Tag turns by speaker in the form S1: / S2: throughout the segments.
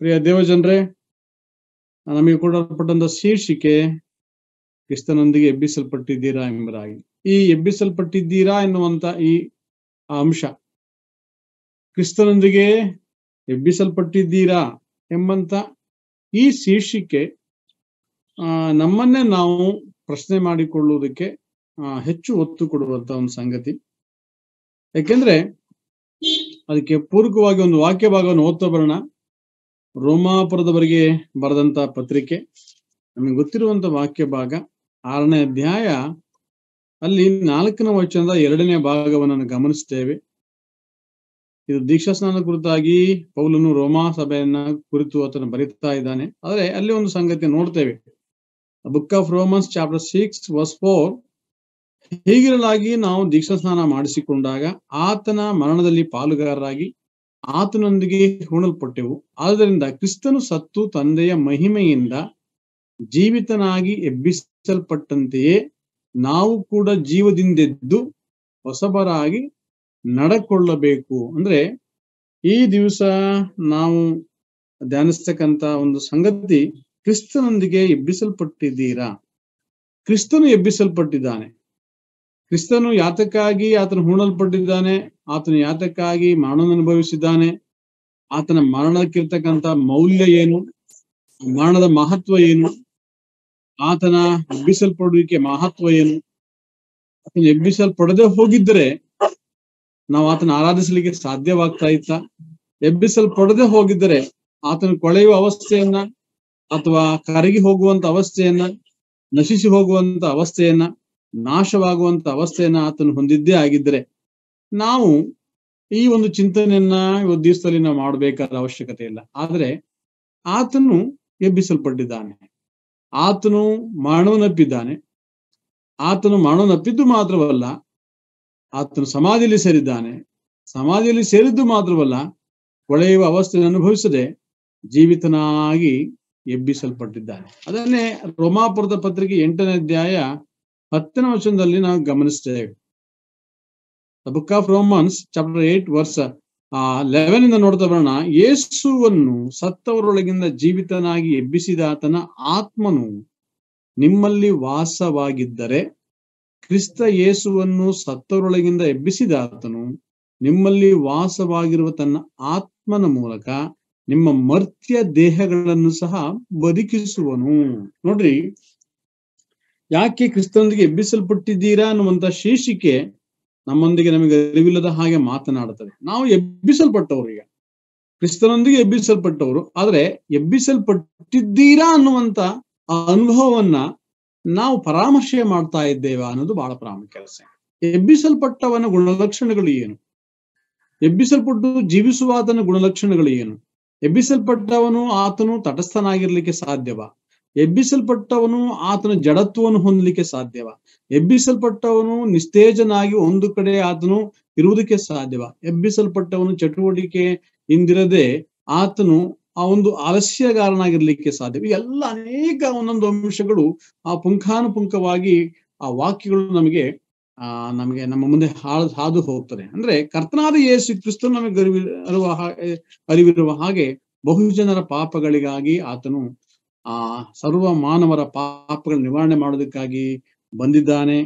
S1: ಪ್ರಿಯ ದೇವಜನರೇ ನಮಗೆ ಕೊಡಲ್ಪಟ್ಟಂತ ಶೀರ್ಷಿಕೆ ಕ್ರಿಸ್ತನೊಂದಿಗೆ ಎಬ್ಬಿಸಲ್ಪಟ್ಟಿದ್ದೀರಾ ಎಂಬುದಾಗಿ ಈ ಎಬ್ಬಿಸಲ್ಪಟ್ಟಿದ್ದೀರಾ ಎನ್ನುವಂತ ಈ ಅಂಶ ಕ್ರಿಸ್ತನೊಂದಿಗೆ ಎಬ್ಬಿಸಲ್ಪಟ್ಟಿದ್ದೀರಾ ಎಂಬಂತ ಈ ಶೀರ್ಷಿಕೆ ನಮ್ಮನ್ನೇ ನಾವು ಪ್ರಶ್ನೆ ಮಾಡಿಕೊಳ್ಳುವುದಕ್ಕೆ ಹೆಚ್ಚು ಒತ್ತು ಕೊಡುವಂತ ಒಂದು ಸಂಗತಿ ಯಾಕೆಂದ್ರೆ ಅದಕ್ಕೆ ಪೂರಕವಾಗಿ ಒಂದು ವಾಕ್ಯ ಭಾಗವನ್ನು ಓದ್ತಾ ಬರೋಣ ರೋಮಾಪುರದವರಿಗೆ ಬರೆದಂತ ಪತ್ರಿಕೆ ನಮಗೆ ಗೊತ್ತಿರುವಂತ ವಾಕ್ಯ ಭಾಗ ಆರನೇ ಅಧ್ಯಾಯ ಅಲ್ಲಿ ನಾಲ್ಕನೇ ವಚನದ ಎರಡನೇ ಭಾಗವನ್ನು ಗಮನಿಸ್ತೇವೆ ಇದು ದೀಕ್ಷಾ ಸ್ನಾನದ ಕುರಿತಾಗಿ ಪೌಲನು ರೋಮಾ ಸಭೆಯನ್ನ ಕುರಿತು ಆತನ ಬರೀತಾ ಇದ್ದಾನೆ ಆದರೆ ಅಲ್ಲಿ ಒಂದು ಸಂಗತಿ ನೋಡ್ತೇವೆ book of Romans chapter six verse four ಹೀಗಿರಲಾಗಿ ನಾವು ದೀಕ್ಷಾ ಸ್ನಾನ ಮಾಡಿಸಿಕೊಂಡಾಗ ಆತನ ಮರಣದಲ್ಲಿ ಪಾಲುಗಾರರಾಗಿ ಆತನೊಂದಿಗೆ ಹೂಣಲ್ಪಟ್ಟೆವು ಆದ್ದರಿಂದ ಕ್ರಿಸ್ತನು ಸತ್ತು ತಂದೆಯ ಮಹಿಮೆಯಿಂದ ಜೀವಿತನಾಗಿ ಎಬ್ಬಿಸಲ್ಪಟ್ಟಂತೆಯೇ ನಾವು ಕೂಡ ಜೀವದಿಂದೆದ್ದು ಹೊಸಬರಾಗಿ ನಡಕೊಳ್ಳಬೇಕು ಅಂದ್ರೆ ಈ ದಿವಸ ನಾವು ಧ್ಯಾನಿಸ್ತಕ್ಕಂತ ಒಂದು ಸಂಗತಿ ಕ್ರಿಸ್ತನೊಂದಿಗೆ ಎಬ್ಬಿಸಲ್ಪಟ್ಟಿದ್ದೀರಾ ಕ್ರಿಸ್ತನು ಎಬ್ಬಿಸಲ್ಪಟ್ಟಿದ್ದಾನೆ ಕ್ರಿಸ್ತನು ಯಾತಕ್ಕಾಗಿ ಆತನು ಹೂಣಲ್ಪಟ್ಟಿದ್ದಾನೆ ಆತನ ಯಾತಕ್ಕಾಗಿ ಮರಣ ಅನುಭವಿಸಿದ್ದಾನೆ ಆತನ ಮರಣಕ್ಕಿರ್ತಕ್ಕಂಥ ಮೌಲ್ಯ ಏನು ಮರಣದ ಮಹತ್ವ ಏನು ಆತನ ಎಬ್ಬಿಸಲ್ಪಡುವಿಕೆ ಮಹತ್ವ ಏನು ಆತನ ಎಬ್ಬಿಸಲ್ಪಡದೆ ಹೋಗಿದ್ದರೆ ನಾವು ಆತನ ಆರಾಧಿಸಲಿಕ್ಕೆ ಸಾಧ್ಯವಾಗ್ತಾ ಇತ್ತ ಎಬ್ಬಿಸಲ್ಪಡದೆ ಹೋಗಿದ್ದರೆ ಆತನ ಕೊಳೆಯುವ ಅವಸ್ಥೆಯನ್ನ ಅಥವಾ ಕರಗಿ ಹೋಗುವಂತ ಅವಸ್ಥೆಯನ್ನ ನಶಿಸಿ ಹೋಗುವಂತ ಅವಸ್ಥೆಯನ್ನ ನಾಶವಾಗುವಂತ ಅವಸ್ಥೆಯನ್ನ ಆತನು ಹೊಂದಿದ್ದೇ ಆಗಿದ್ರೆ ನಾವು ಈ ಒಂದು ಚಿಂತನೆಯನ್ನ ಉದ್ದೇಶದಲ್ಲಿ ನಾವು ಮಾಡಬೇಕಾದ ಅವಶ್ಯಕತೆ ಇಲ್ಲ ಆದ್ರೆ ಆತನು ಎಬ್ಬಿಸಲ್ಪಟ್ಟಿದ್ದಾನೆ ಆತನು ಮಾಣವನಪ್ಪಿದ್ದಾನೆ ಆತನು ಮಾಣವನಪ್ಪಿದ್ದು ಮಾತ್ರವಲ್ಲ ಆತನು ಸಮಾಧಿಯಲ್ಲಿ ಸೇರಿದ್ದಾನೆ ಸಮಾಧಿಯಲ್ಲಿ ಸೇರಿದ್ದು ಮಾತ್ರವಲ್ಲ ಕೊಳೆಯುವ ಅವಸ್ಥೆಯನ್ನು ಅನುಭವಿಸದೆ ಜೀವಿತನಾಗಿ ಎಬ್ಬಿಸಲ್ಪಟ್ಟಿದ್ದಾನೆ ಅದನ್ನೇ ರೋಮಾಪುರದ ಪತ್ರಿಕೆ ಎಂಟನೇ ಅಧ್ಯಾಯ ಹತ್ತನೇ ವಚನದಲ್ಲಿ ನಾವು ಗಮನಿಸ್ತೇವೆ the book of Romans chapter eight verse eleven ಇಂದ ನೋಡ್ತಾ ಬರೋಣ ಯೇಸುವನ್ನು ಸತ್ತವರೊಳಗಿಂದ ಜೀವಿತನಾಗಿ ಎಬ್ಬಿಸಿದ ಆತನ ಆತ್ಮನು ನಿಮ್ಮಲ್ಲಿ ವಾಸವಾಗಿದ್ದರೆ ಕ್ರಿಸ್ತ ಯೇಸುವನ್ನು ಸತ್ತವರೊಳಗಿಂದ ಎಬ್ಬಿಸಿದ ಆತನು ನಿಮ್ಮಲ್ಲಿ ವಾಸವಾಗಿರುವ ತನ್ನ ಆತ್ಮನ ಮೂಲಕ ನಿಮ್ಮ ಮರ್ತ್ಯ ದೇಹಗಳನ್ನು ಸಹ ಬದುಕಿಸುವನು ನೋಡ್ರಿ ಯಾಕೆ ಕ್ರಿಸ್ತನೊಂದಿಗೆ ಎಬ್ಬಿಸಲ್ಪಟ್ಟಿದ್ದೀರಾ ಅನ್ನುವಂತ ಶೀರ್ಷಿಕೆ ನಮ್ಮೊಂದಿಗೆ ನಮಗೆ ಅರಿವಿಲ್ಲದ ಹಾಗೆ ಮಾತನಾಡುತ್ತದೆ ನಾವು ಎಬ್ಬಿಸಲ್ಪಟ್ಟವರು ಈಗ ಕ್ರಿಸ್ತನೊಂದಿಗೆ ಎಬ್ಬಿಸಲ್ಪಟ್ಟವರು ಆದ್ರೆ ಎಬ್ಬಿಸಲ್ಪಟ್ಟಿದ್ದೀರಾ ಅನ್ನುವಂತ ಅನುಭವವನ್ನ ನಾವು ಪರಾಮರ್ಶೆ ಮಾಡ್ತಾ ಇದ್ದೇವೆ ಅನ್ನೋದು ಬಹಳ ಪ್ರಾಮುಖ್ಯ ಕೆಲಸ ಎಬ್ಬಿಸಲ್ಪಟ್ಟವನ ಗುಣಲಕ್ಷಣಗಳು ಏನು ಎಬ್ಬಿಸಲ್ಪಟ್ಟು ಜೀವಿಸುವಾತನ ಗುಣಲಕ್ಷಣಗಳು ಏನು ಎಬ್ಬಿಸಲ್ಪಟ್ಟವನು ಆತನು ತಟಸ್ಥನಾಗಿರ್ಲಿಕ್ಕೆ ಸಾಧ್ಯವಾ ಎಬ್ಬಿಸಲ್ಪಟ್ಟವನು ಆತನ ಜಡತ್ವವನ್ನು ಹೊಂದಲಿಕ್ಕೆ ಸಾಧ್ಯವ ಎಬ್ಬಿಸಲ್ಪಟ್ಟವನು ನಿಸ್ತೇಜನಾಗಿ ಒಂದು ಕಡೆ ಆತನು ಇರುವುದಕ್ಕೆ ಸಾಧ್ಯವ ಎಬ್ಬಿಸಲ್ಪಟ್ಟವನು ಚಟುವಟಿಕೆ ಇಂದಿರದೆ ಆತನು ಆ ಒಂದು ಆಲಸ್ಯಗಾರನಾಗಿರ್ಲಿಕ್ಕೆ ಸಾಧ್ಯ ಎಲ್ಲ ಅನೇಕ ಒಂದೊಂದು ಅಂಶಗಳು ಆ ಪುಂಖಾನುಪುಂಖವಾಗಿ ಆ ವಾಕ್ಯಗಳು ನಮಗೆ ಆ ನಮಗೆ ನಮ್ಮ ಮುಂದೆ ಹಾದು ಹಾದು ಹೋಗ್ತದೆ ಅಂದ್ರೆ ಕರ್ತನಾದ ಯೇಸು ಕ್ರಿಸ್ತನು ನಮಗೆ ಅರಿವಿರುವ ಹಾಗೆ ಅರಿವಿರುವ ಹಾಗೆ ಬಹುಜನರ ಪಾಪಗಳಿಗಾಗಿ ಆತನು ಆ ಸರ್ವ ಮಾನವರ ಪಾಪಗಳ ನಿವಾರಣೆ ಮಾಡೋದಕ್ಕಾಗಿ ಬಂದಿದ್ದಾನೆ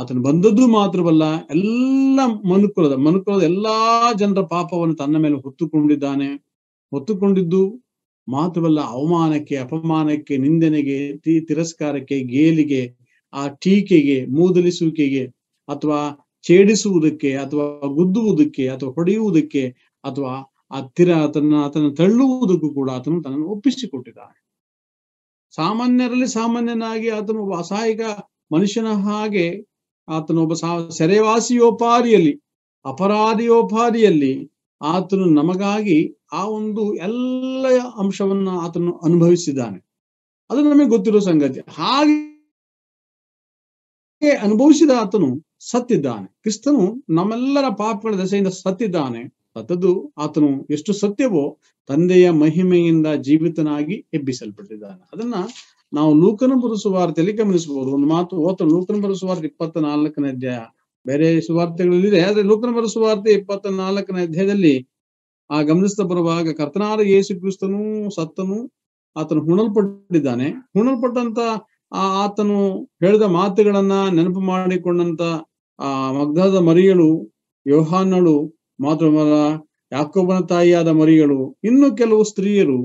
S1: ಆತನು ಬಂದದ್ದು ಮಾತ್ರವಲ್ಲ ಎಲ್ಲ ಮನುಕುಲದ ಮನುಕುಲದ ಎಲ್ಲಾ ಜನರ ಪಾಪವನ್ನು ತನ್ನ ಮೇಲೆ ಹೊತ್ತುಕೊಂಡಿದ್ದಾನೆ ಹೊತ್ತುಕೊಂಡಿದ್ದು ಮಾತ್ರವಲ್ಲ ಅವಮಾನಕ್ಕೆ ಅಪಮಾನಕ್ಕೆ ನಿಂದನೆಗೆ ತಿರಸ್ಕಾರಕ್ಕೆ ಗೇಲಿಗೆ ಆ ಟೀಕೆಗೆ ಮೂದಲಿಸುವಿಕೆಗೆ ಅಥವಾ ಛೇಡಿಸುವುದಕ್ಕೆ ಅಥವಾ ಗುದ್ದುವುದಕ್ಕೆ ಅಥವಾ ಹೊಡೆಯುವುದಕ್ಕೆ ಅಥವಾ ಆ ತಿರ ತನ್ನ ಆತನ ತಳ್ಳುವುದಕ್ಕೂ ಕೂಡ ಆತನು ತನ್ನನ್ನು ಒಪ್ಪಿಸಿಕೊಟ್ಟಿದ್ದಾನೆ ಸಾಮಾನ್ಯರಲ್ಲಿ ಸಾಮಾನ್ಯನಾಗಿ ಆತನು ಒಬ್ಬ ಅಸಹಾಯಕ ಮನುಷ್ಯನ ಹಾಗೆ ಆತನೊಬ್ಬ ಸಾ ಸೆರೆವಾಸಿಯೋಪಾದಿಯಲ್ಲಿ ಅಪರಾಧಿಯೋಪಾದಿಯಲ್ಲಿ ಆತನು ನಮಗಾಗಿ ಆ ಒಂದು ಎಲ್ಲ ಅಂಶವನ್ನ ಆತನು ಅನುಭವಿಸಿದ್ದಾನೆ ಅದು ನಮಗೆ ಗೊತ್ತಿರೋ ಸಂಗತಿ ಹಾಗೆ ಅನುಭವಿಸಿದ ಆತನು ಸತ್ತಿದ್ದಾನೆ ಕ್ರಿಸ್ತನು ನಮ್ಮೆಲ್ಲರ ಪಾಪಗಳ ದಶೆಯಿಂದ ಸತ್ತಿದ್ದಾನೆ ತದ್ದು ಆತನು ಎಷ್ಟು ಸತ್ಯವೋ ತಂದೆಯ ಮಹಿಮೆಯಿಂದ ಜೀವಿತನಾಗಿ ಎಬ್ಬಿಸಲ್ಪಟ್ಟಿದ್ದಾನೆ ಅದನ್ನ ನಾವು ಲೂಕನ ಬರುಸುವಾರ್ತೆಯಲ್ಲಿ ಗಮನಿಸಬಹುದು ಒಂದು ಮಾತು ಓತ ಲೂಕನ ಬರುಸುವಾರ್ತೆ ಇಪ್ಪತ್ತ ನಾಲ್ಕನೇ ಅಧ್ಯಾಯ ಬೇರೆ ಸುವಾರ್ತೆಗಳಿದೆ ಆದ್ರೆ ಲೂಕನ ಬರುಸುವಾರ್ತೆ ಇಪ್ಪತ್ತ ನಾಲ್ಕನೇ ಅಧ್ಯಾಯದಲ್ಲಿ ಆ ಗಮನಿಸ್ತಾ ಬರುವಾಗ ಕರ್ತನಾದ ಯೇಸು ಕ್ರಿಸ್ತನು ಸತ್ತನು ಆತನು ಹುಣಲ್ಪಟ್ಟಿದ್ದಾನೆ ಹುಣಲ್ಪಟ್ಟಂತ ಆ ಆತನು ಹೇಳಿದ ಮಾತುಗಳನ್ನ ನೆನಪು ಮಾಡಿಕೊಂಡಂತ ಆ ಮಗ್ಧದ ಮರಿಯಳು ಯೋಹಾನಳು ಮಾತ್ರವಲ್ಲ ಯಾಕೊಬ್ಬನ ತಾಯಿಯಾದ ಮರಿಗಳು ಇನ್ನು ಕೆಲವು ಸ್ತ್ರೀಯರು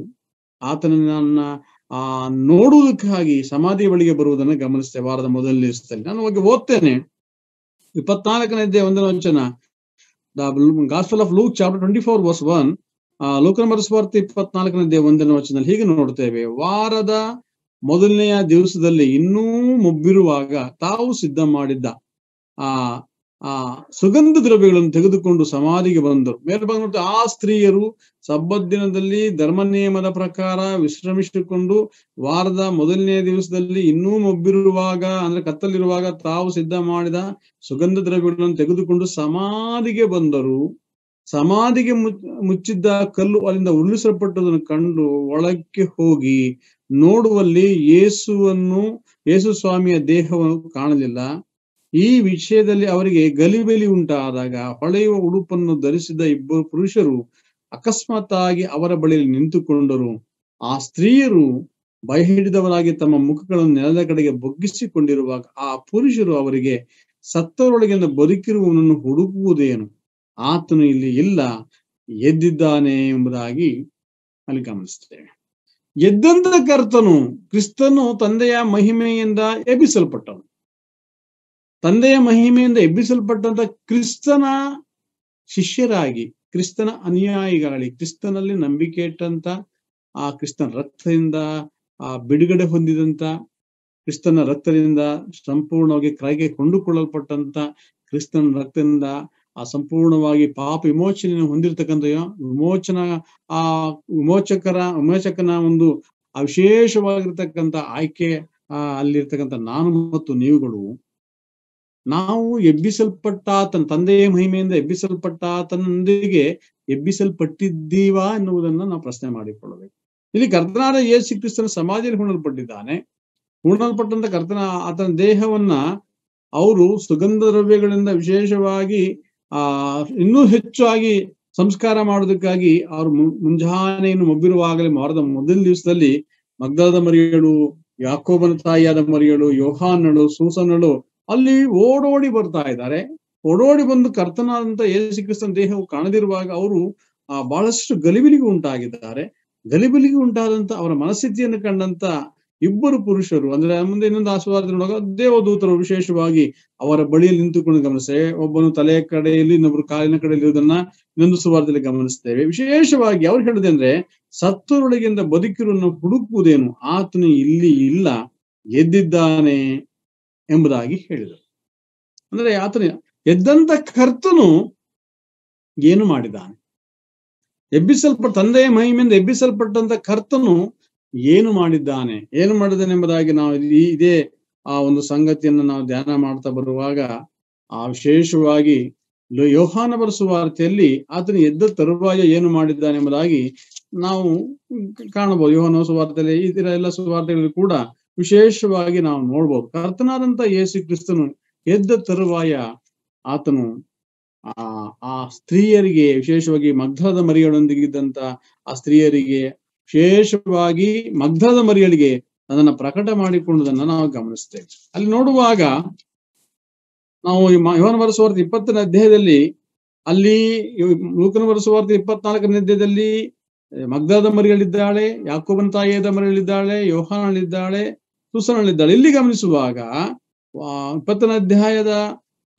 S1: ಆತನನ್ನ ಆ ನೋಡುವುದಕ್ಕಾಗಿ ಸಮಾಧಿ ಬಳಿಗೆ ಬರುವುದನ್ನು ಗಮನಿಸ್ತೇವೆ ವಾರದ ಮೊದಲನೇ ದಿವಸದಲ್ಲಿ ನಾನು ಹೋಗಿ ಓದ್ತೇನೆ ಇಪ್ಪತ್ನಾಲ್ಕನೇದ್ದೇ ಒಂದನೇ ವಂಚನ gospel of Luke chapter twenty four verse one ಲೋಕನ ಮರಸ್ವಾರ್ಥ ಇಪ್ಪತ್ನಾಲ್ಕನೇ ಒಂದನೇ ವಚನದಲ್ಲಿ ಹೀಗೆ ನೋಡ್ತೇವೆ ವಾರದ ಮೊದಲನೆಯ ದಿವಸದಲ್ಲಿ ಇನ್ನೂ ಮುಬ್ಬಿರುವಾಗ ತಾವು ಸಿದ್ಧ ಮಾಡಿದ್ದ ಆ ಆ ಸುಗಂಧ ದ್ರವ್ಯಗಳನ್ನು ತೆಗೆದುಕೊಂಡು ಸಮಾಧಿಗೆ ಬಂದರು ಮೇಲ್ಭಾಗ ನೋಡ್ತಾ ಆ ಸ್ತ್ರೀಯರು ಸಬ್ಬತ್ ದಿನದಲ್ಲಿ ಧರ್ಮ ನಿಯಮದ ಪ್ರಕಾರ ವಿಶ್ರಮಿಸಿಕೊಂಡು ವಾರದ ಮೊದಲನೇ ದಿವಸದಲ್ಲಿ ಇನ್ನೂ ಮೊಬ್ಬಿರುವಾಗ ಅಂದ್ರೆ ಕತ್ತಲಿರುವಾಗ ತಾವು ಸಿದ್ಧ ಮಾಡಿದ ಸುಗಂಧ ದ್ರವ್ಯಗಳನ್ನು ತೆಗೆದುಕೊಂಡು ಸಮಾಧಿಗೆ ಬಂದರು ಸಮಾಧಿಗೆ ಮುಚ್ಚಿದ್ದ ಕಲ್ಲು ಅಲ್ಲಿಂದ ಉರುಳಿಸಲ್ಪಟ್ಟದನ್ನು ಕಂಡು ಒಳಕ್ಕೆ ಹೋಗಿ ನೋಡುವಲ್ಲಿ ಯೇಸುವನ್ನು ಯೇಸು ಸ್ವಾಮಿಯ ದೇಹವನ್ನು ಕಾಣಲಿಲ್ಲ ಈ ವಿಷಯದಲ್ಲಿ ಅವರಿಗೆ ಗಲಿಬೆಲಿ ಉಂಟಾದಾಗ ಹೊಳೆಯುವ ಉಡುಪನ್ನು ಧರಿಸಿದ ಇಬ್ಬರು ಪುರುಷರು ಅಕಸ್ಮಾತ್ ಆಗಿ ಅವರ ಬಳಿಯಲ್ಲಿ ನಿಂತುಕೊಂಡರು ಆ ಸ್ತ್ರೀಯರು ಹಿಡಿದವರಾಗಿ ತಮ್ಮ ಮುಖಗಳನ್ನು ನೆಲದ ಕಡೆಗೆ ಬೊಗ್ಗಿಸಿಕೊಂಡಿರುವಾಗ ಆ ಪುರುಷರು ಅವರಿಗೆ ಸತ್ತವರೊಳಗಿಂದ ಬದುಕಿರುವವನನ್ನು ಹುಡುಕುವುದೇನು ಆತನು ಇಲ್ಲಿ ಇಲ್ಲ ಎದ್ದಿದ್ದಾನೆ ಎಂಬುದಾಗಿ ಅಲ್ಲಿ ಗಮನಿಸುತ್ತೇವೆ ಎದ್ದಂತ ಕರ್ತನು ಕ್ರಿಸ್ತನು ತಂದೆಯ ಮಹಿಮೆಯಿಂದ ಎಬ್ಬಿಸಲ್ಪಟ್ಟನು ತಂದೆಯ ಮಹಿಮೆಯಿಂದ ಎಬ್ಬಿಸಲ್ಪಟ್ಟಂತ ಕ್ರಿಸ್ತನ ಶಿಷ್ಯರಾಗಿ ಕ್ರಿಸ್ತನ ಅನುಯಾಯಿಗಳಾಗಿ ಕ್ರಿಸ್ತನಲ್ಲಿ ನಂಬಿಕೆ ಇಟ್ಟಂತ ಆ ಕ್ರಿಸ್ತನ ರಕ್ತದಿಂದ ಆ ಬಿಡುಗಡೆ ಹೊಂದಿದಂತ ಕ್ರಿಸ್ತನ ರಕ್ತದಿಂದ ಸಂಪೂರ್ಣವಾಗಿ ಕ್ರೈಗೆ ಕೊಂಡುಕೊಳ್ಳಲ್ಪಟ್ಟಂತ ಕ್ರಿಸ್ತನ ರಕ್ತದಿಂದ ಆ ಸಂಪೂರ್ಣವಾಗಿ ಪಾಪ ವಿಮೋಚನೆಯನ್ನು ಹೊಂದಿರತಕ್ಕಂಥ ವಿಮೋಚನ ಆ ವಿಮೋಚಕರ ವಿಮೋಚಕನ ಒಂದು ಅವಿಶೇಷವಾಗಿರ್ತಕ್ಕಂಥ ಆಯ್ಕೆ ಆ ಅಲ್ಲಿರ್ತಕ್ಕಂಥ ನಾನು ಮತ್ತು ನೀವುಗಳು ನಾವು ಎಬ್ಬಿಸಲ್ಪಟ್ಟ ತನ್ನ ತಂದೆಯ ಮಹಿಮೆಯಿಂದ ಎಬ್ಬಿಸಲ್ಪಟ್ಟ ತನ್ನೊಂದಿಗೆ ಎಬ್ಬಿಸಲ್ಪಟ್ಟಿದ್ದೀವಾ ಎನ್ನುವುದನ್ನ ನಾವು ಪ್ರಶ್ನೆ ಮಾಡಿಕೊಳ್ಳಬೇಕು ಇಲ್ಲಿ ಕರ್ತನಾದ ಯೇಸು ಕ್ರಿಸ್ತನ ಸಮಾಧಿಯಲ್ಲಿ ಹೂಣಲ್ಪಟ್ಟಿದ್ದಾನೆ ಹೂಣಲ್ಪಟ್ಟಂತ ಕರ್ತನ ಆತನ ದೇಹವನ್ನ ಅವರು ಸುಗಂಧ ದ್ರವ್ಯಗಳಿಂದ ವಿಶೇಷವಾಗಿ ಆ ಇನ್ನೂ ಹೆಚ್ಚಾಗಿ ಸಂಸ್ಕಾರ ಮಾಡೋದಕ್ಕಾಗಿ ಅವರು ಮುಂಜಾನೆಯನ್ನು ಮಬ್ಬಿರುವಾಗಲೇ ಮಾರದ ಮೊದಲ ದಿವಸದಲ್ಲಿ ಮಗ್ದಾದ ಮರಿಗಳು ಯಾಕೋಬನ ತಾಯಿಯಾದ ಮರಿಗಳು ಯೋಹಾನಳು ಸೂಸನಳು ಅಲ್ಲಿ ಓಡೋಡಿ ಬರ್ತಾ ಇದ್ದಾರೆ ಓಡೋಡಿ ಬಂದು ಕರ್ತನಾದಂತ ಯೇಸು ಕ್ರಿಸ್ತನ ದೇಹವು ಕಾಣದಿರುವಾಗ ಅವರು ಆ ಬಹಳಷ್ಟು ಗಲಿಬಿಲಿಗೆ ಉಂಟಾಗಿದ್ದಾರೆ ಗಲಿಬಿಲಿಗೆ ಉಂಟಾದಂತ ಅವರ ಮನಸ್ಥಿತಿಯನ್ನು ಕಂಡಂತ ಇಬ್ಬರು ಪುರುಷರು ಅಂದ್ರೆ ಮುಂದೆ ಇನ್ನೊಂದು ಆಸ್ವಾದ ದೇವದೂತರು ವಿಶೇಷವಾಗಿ ಅವರ ಬಳಿಯಲ್ಲಿ ನಿಂತುಕೊಂಡು ಗಮನಿಸ್ತೇವೆ ಒಬ್ಬನು ತಲೆಯ ಕಡೆಯಲ್ಲಿ ಇನ್ನೊಬ್ರು ಕಾಲಿನ ಕಡೆಯಲ್ಲಿ ಇರುವುದನ್ನ ಇನ್ನೊಂದು ಸುವಾರದಲ್ಲಿ ಗಮನಿಸ್ತೇವೆ ವಿಶೇಷವಾಗಿ ಅವ್ರು ಹೇಳಿದೆ ಅಂದ್ರೆ ಸತ್ತರೊಳಗಿಂದ ಬದುಕಿರೋನ್ನ ಹುಡುಕುವುದೇನು ಆತನು ಇಲ್ಲಿ ಇಲ್ಲ ಎದ್ದಿದ್ದಾನೆ ಎಂಬುದಾಗಿ ಹೇಳಿದರು ಅಂದರೆ ಆತನ ಎದ್ದಂತ ಕರ್ತನು ಏನು ಮಾಡಿದಾನೆ ಎಬ್ಬಿಸಲ್ಪಟ್ಟ ತಂದೆಯ ಮಹಿಮೆಯಿಂದ ಎಬ್ಬಿಸಲ್ಪಟ್ಟಂತ ಕರ್ತನು ಏನು ಮಾಡಿದ್ದಾನೆ ಏನು ಮಾಡಿದ್ದಾನೆ ಎಂಬುದಾಗಿ ನಾವು ಇದೇ ಆ ಒಂದು ಸಂಗತಿಯನ್ನು ನಾವು ಧ್ಯಾನ ಮಾಡ್ತಾ ಬರುವಾಗ ಆ ವಿಶೇಷವಾಗಿ ಯೋಹಾನ ಅರ್ಥೆಯಲ್ಲಿ ಆತನು ಎದ್ದ ತರುವಾಯ ಏನು ಮಾಡಿದ್ದಾನೆ ಎಂಬುದಾಗಿ ನಾವು ಕಾಣಬಹುದು ಯೋಹಾನ ಸುವಾರ್ತೆಯಲ್ಲಿ ಈ ತರ ಎಲ್ಲ ಸುವಾರ್ತೆಗಳಲ್ಲಿ ಕೂಡ ವಿಶೇಷವಾಗಿ ನಾವು ನೋಡ್ಬೋದು ಕರ್ತನಾದಂತ ಯೇಸು ಕ್ರಿಸ್ತನು ಎದ್ದ ತರುವಾಯ ಆತನು ಆ ಆ ಸ್ತ್ರೀಯರಿಗೆ ವಿಶೇಷವಾಗಿ ಮಗ್ಧದ ಮರಿಗಳೊಂದಿಗಿದ್ದಂತ ಆ ಸ್ತ್ರೀಯರಿಗೆ ವಿಶೇಷವಾಗಿ ಮಗ್ಧದ ಮರಿಗಳಿಗೆ ಅದನ್ನ ಪ್ರಕಟ ಮಾಡಿಕೊಂಡುದನ್ನ ನಾವು ಗಮನಿಸ್ತೇವೆ ಅಲ್ಲಿ ನೋಡುವಾಗ ನಾವು ಯೋನ ಬರೆಸುವಾರ್ತೆ ಇಪ್ಪತ್ತನೇ ಅಧ್ಯಾಯದಲ್ಲಿ ಅಲ್ಲಿ ಲೂಕನ ಬರೆಸುವಾರ್ತ ಇಪ್ಪತ್ನಾಲ್ಕನೇ ಅಧ್ಯಾಯದಲ್ಲಿ ಮಗ್ಧದ ಮರಿಗಳಿದ್ದಾಳೆ ಯಾಕೋಬನ ತಾಯಿಯದ ಮರಿಗಳಿದ್ದಾಳೆ ಯೋಹಾನಳಿದ್ದಾಳೆ ಸುಸನಲ್ಲಿದ್ದಾಳೆ ಇಲ್ಲಿ ಗಮನಿಸುವಾಗ ಇಪ್ಪತ್ತನೇ ಅಧ್ಯಾಯದ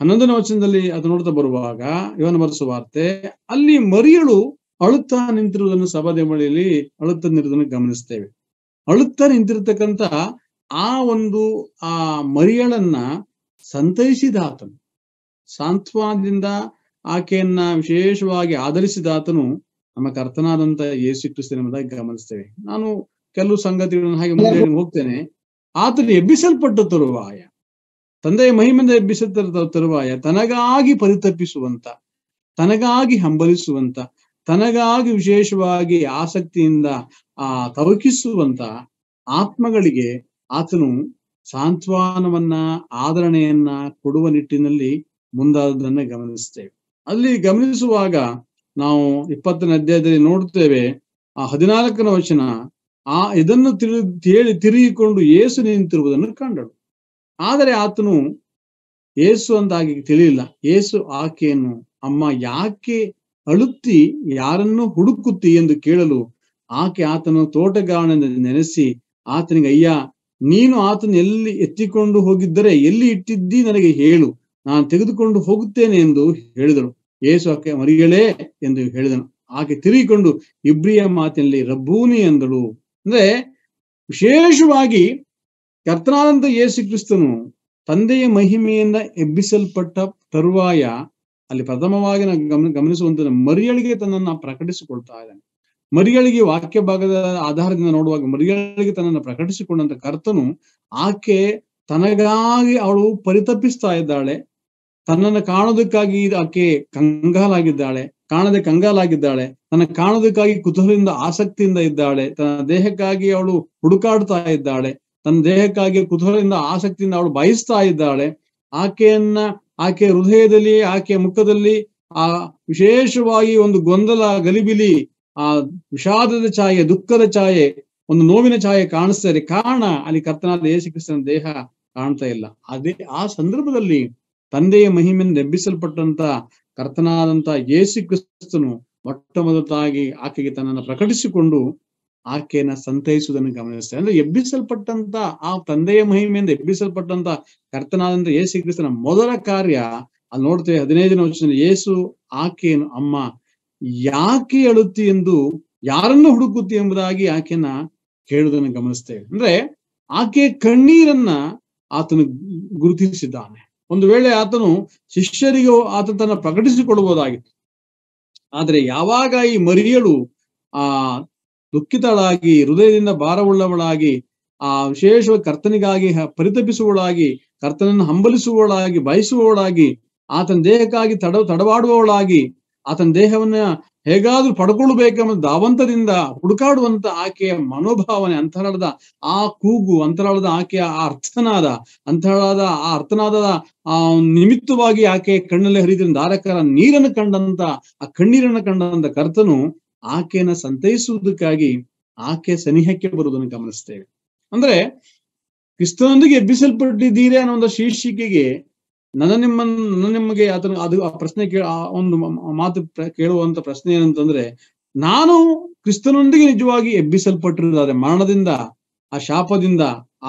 S1: ಹನ್ನೊಂದನೇ ವಚನದಲ್ಲಿ ಅದು ನೋಡ್ತಾ ಬರುವಾಗ ಇವನ ಬರೆಸುವಾರ್ತೆ ಅಲ್ಲಿ ಮರಿಯಳು ಅಳುತ್ತಾ ನಿಂತಿರುವುದನ್ನು ಸಭಾದೇಮಳಿಯಲ್ಲಿ ಅಳುತ್ತ ನಿಂತಿರುವುದನ್ನು ಗಮನಿಸ್ತೇವೆ ಅಳುತ್ತಾ ನಿಂತಿರ್ತಕ್ಕಂತ ಆ ಒಂದು ಆ ಮರಿಯಳನ್ನ ಸಂತೈಸಿದ ಆತನು ಸಾಂತ್ವದಿಂದ ಆಕೆಯನ್ನ ವಿಶೇಷವಾಗಿ ಆಧರಿಸಿದ ಆತನು ನಮ್ಮ ಕರ್ತನಾದಂತ ಯೇಸು ಕ್ರಿಸ್ತನ ಗಮನಿಸ್ತೇವೆ ನಾನು ಕೆಲವು ಸಂಗತಿಗಳನ್ನು ಹಾಗೆ ಮುಂದೆ ಹೋಗ್ತೇನೆ ಆತನು ಎಬ್ಬಿಸಲ್ಪಟ್ಟ ತರುವಾಯ ತಂದೆಯ ಮಹಿಮೆಯಿಂದ ಎಬ್ಬಿಸುತ್ತ ತರುವಾಯ ತನಗಾಗಿ ಪರಿತಪಿಸುವಂತ ತನಗಾಗಿ ಹಂಬಲಿಸುವಂತ ತನಗಾಗಿ ವಿಶೇಷವಾಗಿ ಆಸಕ್ತಿಯಿಂದ ಆ ತವಕಿಸುವಂತ ಆತ್ಮಗಳಿಗೆ ಆತನು ಸಾಂತ್ವನವನ್ನ ಆದರಣೆಯನ್ನ ಕೊಡುವ ನಿಟ್ಟಿನಲ್ಲಿ ಮುಂದಾದದನ್ನ ಗಮನಿಸ್ತೇವೆ ಅಲ್ಲಿ ಗಮನಿಸುವಾಗ ನಾವು ಇಪ್ಪತ್ತನೇ ಅಧ್ಯಾಯದಲ್ಲಿ ನೋಡುತ್ತೇವೆ ಆ ಹದಿನಾಲ್ಕನ ವಚನ ಆ ಇದನ್ನು ತಿಳಿ ಹೇಳಿ ತಿರುಗಿಕೊಂಡು ಏಸು ನಿಂತಿರುವುದನ್ನು ಕಂಡಳು ಆದರೆ ಆತನು ಏಸು ಅಂತಾಗಿ ತಿಳಿಯಿಲ್ಲ ಏಸು ಆಕೆಯನ್ನು ಅಮ್ಮ ಯಾಕೆ ಅಳುತ್ತಿ ಯಾರನ್ನು ಹುಡುಕುತ್ತಿ ಎಂದು ಕೇಳಲು ಆಕೆ ಆತನು ತೋಟಗಾರನ ನೆನೆಸಿ ಆತನಿಗೆ ಅಯ್ಯ ನೀನು ಆತನ ಎಲ್ಲಿ ಎತ್ತಿಕೊಂಡು ಹೋಗಿದ್ದರೆ ಎಲ್ಲಿ ಇಟ್ಟಿದ್ದಿ ನನಗೆ ಹೇಳು ನಾನು ತೆಗೆದುಕೊಂಡು ಹೋಗುತ್ತೇನೆ ಎಂದು ಹೇಳಿದಳು ಏಸು ಆಕೆ ಮರಿಗಳೇ ಎಂದು ಹೇಳಿದನು ಆಕೆ ತಿರುಗಿಕೊಂಡು ಇಬ್ರಿಯ ಮಾತಿನಲ್ಲಿ ರಬ್ಬೂನಿ ಎಂದಳು ಅಂದ್ರೆ ವಿಶೇಷವಾಗಿ ಕರ್ತನಾನಂದ ಯೇಸು ಕ್ರಿಸ್ತನು ತಂದೆಯ ಮಹಿಮೆಯಿಂದ ಎಬ್ಬಿಸಲ್ಪಟ್ಟ ತರುವಾಯ ಅಲ್ಲಿ ಪ್ರಥಮವಾಗಿ ನಾವು ಗಮನ ಗಮನಿಸುವಂತ ಮರಿಯಳಿಗೆ ತನ್ನನ್ನು ಪ್ರಕಟಿಸಿಕೊಳ್ತಾ ಇದ್ದಾನೆ ಮರಿಯಳಿಗೆ ವಾಕ್ಯ ಭಾಗದ ಆಧಾರದಿಂದ ನೋಡುವಾಗ ಮರಿಯಳಿಗೆ ತನ್ನನ್ನು ಪ್ರಕಟಿಸಿಕೊಂಡಂತ ಕರ್ತನು ಆಕೆ ತನಗಾಗಿ ಅವಳು ಪರಿತಪಿಸ್ತಾ ಇದ್ದಾಳೆ ತನ್ನನ್ನು ಕಾಣೋದಕ್ಕಾಗಿ ಆಕೆ ಕಂಗಾಲಾಗಿದ್ದಾಳೆ ಕಾಣದೆ ಕಂಗಾಲಾಗಿದ್ದಾಳೆ ತನ್ನ ಕಾಣೋದಕ್ಕಾಗಿ ಕುತೂಹಲದಿಂದ ಆಸಕ್ತಿಯಿಂದ ಇದ್ದಾಳೆ ತನ್ನ ದೇಹಕ್ಕಾಗಿ ಅವಳು ಹುಡುಕಾಡ್ತಾ ಇದ್ದಾಳೆ ತನ್ನ ದೇಹಕ್ಕಾಗಿ ಕುತೂಹಲದಿಂದ ಆಸಕ್ತಿಯಿಂದ ಅವಳು ಬಯಸ್ತಾ ಇದ್ದಾಳೆ ಆಕೆಯನ್ನ ಆಕೆಯ ಹೃದಯದಲ್ಲಿ ಆಕೆಯ ಮುಖದಲ್ಲಿ ಆ ವಿಶೇಷವಾಗಿ ಒಂದು ಗೊಂದಲ ಗಲಿಬಿಲಿ ಆ ವಿಷಾದದ ಛಾಯೆ ದುಃಖದ ಛಾಯೆ ಒಂದು ನೋವಿನ ಛಾಯೆ ಕಾಣಿಸ್ತಾ ಇದೆ ಕಾರಣ ಅಲ್ಲಿ ಕರ್ತನಾದ ಯೇಸು ದೇಹ ಕಾಣ್ತಾ ಇಲ್ಲ ಅದೇ ಆ ಸಂದರ್ಭದಲ್ಲಿ ತಂದೆಯ ಮಹಿಮೆಯನ್ನು ನೆಬ್ಬಿಸಲ್ಪಟ್ಟಂತ ಕರ್ತನಾದಂತ ಯೇಸು ಕ್ರಿಸ್ತನು ಮೊಟ್ಟ ಮೊದಲಾಗಿ ಆಕೆಗೆ ತನ್ನನ್ನು ಪ್ರಕಟಿಸಿಕೊಂಡು ಆಕೆಯನ್ನ ಸಂತೈಸುವುದನ್ನು ಗಮನಿಸ್ತಾರೆ ಅಂದ್ರೆ ಎಬ್ಬಿಸಲ್ಪಟ್ಟಂತ ಆ ತಂದೆಯ ಮಹಿಮೆಯಿಂದ ಎಬ್ಬಿಸಲ್ಪಟ್ಟಂತ ಕರ್ತನಾದಂತ ಯೇಸು ಕ್ರಿಸ್ತನ ಮೊದಲ ಕಾರ್ಯ ಅಲ್ಲಿ ನೋಡ್ತೇವೆ ಹದಿನೈದನೇ ವರ್ಷದ ಯೇಸು ಆಕೆಯನ್ನು ಅಮ್ಮ ಯಾಕೆ ಅಳುತ್ತಿ ಎಂದು ಯಾರನ್ನು ಹುಡುಕುತ್ತಿ ಎಂಬುದಾಗಿ ಆಕೆಯನ್ನ ಕೇಳುವುದನ್ನು ಗಮನಿಸ್ತೇವೆ ಅಂದ್ರೆ ಆಕೆಯ ಕಣ್ಣೀರನ್ನ ಆತನು ಗುರುತಿಸಿದ್ದಾನೆ ಒಂದು ವೇಳೆ ಆತನು ಶಿಷ್ಯರಿಗೆ ಆತ ತನ್ನ ಪ್ರಕಟಿಸಿಕೊಡಬಹುದಾಗಿತ್ತು ಆದರೆ ಯಾವಾಗ ಈ ಮರಿಯಳು ಆ ದುಃಖಿತಳಾಗಿ ಹೃದಯದಿಂದ ಭಾರವುಳ್ಳವಳಾಗಿ ಆ ವಿಶೇಷ ಕರ್ತನಿಗಾಗಿ ಪರಿತಪಿಸುವಳಾಗಿ ಕರ್ತನನ್ನು ಹಂಬಲಿಸುವವಳಾಗಿ ಬಯಸುವವಳಾಗಿ ಆತನ ದೇಹಕ್ಕಾಗಿ ತಡ ತಡವಾಡುವವಳಾಗಿ ಆತನ ದೇಹವನ್ನ ಹೇಗಾದ್ರೂ ಪಡ್ಕೊಳ್ಬೇಕೆಂಬ ಧಾವಂತದಿಂದ ಹುಡುಕಾಡುವಂತ ಆಕೆಯ ಮನೋಭಾವನೆ ಅಂತರಾಳದ ಆ ಕೂಗು ಅಂತರಾಳದ ಆಕೆಯ ಆ ಅರ್ಥನಾದ ಅಂತರಾಳದ ಆ ಅರ್ಥನಾದ ಆ ನಿಮಿತ್ತವಾಗಿ ಆಕೆ ಕಣ್ಣಲ್ಲಿ ಹರಿದಿನ ಧಾರಕರ ನೀರನ್ನು ಕಂಡಂತ ಆ ಕಣ್ಣೀರನ್ನು ಕಂಡಂತ ಕರ್ತನು ಆಕೆಯನ್ನ ಸಂತೈಸುವುದಕ್ಕಾಗಿ ಆಕೆ ಸನಿಹಕ್ಕೆ ಬರುವುದನ್ನು ಗಮನಿಸ್ತೇವೆ ಅಂದ್ರೆ ಕ್ರಿಸ್ತನೊಂದಿಗೆ ಎಬ್ಬಿಸಲ್ಪಟ್ಟಿದ್ದೀರಿ ಅನ್ನೋ ಒಂದು ಶೀರ್ಷಿಕೆಗೆ ನನ್ನ ನಿಮ್ಮ ನನ್ನ ನಿಮಗೆ ಅದ್ರ ಅದು ಆ ಪ್ರಶ್ನೆ ಕೇಳ ಆ ಒಂದು ಮಾತು ಕೇಳುವಂತ ಪ್ರಶ್ನೆ ಏನಂತಂದ್ರೆ ನಾನು ಕ್ರಿಸ್ತನೊಂದಿಗೆ ನಿಜವಾಗಿ ಎಬ್ಬಿಸಲ್ಪಟ್ಟಿರುವುದಾದ್ರೆ ಮರಣದಿಂದ ಆ ಶಾಪದಿಂದ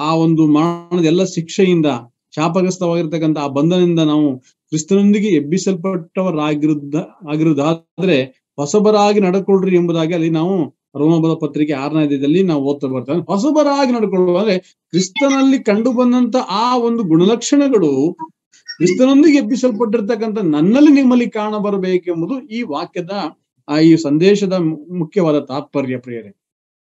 S1: ಆ ಒಂದು ಮರಣದ ಎಲ್ಲ ಶಿಕ್ಷೆಯಿಂದ ಶಾಪಗ್ರಸ್ತವಾಗಿರ್ತಕ್ಕಂಥ ಆ ಬಂಧನದಿಂದ ನಾವು ಕ್ರಿಸ್ತನೊಂದಿಗೆ ಎಬ್ಬಿಸಲ್ಪಟ್ಟವರಾಗಿರುದ ಆಗಿರುವುದಾದ್ರೆ ಹೊಸಬರಾಗಿ ನಡ್ಕೊಳ್ರಿ ಎಂಬುದಾಗಿ ಅಲ್ಲಿ ನಾವು ರೋಮಬಲ ಪತ್ರಿಕೆ ದಿನದಲ್ಲಿ ನಾವು ಓದ್ತಾ ಬರ್ತೇವೆ ಹೊಸಬರಾಗಿ ನಡ್ಕೊಳ್ಳುವ ಅಂದ್ರೆ ಕ್ರಿಸ್ತನಲ್ಲಿ ಕಂಡು ಬಂದಂತ ಆ ಒಂದು ಗುಣಲಕ್ಷಣಗಳು ಕ್ರಿಸ್ತನೊಂದಿಗೆ ಎಬ್ಬಿಸಲ್ಪಟ್ಟಿರ್ತಕ್ಕಂಥ ನನ್ನಲ್ಲಿ ನಿಮ್ಮಲ್ಲಿ ಕಾಣ ಬರಬೇಕೆಂಬುದು ಈ ವಾಕ್ಯದ ಆ ಈ ಸಂದೇಶದ ಮುಖ್ಯವಾದ ತಾತ್ಪರ್ಯ ಪ್ರಿಯರೇ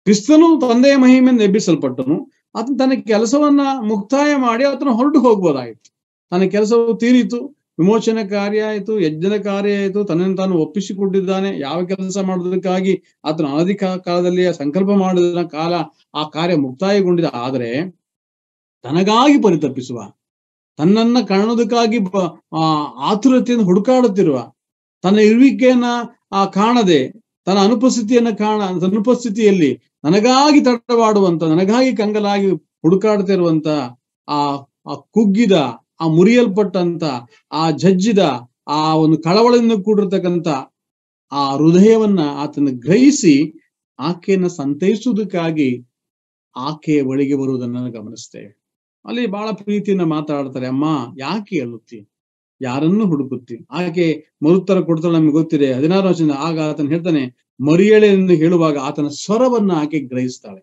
S1: ಕ್ರಿಸ್ತನು ತಂದೆಯ ಮಹಿಮೆಯಿಂದ ಎಬ್ಬಿಸಲ್ಪಟ್ಟನು ಆತನ್ ತನ್ನ ಕೆಲಸವನ್ನ ಮುಕ್ತಾಯ ಮಾಡಿ ಆತನು ಹೊರಟು ಹೋಗ್ಬೋದಾಯಿತು ತನ್ನ ಕೆಲಸವು ತೀರಿತು ವಿಮೋಚನೆ ಕಾರ್ಯ ಆಯಿತು ಯಜ್ಞದ ಕಾರ್ಯ ಆಯಿತು ತನ್ನನ್ನು ತಾನು ಒಪ್ಪಿಸಿಕೊಂಡಿದ್ದಾನೆ ಯಾವ ಕೆಲಸ ಮಾಡೋದಕ್ಕಾಗಿ ಆತನು ಅನಧಿ ಕಾಲದಲ್ಲಿ ಸಂಕಲ್ಪ ಮಾಡಿದ ಕಾಲ ಆ ಕಾರ್ಯ ಮುಕ್ತಾಯಗೊಂಡಿದೆ ಆದರೆ ತನಗಾಗಿ ಪರಿತಪ್ಪಿಸುವ ತನ್ನನ್ನ ಕಾಣೋದಕ್ಕಾಗಿ ಆತುರತೆಯನ್ನು ಹುಡುಕಾಡುತ್ತಿರುವ ತನ್ನ ಇರುವಿಕೆಯನ್ನ ಆ ಕಾಣದೆ ತನ್ನ ಅನುಪಸ್ಥಿತಿಯನ್ನ ಕಾಣ ಅನುಪಸ್ಥಿತಿಯಲ್ಲಿ ನನಗಾಗಿ ತಡವಾಡುವಂತ ನನಗಾಗಿ ಕಂಗಲಾಗಿ ಹುಡುಕಾಡ್ತಿರುವಂತ ಆ ಆ ಕುಗ್ಗಿದ ಆ ಮುರಿಯಲ್ಪಟ್ಟಂತ ಆ ಜಜ್ಜಿದ ಆ ಒಂದು ಕಳವಳದಿಂದ ಕೂಡಿರ್ತಕ್ಕಂಥ ಆ ಹೃದಯವನ್ನ ಆತನ ಗ್ರಹಿಸಿ ಆಕೆಯನ್ನ ಸಂತೈಸುವುದಕ್ಕಾಗಿ ಆಕೆಯ ಬಳಿಗೆ ಬರುವುದನ್ನು ಗಮನಿಸ್ತೇವೆ ಅಲ್ಲಿ ಬಹಳ ಪ್ರೀತಿಯಿಂದ ಮಾತಾಡ್ತಾರೆ ಅಮ್ಮ ಯಾಕೆ ಹೇಳುತ್ತಿ ಯಾರನ್ನು ಹುಡುಕುತ್ತಿ ಆಕೆ ಮರುತ್ತರ ಕೊಡ್ತಾಳೆ ನಮ್ಗೆ ಗೊತ್ತಿದೆ ಹದಿನಾರು ವರ್ಷದಿಂದ ಆಗ ಆತನ ಹೇಳ್ತಾನೆ ಮರಿಯಳೆ ಎಂದು ಹೇಳುವಾಗ ಆತನ ಸ್ವರವನ್ನ ಆಕೆ ಗ್ರಹಿಸ್ತಾಳೆ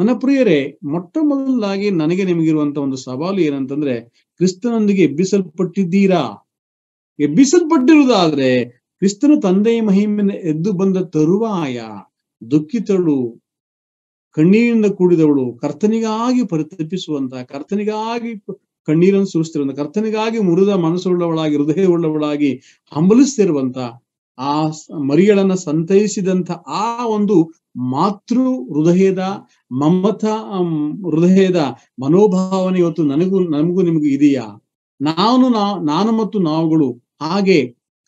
S1: ನನ್ನ ಪ್ರಿಯರೇ ಮೊಟ್ಟ ಮೊದಲಾಗಿ ನನಗೆ ನಿಮಗಿರುವಂತ ಒಂದು ಸವಾಲು ಏನಂತಂದ್ರೆ ಕ್ರಿಸ್ತನೊಂದಿಗೆ ಎಬ್ಬಿಸಲ್ಪಟ್ಟಿದ್ದೀರಾ ಎಬ್ಬಿಸಲ್ಪಟ್ಟಿರುವುದಾದ್ರೆ ಕ್ರಿಸ್ತನು ತಂದೆಯ ಮಹಿಮೆಯನ್ನು ಎದ್ದು ಬಂದ ತರುವಾಯ ದುಃಖಿತಳು ಕಣ್ಣೀರಿಂದ ಕೂಡಿದವಳು ಕರ್ತನಿಗಾಗಿ ಪರಿತಪಿಸುವಂತ ಕರ್ತನಿಗಾಗಿ ಕಣ್ಣೀರನ್ನು ಸುರಿಸ್ತಿರುವಂತ ಕರ್ತನಿಗಾಗಿ ಮುರಿದ ಮನಸ್ಸುಳ್ಳವಳಾಗಿ ಹೃದಯವುಳ್ಳವಳಾಗಿ ಹಂಬಲಿಸ್ತಿರುವಂತ ಆ ಮರಿಗಳನ್ನ ಸಂತೈಸಿದಂತ ಆ ಒಂದು ಮಾತೃ ಹೃದಯದ ಮಮ್ಮತ ಹೃದಯದ ಮನೋಭಾವನೆ ಇವತ್ತು ನನಗೂ ನಮಗೂ ನಿಮಗೂ ಇದೆಯಾ ನಾನು ನಾ ನಾನು ಮತ್ತು ನಾವುಗಳು ಹಾಗೆ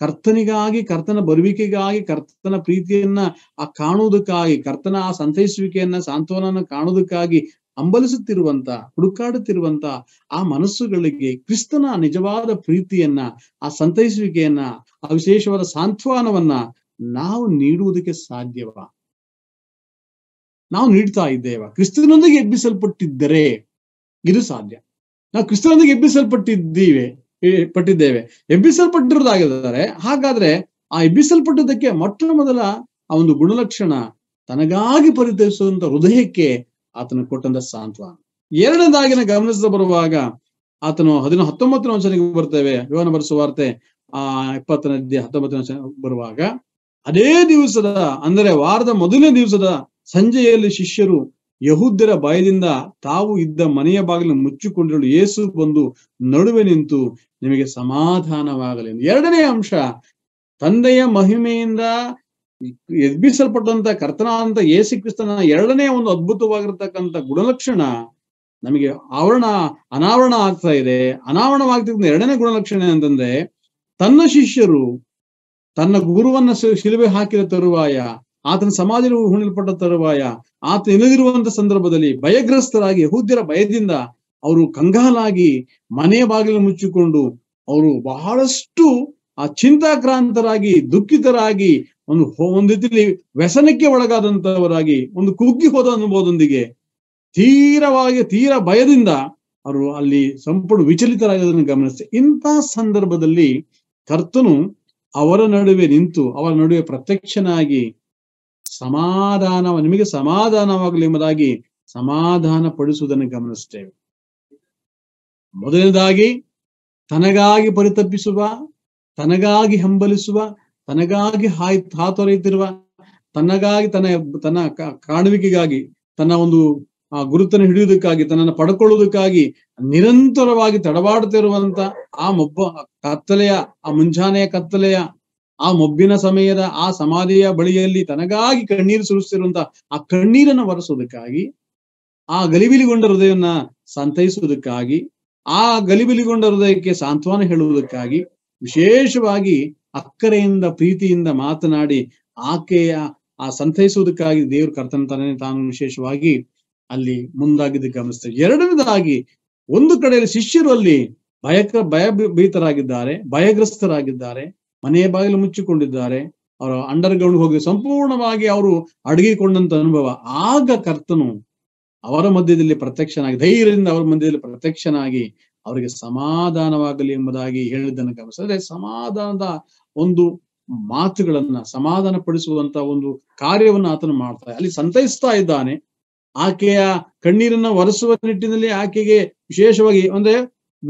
S1: ಕರ್ತನಿಗಾಗಿ ಕರ್ತನ ಬರುವಿಕೆಗಾಗಿ ಕರ್ತನ ಪ್ರೀತಿಯನ್ನ ಆ ಕಾಣುವುದಕ್ಕಾಗಿ ಕರ್ತನ ಆ ಸಂತೈಸುವಿಕೆಯನ್ನ ಸಾಂತ್ವನ ಕಾಣುವುದಕ್ಕಾಗಿ ಹಂಬಲಿಸುತ್ತಿರುವಂತ ಹುಡುಕಾಡುತ್ತಿರುವಂತ ಆ ಮನಸ್ಸುಗಳಿಗೆ ಕ್ರಿಸ್ತನ ನಿಜವಾದ ಪ್ರೀತಿಯನ್ನ ಆ ಸಂತೈಸುವಿಕೆಯನ್ನ ಆ ವಿಶೇಷವಾದ ಸಾಂತ್ವನವನ್ನ ನಾವು ನೀಡುವುದಕ್ಕೆ ಸಾಧ್ಯವ ನಾವು ನೀಡ್ತಾ ಇದ್ದೇವ ಕ್ರಿಸ್ತನೊಂದಿಗೆ ಎಬ್ಬಿಸಲ್ಪಟ್ಟಿದ್ದರೆ ಇದು ಸಾಧ್ಯ ನಾವು ಕ್ರಿಸ್ತನೊಂದಿಗೆ ಎಬ್ಬಿಸಲ್ಪಟ್ಟಿದ್ದೀವಿ ಪಟ್ಟಿದ್ದೇವೆ ಎಬ್ಬಿಸಲ್ಪಟ್ಟಿರುವುದಾಗಿದ್ದಾರೆ ಹಾಗಾದ್ರೆ ಆ ಎಬ್ಬಿಸಲ್ಪಟ್ಟದಕ್ಕೆ ಮೊಟ್ಟ ಮೊದಲ ಆ ಒಂದು ಗುಣಲಕ್ಷಣ ತನಗಾಗಿ ಪರಿತರಿಸುವಂತ ಹೃದಯಕ್ಕೆ ಆತನು ಕೊಟ್ಟಂತ ಸಾಂತ್ವನ ಎರಡನೇದಾಗಿನ ಗಮನಿಸದ ಬರುವಾಗ ಆತನು ಹದಿನ ಹತ್ತೊಂಬತ್ತನೇ ವಂಶನಿಗೆ ಬರ್ತೇವೆ ಯೋನ ಬರೆಸುವಾರ್ತೆ ಆ ಇಪ್ಪತ್ತನೇ ಹತ್ತೊಂಬತ್ತನೇ ವಚನ ಬರುವಾಗ ಅದೇ ದಿವಸದ ಅಂದರೆ ವಾರದ ಮೊದಲನೇ ದಿವಸದ ಸಂಜೆಯಲ್ಲಿ ಶಿಷ್ಯರು ಯಹೂದ್ಯರ ಭಯದಿಂದ ತಾವು ಇದ್ದ ಮನೆಯ ಬಾಗಿಲನ್ನು ಮುಚ್ಚಿಕೊಂಡಿರಲು ಯೇಸು ಬಂದು ನಡುವೆ ನಿಂತು ನಿಮಗೆ ಸಮಾಧಾನವಾಗಲಿ ಎರಡನೇ ಅಂಶ ತಂದೆಯ ಮಹಿಮೆಯಿಂದ ಎದ್ಬಿಸಲ್ಪಟ್ಟಂತ ಕರ್ತನಾದಂತ ಯೇಸು ಕ್ರಿಸ್ತನ ಎರಡನೇ ಒಂದು ಅದ್ಭುತವಾಗಿರ್ತಕ್ಕಂಥ ಗುಣಲಕ್ಷಣ ನಮಗೆ ಆವರಣ ಅನಾವರಣ ಆಗ್ತಾ ಇದೆ ಅನಾವರಣವಾಗ್ತಿದ್ದ ಎರಡನೇ ಗುಣಲಕ್ಷಣ ಅಂತಂದ್ರೆ ತನ್ನ ಶಿಷ್ಯರು ತನ್ನ ಗುರುವನ್ನ ಶಿಲುಬೆ ಹಾಕಿದ ತರುವಾಯ ಆತನ ಸಮಾಜದಲ್ಲಿ ಹುಣಿಲ್ಪಟ್ಟ ತರುವಾಯ ಆತ ಇಲ್ಲದಿರುವಂತ ಸಂದರ್ಭದಲ್ಲಿ ಭಯಗ್ರಸ್ತರಾಗಿ ಯಹೂದ್ಯರ ಭಯದಿಂದ ಅವರು ಕಂಗಾಲಾಗಿ ಮನೆಯ ಬಾಗಿಲು ಮುಚ್ಚಿಕೊಂಡು ಅವರು ಬಹಳಷ್ಟು ಆ ಚಿಂತಾಕ್ರಾಂತರಾಗಿ ದುಃಖಿತರಾಗಿ ಒಂದು ಒಂದು ರೀತಿಯಲ್ಲಿ ವ್ಯಸನಕ್ಕೆ ಒಳಗಾದಂತವರಾಗಿ ಒಂದು ಕುಗ್ಗಿ ಹೋದ ಅನುಭವದೊಂದಿಗೆ ತೀರವಾಗಿ ತೀರ ಭಯದಿಂದ ಅವರು ಅಲ್ಲಿ ಸಂಪೂರ್ಣ ವಿಚಲಿತರಾಗಿದ್ದನ್ನು ಗಮನಿಸಿ ಇಂತಹ ಸಂದರ್ಭದಲ್ಲಿ ಕರ್ತನು ಅವರ ನಡುವೆ ನಿಂತು ಅವರ ನಡುವೆ ಪ್ರತ್ಯಕ್ಷನಾಗಿ ಸಮಾಧಾನವ ನಿಮಗೆ ಸಮಾಧಾನವಾಗಲಿ ಎಂಬುದಾಗಿ ಸಮಾಧಾನ ಪಡಿಸುವುದನ್ನು ಗಮನಿಸುತ್ತೇವೆ ಮೊದಲನೇದಾಗಿ ತನಗಾಗಿ ಪರಿತಪ್ಪಿಸುವ ತನಗಾಗಿ ಹಂಬಲಿಸುವ ತನಗಾಗಿ ಹಾಯ್ ಹಾತೊರೆಯುತ್ತಿರುವ ತನ್ನಗಾಗಿ ತನ್ನ ತನ್ನ ಕಾಣುವಿಕೆಗಾಗಿ ತನ್ನ ಒಂದು ಆ ಗುರುತನ್ನು ಹಿಡಿಯುವುದಕ್ಕಾಗಿ ತನ್ನನ್ನು ಪಡ್ಕೊಳ್ಳುವುದಕ್ಕಾಗಿ ನಿರಂತರವಾಗಿ ತಡಬಾಡುತ್ತಿರುವಂತ ಆ ಮೊಬ್ಬ ಕತ್ತಲೆಯ ಆ ಮುಂಜಾನೆಯ ಕತ್ತಲೆಯ ಆ ಮೊಬ್ಬಿನ ಸಮಯದ ಆ ಸಮಾಧಿಯ ಬಳಿಯಲ್ಲಿ ತನಗಾಗಿ ಕಣ್ಣೀರು ಸುರಿಸ್ತಿರುವಂತ ಆ ಕಣ್ಣೀರನ್ನು ಒರೆಸೋದಕ್ಕಾಗಿ ಆ ಗಲಿಬಿಲಿಗೊಂಡ ಹೃದಯವನ್ನ ಸಂತೈಸುವುದಕ್ಕಾಗಿ ಆ ಗಲಿಬಿಲಿಗೊಂಡ ಹೃದಯಕ್ಕೆ ಸಾಂತ್ವನ ಹೇಳುವುದಕ್ಕಾಗಿ ವಿಶೇಷವಾಗಿ ಅಕ್ಕರೆಯಿಂದ ಪ್ರೀತಿಯಿಂದ ಮಾತನಾಡಿ ಆಕೆಯ ಆ ಸಂತೈಸುವುದಕ್ಕಾಗಿ ದೇವರು ಕರ್ತನ ತಾನೇ ತಾನು ವಿಶೇಷವಾಗಿ ಅಲ್ಲಿ ಮುಂದಾಗಿದ್ದು ಗಮನಿಸ್ತೇವೆ ಎರಡನೇದಾಗಿ ಒಂದು ಕಡೆಯಲ್ಲಿ ಶಿಷ್ಯರು ಅಲ್ಲಿ ಭಯಕ ಭಯಭೀತರಾಗಿದ್ದಾರೆ ಭಯಗ್ರಸ್ತರಾಗಿದ್ದಾರೆ ಮನೆಯ ಬಾಗಿಲು ಮುಚ್ಚಿಕೊಂಡಿದ್ದಾರೆ ಅವರ ಅಂಡರ್ ಗ್ರೌಂಡ್ ಹೋಗಿ ಸಂಪೂರ್ಣವಾಗಿ ಅವರು ಅಡಗಿಕೊಂಡಂತ ಅನುಭವ ಆಗ ಕರ್ತನು ಅವರ ಮಧ್ಯದಲ್ಲಿ ಪ್ರತ್ಯಕ್ಷನಾಗಿ ಧೈರ್ಯದಿಂದ ಅವರ ಮಧ್ಯದಲ್ಲಿ ಪ್ರತ್ಯಕ್ಷನಾಗಿ ಅವರಿಗೆ ಸಮಾಧಾನವಾಗಲಿ ಎಂಬುದಾಗಿ ಹೇಳಿದ್ದನ್ನು ಗಮನಿಸಿದ್ರೆ ಸಮಾಧಾನದ ಒಂದು ಮಾತುಗಳನ್ನ ಸಮಾಧಾನ ಪಡಿಸುವಂತ ಒಂದು ಕಾರ್ಯವನ್ನು ಆತನು ಮಾಡ್ತಾರೆ ಅಲ್ಲಿ ಸಂತೈಸ್ತಾ ಇದ್ದಾನೆ ಆಕೆಯ ಕಣ್ಣೀರನ್ನ ಒರೆಸುವ ನಿಟ್ಟಿನಲ್ಲಿ ಆಕೆಗೆ ವಿಶೇಷವಾಗಿ ಅಂದ್ರೆ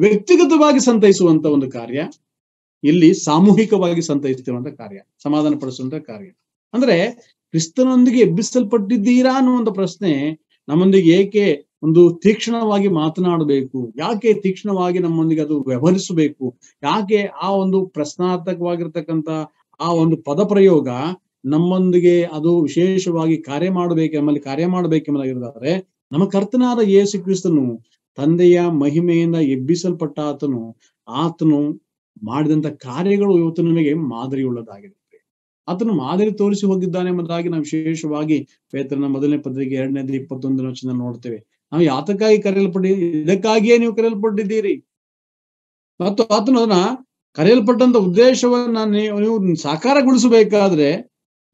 S1: ವ್ಯಕ್ತಿಗತವಾಗಿ ಸಂತೈಸುವಂತ ಒಂದು ಕಾರ್ಯ ಇಲ್ಲಿ ಸಾಮೂಹಿಕವಾಗಿ ಸಂತೈಸುತ್ತಿರುವಂತಹ ಕಾರ್ಯ ಸಮಾಧಾನ ಪಡಿಸುವಂತಹ ಕಾರ್ಯ ಅಂದ್ರೆ ಕ್ರಿಸ್ತನೊಂದಿಗೆ ಎಬ್ಬಿಸಲ್ಪಟ್ಟಿದ್ದೀರಾ ಅನ್ನೋ ಒಂದು ಪ್ರಶ್ನೆ ನಮ್ಮೊಂದಿಗೆ ಏಕೆ ಒಂದು ತೀಕ್ಷ್ಣವಾಗಿ ಮಾತನಾಡಬೇಕು ಯಾಕೆ ತೀಕ್ಷ್ಣವಾಗಿ ನಮ್ಮೊಂದಿಗೆ ಅದು ವ್ಯವಹರಿಸಬೇಕು ಯಾಕೆ ಆ ಒಂದು ಪ್ರಶ್ನಾರ್ಥಕವಾಗಿರ್ತಕ್ಕಂಥ ಆ ಒಂದು ಪದ ಪ್ರಯೋಗ ನಮ್ಮೊಂದಿಗೆ ಅದು ವಿಶೇಷವಾಗಿ ಕಾರ್ಯ ಮಾಡಬೇಕೆಂಬಲ್ಲಿ ಕಾರ್ಯ ಮಾಡಬೇಕೆಂಬುದಾಗಿರ್ತಾರೆ ನಮ್ಮ ಕರ್ತನಾದ ಯೇಸು ಕ್ರಿಸ್ತನು ತಂದೆಯ ಮಹಿಮೆಯಿಂದ ಎಬ್ಬಿಸಲ್ಪಟ್ಟ ಆತನು ಆತನು ಮಾಡಿದಂತ ಕಾರ್ಯಗಳು ಇವತ್ತು ನಮಗೆ ಉಳ್ಳದಾಗಿರುತ್ತೆ ಆತನು ಮಾದರಿ ತೋರಿಸಿ ಹೋಗಿದ್ದಾನೆ ಎಂಬುದಾಗಿ ನಾವು ವಿಶೇಷವಾಗಿ ಪೇತ್ರನ ಮೊದಲನೇ ಪತ್ರಿಕೆ ಎರಡನೇದು ಇಪ್ಪತ್ತೊಂದು ವಚನ ನೋಡ್ತೇವೆ ನಾವು ಯಾತಕ್ಕಾಗಿ ಕರೆಯಲ್ಪಟ್ಟಿ ಇದಕ್ಕಾಗಿಯೇ ನೀವು ಕರೆಯಲ್ಪಟ್ಟಿದ್ದೀರಿ ಮತ್ತು ಆತನು ಅದನ್ನ ಕರೆಯಲ್ಪಟ್ಟಂತ ಉದ್ದೇಶವನ್ನ ನೀವು ಸಾಕಾರಗೊಳಿಸಬೇಕಾದ್ರೆ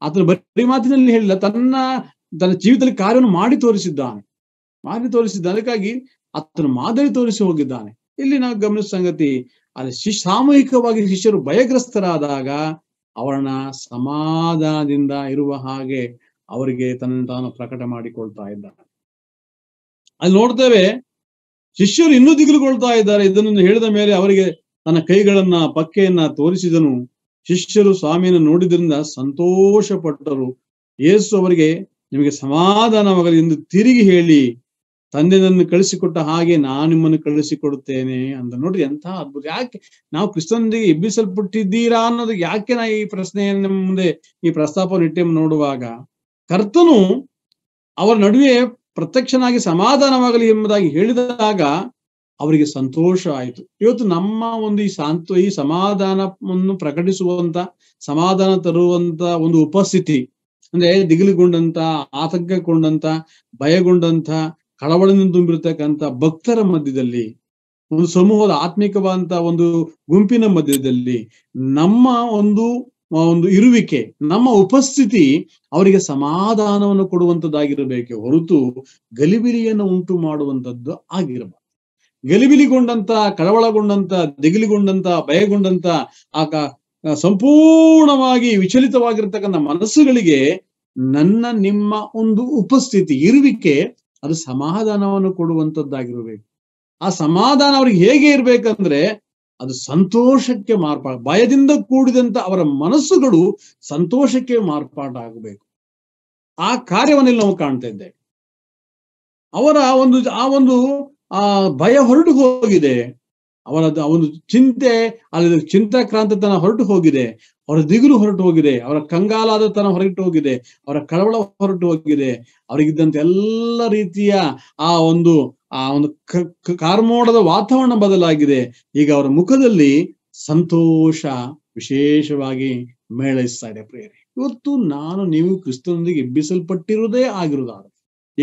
S1: ಆತನ ಬರೀ ಮಾತಿನಲ್ಲಿ ಹೇಳಿಲ್ಲ ತನ್ನ ತನ್ನ ಜೀವಿತದಲ್ಲಿ ಕಾರ್ಯವನ್ನು ಮಾಡಿ ತೋರಿಸಿದ್ದಾನೆ ಮಾಡಿ ತೋರಿಸಿದ್ದ ಅದಕ್ಕಾಗಿ ಆತನ ಮಾದರಿ ತೋರಿಸಿ ಹೋಗಿದ್ದಾನೆ ಇಲ್ಲಿ ನಾವು ಗಮನಿಸ ಸಂಗತಿ ಅಲ್ಲಿ ಸಾಮೂಹಿಕವಾಗಿ ಶಿಷ್ಯರು ಭಯಗ್ರಸ್ತರಾದಾಗ ಅವರನ್ನ ಸಮಾಧಾನದಿಂದ ಇರುವ ಹಾಗೆ ಅವರಿಗೆ ತನ್ನ ತಾನು ಪ್ರಕಟ ಮಾಡಿಕೊಳ್ತಾ ಇದ್ದಾನೆ ಅಲ್ಲಿ ನೋಡ್ತೇವೆ ಶಿಷ್ಯರು ಇನ್ನೂ ದಿಗಿಲುಗೊಳ್ತಾ ಇದ್ದಾರೆ ಇದನ್ನು ಹೇಳಿದ ಮೇಲೆ ಅವರಿಗೆ ತನ್ನ ಕೈಗಳನ್ನ ಪಕ್ಕೆಯನ್ನ ತೋರಿಸಿದನು ಶಿಷ್ಯರು ಸ್ವಾಮಿಯನ್ನು ನೋಡಿದ್ರಿಂದ ಸಂತೋಷಪಟ್ಟರು ಯೇಸು ಅವರಿಗೆ ನಿಮಗೆ ಸಮಾಧಾನವಾಗಲಿ ಎಂದು ತಿರುಗಿ ಹೇಳಿ ತಂದೆ ನನ್ನ ಕಳಿಸಿಕೊಟ್ಟ ಹಾಗೆ ನಾನು ನಿಮ್ಮನ್ನು ಕಳಿಸಿಕೊಡುತ್ತೇನೆ ಅಂತ ನೋಡ್ರಿ ಎಂಥ ಅದ್ಭುತ ಯಾಕೆ ನಾವು ಕ್ರಿಸ್ತನೊಂದಿಗೆ ಎಬ್ಬಿಸಲ್ಪಟ್ಟಿದ್ದೀರಾ ಅನ್ನೋದು ಯಾಕೆ ನಾ ಈ ಪ್ರಶ್ನೆಯನ್ನು ಮುಂದೆ ಈ ಪ್ರಸ್ತಾಪವನ್ನು ಇಟ್ಟೆ ನೋಡುವಾಗ ಕರ್ತನು ಅವರ ನಡುವೆ ಪ್ರತ್ಯಕ್ಷನಾಗಿ ಸಮಾಧಾನವಾಗಲಿ ಎಂಬುದಾಗಿ ಹೇಳಿದಾಗ ಅವರಿಗೆ ಸಂತೋಷ ಆಯಿತು ಇವತ್ತು ನಮ್ಮ ಒಂದು ಈ ಸಾಂತ್ವ ಈ ಸಮಾಧಾನವನ್ನು ಪ್ರಕಟಿಸುವಂತ ಸಮಾಧಾನ ತರುವಂತ ಒಂದು ಉಪಸ್ಥಿತಿ ಅಂದ್ರೆ ದಿಗಿಲುಗೊಂಡಂತ ಆತಂಕಗೊಂಡಂತ ಭಯಗೊಂಡಂತ ಕಳವಳದಿಂದ ತುಂಬಿರ್ತಕ್ಕಂಥ ಭಕ್ತರ ಮಧ್ಯದಲ್ಲಿ ಒಂದು ಸಮೂಹದ ಆತ್ಮಿಕವಾದಂತ ಒಂದು ಗುಂಪಿನ ಮಧ್ಯದಲ್ಲಿ ನಮ್ಮ ಒಂದು ಒಂದು ಇರುವಿಕೆ ನಮ್ಮ ಉಪಸ್ಥಿತಿ ಅವರಿಗೆ ಸಮಾಧಾನವನ್ನು ಕೊಡುವಂಥದ್ದಾಗಿರಬೇಕೆ ಹೊರತು ಗಲಿಬಿಲಿಯನ್ನು ಉಂಟು ಮಾಡುವಂತದ್ದು ಆಗಿರಬಾರದು ಗಲಿಬಿಲಿಗೊಂಡಂತ ಕಳವಳಗೊಂಡಂತ ದಿಗಿಲಿಗೊಂಡಂತ ಭಯಗೊಂಡಂತ ಆ ಸಂಪೂರ್ಣವಾಗಿ ವಿಚಲಿತವಾಗಿರ್ತಕ್ಕಂಥ ಮನಸ್ಸುಗಳಿಗೆ ನನ್ನ ನಿಮ್ಮ ಒಂದು ಉಪಸ್ಥಿತಿ ಇರುವಿಕೆ ಅದು ಸಮಾಧಾನವನ್ನು ಕೊಡುವಂಥದ್ದಾಗಿರಬೇಕು ಆ ಸಮಾಧಾನ ಅವ್ರಿಗೆ ಹೇಗೆ ಇರ್ಬೇಕಂದ್ರೆ ಅದು ಸಂತೋಷಕ್ಕೆ ಮಾರ್ಪಾಡು ಭಯದಿಂದ ಕೂಡಿದಂತ ಅವರ ಮನಸ್ಸುಗಳು ಸಂತೋಷಕ್ಕೆ ಮಾರ್ಪಾಡಾಗಬೇಕು ಆ ಕಾರ್ಯವನ್ನು ನಾವು ಕಾಣ್ತಾ ಇದ್ದೇವೆ ಅವರ ಒಂದು ಆ ಒಂದು ಆ ಭಯ ಹೊರಟು ಹೋಗಿದೆ ಅವನದ್ದು ಅವನು ಚಿಂತೆ ಅಲ್ಲಿ ತನ ಹೊರಟು ಹೋಗಿದೆ ಅವರ ದಿಗುಲು ಹೊರಟು ಹೋಗಿದೆ ಅವರ ಕಂಗಾಲಾದ ತನ ಹೊರಟು ಹೋಗಿದೆ ಅವರ ಕಳವಳ ಹೊರಟು ಹೋಗಿದೆ ಅವರಿಗಿದ್ದಂತ ಎಲ್ಲ ರೀತಿಯ ಆ ಒಂದು ಆ ಒಂದು ಕಾರ್ಮೋಡದ ವಾತಾವರಣ ಬದಲಾಗಿದೆ ಈಗ ಅವರ ಮುಖದಲ್ಲಿ ಸಂತೋಷ ವಿಶೇಷವಾಗಿ ಮೇಳೈಸ್ತಾ ಇದೆ ಪ್ರೇರೆ ಇವತ್ತು ನಾನು ನೀವು ಕ್ರಿಸ್ತನೊಂದಿಗೆ ಎಬ್ಬಿಸಲ್ಪಟ್ಟಿರುವುದೇ ಆಗಿರುವುದಾದ್ರೆ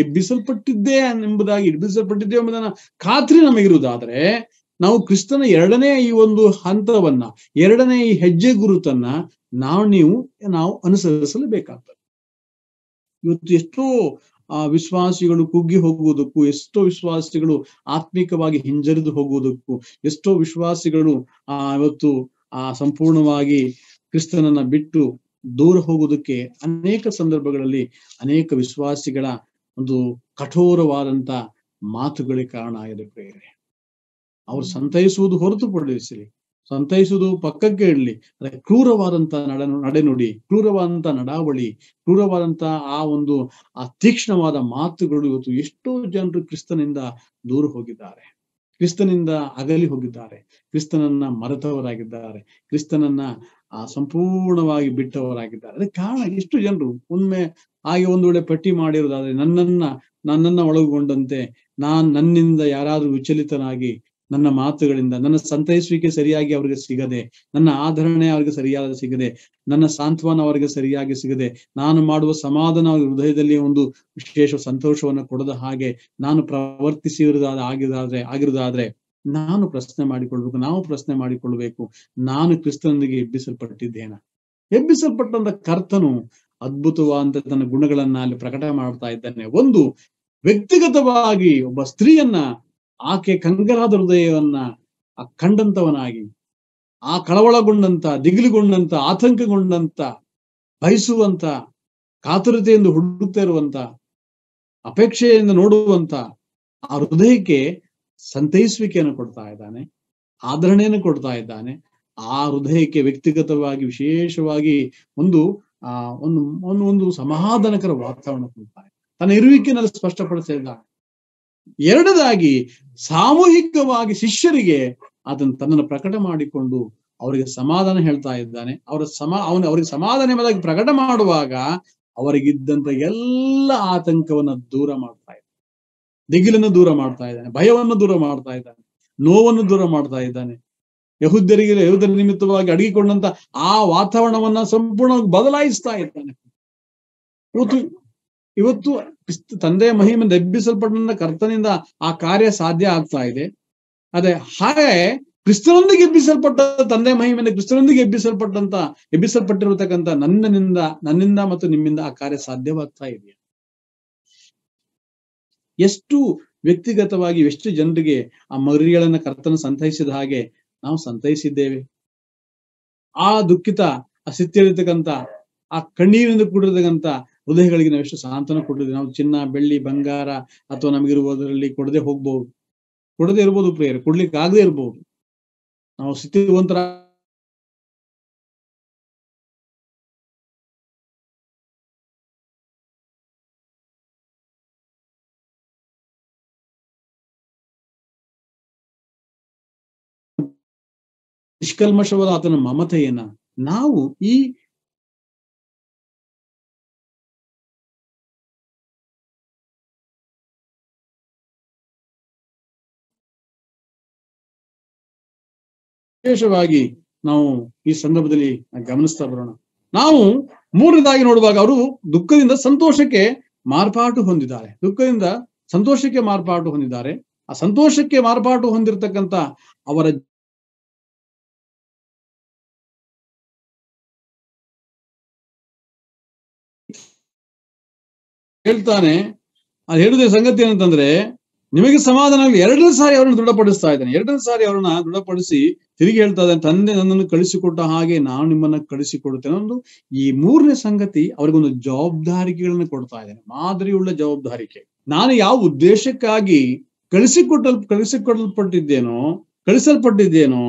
S1: ಎಬ್ಬಿಸಲ್ಪಟ್ಟಿದ್ದೇ ಎಂಬುದಾಗಿ ಎಬ್ಬಿಸಲ್ಪಟ್ಟಿದ್ದೆ ಎಂಬುದನ್ನ ಖಾತ್ರಿ ನಮಗಿರುವುದಾದ್ರೆ ನಾವು ಕ್ರಿಸ್ತನ ಎರಡನೇ ಈ ಒಂದು ಹಂತವನ್ನ ಎರಡನೇ ಈ ಹೆಜ್ಜೆ ಗುರುತನ್ನ ನಾವು ನೀವು ನಾವು ಬೇಕಾಗ್ತದೆ ಇವತ್ತು ಎಷ್ಟೋ ಆ ವಿಶ್ವಾಸಿಗಳು ಕುಗ್ಗಿ ಹೋಗುವುದಕ್ಕೂ ಎಷ್ಟೋ ವಿಶ್ವಾಸಿಗಳು ಆತ್ಮಿಕವಾಗಿ ಹಿಂಜರಿದು ಹೋಗುವುದಕ್ಕೂ ಎಷ್ಟೋ ವಿಶ್ವಾಸಿಗಳು ಆ ಇವತ್ತು ಆ ಸಂಪೂರ್ಣವಾಗಿ ಕ್ರಿಸ್ತನನ್ನ ಬಿಟ್ಟು ದೂರ ಹೋಗುವುದಕ್ಕೆ ಅನೇಕ ಸಂದರ್ಭಗಳಲ್ಲಿ ಅನೇಕ ವಿಶ್ವಾಸಿಗಳ ಒಂದು ಕಠೋರವಾದಂತ ಮಾತುಗಳಿಗೆ ಕಾರಣ ಆಗಿದೆ ಪ್ರೇರೇ ಅವ್ರು ಸಂತೈಸುವುದು ಹೊರತುಪಡಿಸಿ ಸಂತೈಸುವುದು ಪಕ್ಕಕ್ಕೆ ಇಡಲಿ ಅದೇ ಕ್ರೂರವಾದಂತ ನಡ ನಡೆನುಡಿ ಕ್ರೂರವಾದಂತ ನಡಾವಳಿ ಕ್ರೂರವಾದಂತ ಆ ಒಂದು ಆ ತೀಕ್ಷ್ಣವಾದ ಮಾತುಗಳು ಇವತ್ತು ಎಷ್ಟೋ ಜನರು ಕ್ರಿಸ್ತನಿಂದ ದೂರ ಹೋಗಿದ್ದಾರೆ ಕ್ರಿಸ್ತನಿಂದ ಅಗಲಿ ಹೋಗಿದ್ದಾರೆ ಕ್ರಿಸ್ತನನ್ನ ಮರೆತವರಾಗಿದ್ದಾರೆ ಕ್ರಿಸ್ತನನ್ನ ಆ ಸಂಪೂರ್ಣವಾಗಿ ಬಿಟ್ಟವರಾಗಿದ್ದಾರೆ ಅದಕ್ಕೆ ಕಾರಣ ಎಷ್ಟು ಜನರು ಒಮ್ಮೆ ಹಾಗೆ ಒಂದು ವೇಳೆ ಪಟ್ಟಿ ಮಾಡಿರೋದಾದ್ರೆ ನನ್ನನ್ನ ನನ್ನನ್ನ ಒಳಗೊಂಡಂತೆ ನಾನ್ ನನ್ನಿಂದ ಯಾರಾದ್ರೂ ವಿಚಲಿತನಾಗಿ ನನ್ನ ಮಾತುಗಳಿಂದ ನನ್ನ ಸಂತೈಸುವಿಕೆ ಸರಿಯಾಗಿ ಅವರಿಗೆ ಸಿಗದೆ ನನ್ನ ಆಧರಣೆ ಅವರಿಗೆ ಸರಿಯಾದ ಸಿಗದೆ ನನ್ನ ಸಾಂತ್ವನ ಅವರಿಗೆ ಸರಿಯಾಗಿ ಸಿಗದೆ ನಾನು ಮಾಡುವ ಸಮಾಧಾನ ಅವ್ರ ಹೃದಯದಲ್ಲಿ ಒಂದು ವಿಶೇಷ ಸಂತೋಷವನ್ನು ಕೊಡದ ಹಾಗೆ ನಾನು ಪ್ರವರ್ತಿಸಿರುವುದಾದ ಆಗಿರೋದಾದ್ರೆ ಆಗಿರುವುದಾದ್ರೆ ನಾನು ಪ್ರಶ್ನೆ ಮಾಡಿಕೊಳ್ಬೇಕು ನಾವು ಪ್ರಶ್ನೆ ಮಾಡಿಕೊಳ್ಬೇಕು ನಾನು ಕ್ರಿಸ್ತನೊಂದಿಗೆ ಎಬ್ಬಿಸಲ್ಪಟ್ಟಿದ್ದೇನ ಎಬ್ಬಿಸಲ್ಪಟ್ಟಂತ ಕರ್ತನು ಅದ್ಭುತವಾದಂತ ತನ್ನ ಗುಣಗಳನ್ನ ಅಲ್ಲಿ ಪ್ರಕಟ ಮಾಡ್ತಾ ಇದ್ದಾನೆ ಒಂದು ವ್ಯಕ್ತಿಗತವಾಗಿ ಒಬ್ಬ ಸ್ತ್ರೀಯನ್ನ ಆಕೆ ಕಂಗರಾದ ಹೃದಯವನ್ನ ಕಂಡಂತವನಾಗಿ ಆ ಕಳವಳಗೊಂಡಂತ ದಿಗಿಲುಗೊಂಡಂತ ಆತಂಕಗೊಂಡಂತ ಬಯಸುವಂತ ಕಾತುರತೆಯಿಂದ ಹುಡುಕ್ತಾ ಇರುವಂತ ಅಪೇಕ್ಷೆಯಿಂದ ನೋಡುವಂತ ಆ ಹೃದಯಕ್ಕೆ ಸಂತೈಸುವಿಕೆಯನ್ನು ಕೊಡ್ತಾ ಇದ್ದಾನೆ ಆಧರಣೆಯನ್ನು ಕೊಡ್ತಾ ಇದ್ದಾನೆ ಆ ಹೃದಯಕ್ಕೆ ವ್ಯಕ್ತಿಗತವಾಗಿ ವಿಶೇಷವಾಗಿ ಒಂದು ಆ ಒಂದು ಒಂದು ಸಮಾಧಾನಕರ ವಾತಾವರಣ ಕೊಡ್ತಾ ಇದ್ದಾನೆ ತನ್ನ ಇರುವಿಕೆನಲ್ಲಿ ಸ್ಪಷ್ಟಪಡಿಸ್ತಾ ಇದ್ದಾನೆ ಎರಡದಾಗಿ ಸಾಮೂಹಿಕವಾಗಿ ಶಿಷ್ಯರಿಗೆ ಅದನ್ನು ತನ್ನನ್ನು ಪ್ರಕಟ ಮಾಡಿಕೊಂಡು ಅವರಿಗೆ ಸಮಾಧಾನ ಹೇಳ್ತಾ ಇದ್ದಾನೆ ಅವರ ಸಮಾ ಅವನು ಅವರಿಗೆ ಎಂಬುದಾಗಿ ಪ್ರಕಟ ಮಾಡುವಾಗ ಅವರಿಗಿದ್ದಂತ ಎಲ್ಲ ಆತಂಕವನ್ನ ದೂರ ಮಾಡ್ತಾ ಇದ್ದಾನೆ ದಿಗಿಲನ್ನು ದೂರ ಮಾಡ್ತಾ ಇದ್ದಾನೆ ಭಯವನ್ನು ದೂರ ಮಾಡ್ತಾ ಇದ್ದಾನೆ ನೋವನ್ನು ದೂರ ಮಾಡ್ತಾ ಇದ್ದಾನೆ ಯಹುದ್ಯರಿಗೆ ಯಹುದರ ನಿಮಿತ್ತವಾಗಿ ಅಡಗಿಕೊಂಡಂತ ಆ ವಾತಾವರಣವನ್ನ ಸಂಪೂರ್ಣವಾಗಿ ಬದಲಾಯಿಸ್ತಾ ಇದ್ದಾನೆ ಇವತ್ತು ತಂದೆಯ ಮಹಿಮೆಯಿಂದ ಎಬ್ಬಿಸಲ್ಪಟ್ಟಂತ ಕರ್ತನಿಂದ ಆ ಕಾರ್ಯ ಸಾಧ್ಯ ಆಗ್ತಾ ಇದೆ ಅದೇ ಹಾಗೆ ಕ್ರಿಸ್ತನೊಂದಿಗೆ ಎಬ್ಬಿಸಲ್ಪಟ್ಟ ತಂದೆ ಮಹಿಮೆಯಿಂದ ಕ್ರಿಸ್ತನೊಂದಿಗೆ ಎಬ್ಬಿಸಲ್ಪಟ್ಟಂತ ಎಬ್ಬಿಸಲ್ಪಟ್ಟಿರತಕ್ಕಂಥ ನನ್ನನಿಂದ ನನ್ನಿಂದ ಮತ್ತು ನಿಮ್ಮಿಂದ ಆ ಕಾರ್ಯ ಸಾಧ್ಯವಾಗ್ತಾ ಇದೆಯಾ ಎಷ್ಟು ವ್ಯಕ್ತಿಗತವಾಗಿ ಎಷ್ಟು ಜನರಿಗೆ ಆ ಮರಿಗಳನ್ನ ಕರ್ತನ ಸಂತೈಸಿದ ಹಾಗೆ ನಾವು ಸಂತೈಸಿದ್ದೇವೆ ಆ ದುಃಖಿತ ಆ ಸ್ಥಿತಿಯಲ್ಲಿರ್ತಕ್ಕಂಥ ಆ ಕಣ್ಣೀರಿಂದ ಕೂಡಿರತಕ್ಕಂಥ ಹೃದಯಗಳಿಗೆ ನಾವೆಷ್ಟು ಎಷ್ಟು ಸಾಂತ್ವನ ನಾವು ಚಿನ್ನ ಬೆಳ್ಳಿ ಬಂಗಾರ ಅಥವಾ ನಮಗಿರುವುದರಲ್ಲಿ ಕೊಡದೆ ಹೋಗ್ಬಹುದು ಕೊಡದೆ ಇರ್ಬೋದು ಪ್ರೇಯರ್ ಕೊಡ್ಲಿಕ್ಕೆ ಆಗದೆ ಇರ್ಬೋದು ನಾವು ಸ್ಥಿತಿವಂತರ ನಿಷ್ಕಲ್ಮಶವಾದ ಆತನ ಮಮತೆಯನ್ನ ನಾವು ಈ ವಿಶೇಷವಾಗಿ ನಾವು ಈ ಸಂದರ್ಭದಲ್ಲಿ ಗಮನಿಸ್ತಾ ಬರೋಣ ನಾವು ಮೂರನೇದಾಗಿ ನೋಡುವಾಗ ಅವರು ದುಃಖದಿಂದ ಸಂತೋಷಕ್ಕೆ ಮಾರ್ಪಾಟು ಹೊಂದಿದ್ದಾರೆ ದುಃಖದಿಂದ ಸಂತೋಷಕ್ಕೆ ಮಾರ್ಪಾಟು ಹೊಂದಿದ್ದಾರೆ ಆ ಸಂತೋಷಕ್ಕೆ ಮಾರ್ಪಾಟು ಹೊಂದಿರತಕ್ಕಂತ ಅವರ ಹೇಳ್ತಾನೆ ಅದು ಹೇಳಿದ ಸಂಗತಿ ಏನಂತಂದ್ರೆ ನಿಮಗೆ ಸಮಾಧಾನವಾಗಲಿ ಎರಡನೇ ಸಾರಿ ಅವರನ್ನು ದೃಢಪಡಿಸ್ತಾ ಇದ್ದಾನೆ ಎರಡನೇ ಸಾರಿ ಅವರನ್ನ ದೃಢಪಡಿಸಿ ತಿರುಗಿ ಹೇಳ್ತಾ ಇದ್ದಾನೆ ತಂದೆ ನನ್ನನ್ನು ಕಳಿಸಿಕೊಟ್ಟ ಹಾಗೆ ನಾನು ನಿಮ್ಮನ್ನ ಕಳಿಸಿಕೊಡುತ್ತೇನೆ ಒಂದು ಈ ಮೂರನೇ ಸಂಗತಿ ಅವರಿಗೊಂದು ಜವಾಬ್ದಾರಿಕೆಗಳನ್ನ ಕೊಡ್ತಾ ಇದ್ದಾನೆ ಮಾದರಿಯುಳ್ಳ ಜವಾಬ್ದಾರಿಕೆ ನಾನು ಯಾವ ಉದ್ದೇಶಕ್ಕಾಗಿ ಕಳಿಸಿಕೊಟ್ಟಲ್ ಕಳಿಸಿಕೊಡಲ್ಪಟ್ಟಿದ್ದೇನೋ ಕಳಿಸಲ್ಪಟ್ಟಿದ್ದೇನೋ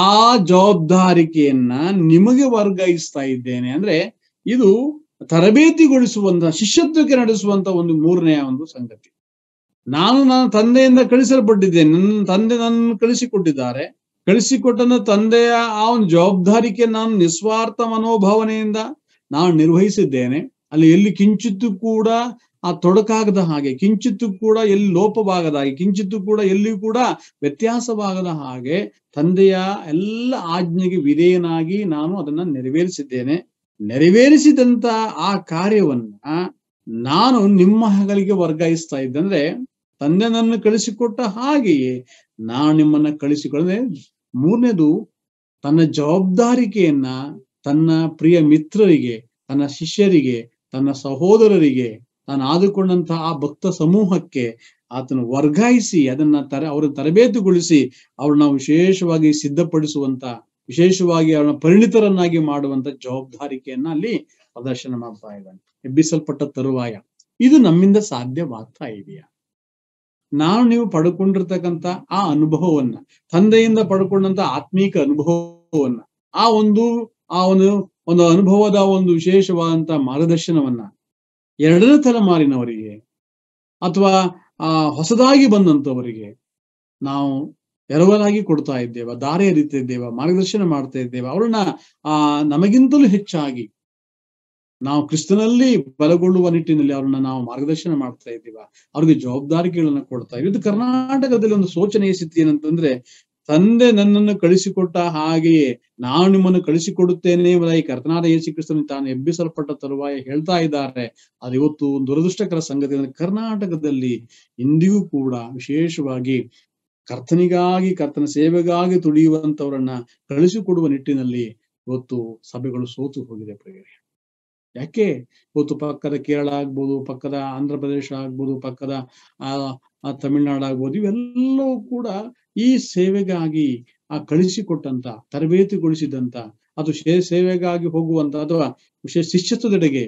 S1: ಆ ಜವಾಬ್ದಾರಿಕೆಯನ್ನ ನಿಮಗೆ ವರ್ಗಾಯಿಸ್ತಾ ಇದ್ದೇನೆ ಅಂದ್ರೆ ಇದು ತರಬೇತಿಗೊಳಿಸುವಂತಹ ಶಿಷ್ಯತ್ವಕ್ಕೆ ನಡೆಸುವಂತ ಒಂದು ಮೂರನೆಯ ಒಂದು ಸಂಗತಿ ನಾನು ನನ್ನ ತಂದೆಯಿಂದ ಕಳಿಸಲ್ಪಟ್ಟಿದ್ದೇನೆ ನನ್ನ ತಂದೆ ನನ್ನ ಕಳಿಸಿಕೊಟ್ಟಿದ್ದಾರೆ ಕಳಿಸಿಕೊಟ್ಟ ತಂದೆಯ ಆ ಒಂದು ಜವಾಬ್ದಾರಿಕೆ ನಾನು ನಿಸ್ವಾರ್ಥ ಮನೋಭಾವನೆಯಿಂದ ನಾನು ನಿರ್ವಹಿಸಿದ್ದೇನೆ ಅಲ್ಲಿ ಎಲ್ಲಿ ಕಿಂಚಿತ್ತು ಕೂಡ ಆ ತೊಡಕಾಗದ ಹಾಗೆ ಕಿಂಚಿತ್ತು ಕೂಡ ಎಲ್ಲಿ ಲೋಪವಾಗದ ಹಾಗೆ ಕಿಂಚಿತ್ತು ಕೂಡ ಎಲ್ಲಿಯೂ ಕೂಡ ವ್ಯತ್ಯಾಸವಾಗದ ಹಾಗೆ ತಂದೆಯ ಎಲ್ಲ ಆಜ್ಞೆಗೆ ವಿಧೇಯನಾಗಿ ನಾನು ಅದನ್ನ ನೆರವೇರಿಸಿದ್ದೇನೆ ನೆರವೇರಿಸಿದಂತ ಆ ಕಾರ್ಯವನ್ನ ನಾನು ನಿಮ್ಮ ಹಗಲಿಗೆ ವರ್ಗಾಯಿಸ್ತಾ ಇದ್ದಂದ್ರೆ ತಂದೆ ನನ್ನ ಕಳಿಸಿಕೊಟ್ಟ ಹಾಗೆಯೇ ನಾನು ನಿಮ್ಮನ್ನ ಕಳಿಸಿಕೊಳ್ಳದೆ ಮೂರನೇದು ತನ್ನ ಜವಾಬ್ದಾರಿಕೆಯನ್ನ ತನ್ನ ಪ್ರಿಯ ಮಿತ್ರರಿಗೆ ತನ್ನ ಶಿಷ್ಯರಿಗೆ ತನ್ನ ಸಹೋದರರಿಗೆ ತಾನು ಆದುಕೊಂಡಂತಹ ಆ ಭಕ್ತ ಸಮೂಹಕ್ಕೆ ಆತನು ವರ್ಗಾಯಿಸಿ ಅದನ್ನ ತರ ಅವರ ತರಬೇತಿಗೊಳಿಸಿ ಅವ್ರನ್ನ ವಿಶೇಷವಾಗಿ ಸಿದ್ಧಪಡಿಸುವಂತ ವಿಶೇಷವಾಗಿ ಅವನ ಪರಿಣಿತರನ್ನಾಗಿ ಮಾಡುವಂತ ಜವಾಬ್ದಾರಿಕೆಯನ್ನ ಅಲ್ಲಿ ಪ್ರದರ್ಶನ ಮಾಡ್ತಾ ಇದ್ದಾನೆ ಎಬ್ಬಿಸಲ್ಪಟ್ಟ ತರುವಾಯ ಇದು ನಮ್ಮಿಂದ ಸಾಧ್ಯವಾಗ್ತಾ ಇದೆಯಾ ನಾನು ನೀವು ಪಡ್ಕೊಂಡಿರ್ತಕ್ಕಂಥ ಆ ಅನುಭವವನ್ನ ತಂದೆಯಿಂದ ಪಡ್ಕೊಂಡಂತ ಆತ್ಮೀಕ ಅನುಭವವನ್ನ ಆ ಒಂದು ಆ ಒಂದು ಒಂದು ಅನುಭವದ ಒಂದು ವಿಶೇಷವಾದಂತ ಮಾರ್ಗದರ್ಶನವನ್ನ ಎರಡನೇ ತಲೆಮಾರಿನವರಿಗೆ ಅಥವಾ ಆ ಹೊಸದಾಗಿ ಬಂದಂತವರಿಗೆ ನಾವು ಎರವಲಾಗಿ ಕೊಡ್ತಾ ಇದ್ದೇವೆ ದಾರಿ ಹರಿತಾ ಮಾರ್ಗದರ್ಶನ ಮಾಡ್ತಾ ಇದ್ದೇವೆ ಅವ್ರನ್ನ ಆ ನಮಗಿಂತಲೂ ಹೆಚ್ಚಾಗಿ ನಾವು ಕ್ರಿಸ್ತನಲ್ಲಿ ಬಲಗೊಳ್ಳುವ ನಿಟ್ಟಿನಲ್ಲಿ ಅವ್ರನ್ನ ನಾವು ಮಾರ್ಗದರ್ಶನ ಮಾಡ್ತಾ ಇದ್ದೀವ ಅವ್ರಿಗೆ ಜವಾಬ್ದಾರಿಗಳನ್ನ ಕೊಡ್ತಾ ಇದ್ದೀವಿ ಇದು ಕರ್ನಾಟಕದಲ್ಲಿ ಒಂದು ಸೂಚನೆಯ ಸ್ಥಿತಿ ಏನಂತಂದ್ರೆ ತಂದೆ ನನ್ನನ್ನು ಕಳಿಸಿಕೊಟ್ಟ ಹಾಗೆಯೇ ನಾನು ನಿಮ್ಮನ್ನು ಕಳಿಸಿಕೊಡುತ್ತೇನೆ ಈ ಕರ್ತನಾದ ಯೇಸು ಕ್ರಿಸ್ತನ ತಾನು ಎಬ್ಬಿಸಲ್ಪಟ್ಟ ತರುವಾಯ ಹೇಳ್ತಾ ಇದ್ದಾರೆ ಅದು ಇವತ್ತು ದುರದೃಷ್ಟಕರ ಸಂಗತಿ ಅಂದ್ರೆ ಕರ್ನಾಟಕದಲ್ಲಿ ಇಂದಿಗೂ ಕೂಡ ವಿಶೇಷವಾಗಿ ಕರ್ತನಿಗಾಗಿ ಕರ್ತನ ಸೇವೆಗಾಗಿ ತುಳಿಯುವಂತವರನ್ನ ಕಳಿಸಿಕೊಡುವ ನಿಟ್ಟಿನಲ್ಲಿ ಇವತ್ತು ಸಭೆಗಳು ಸೋತು ಹೋಗಿದೆ ಪ್ರಗತಿ ಯಾಕೆ ಇವತ್ತು ಪಕ್ಕದ ಕೇರಳ ಆಗ್ಬೋದು ಪಕ್ಕದ ಆಂಧ್ರ ಪ್ರದೇಶ ಆಗ್ಬೋದು ಪಕ್ಕದ ಆ ತಮಿಳ್ನಾಡು ಆಗ್ಬೋದು ಇವೆಲ್ಲವೂ ಕೂಡ ಈ ಸೇವೆಗಾಗಿ ಆ ಕಳಿಸಿಕೊಟ್ಟಂತ ತರಬೇತಿಗೊಳಿಸಿದಂತ ಅದು ಸೇವೆಗಾಗಿ ಹೋಗುವಂತ ಅಥವಾ ವಿಶೇಷ ಶಿಷ್ಯತ್ವದೆಡೆಗೆ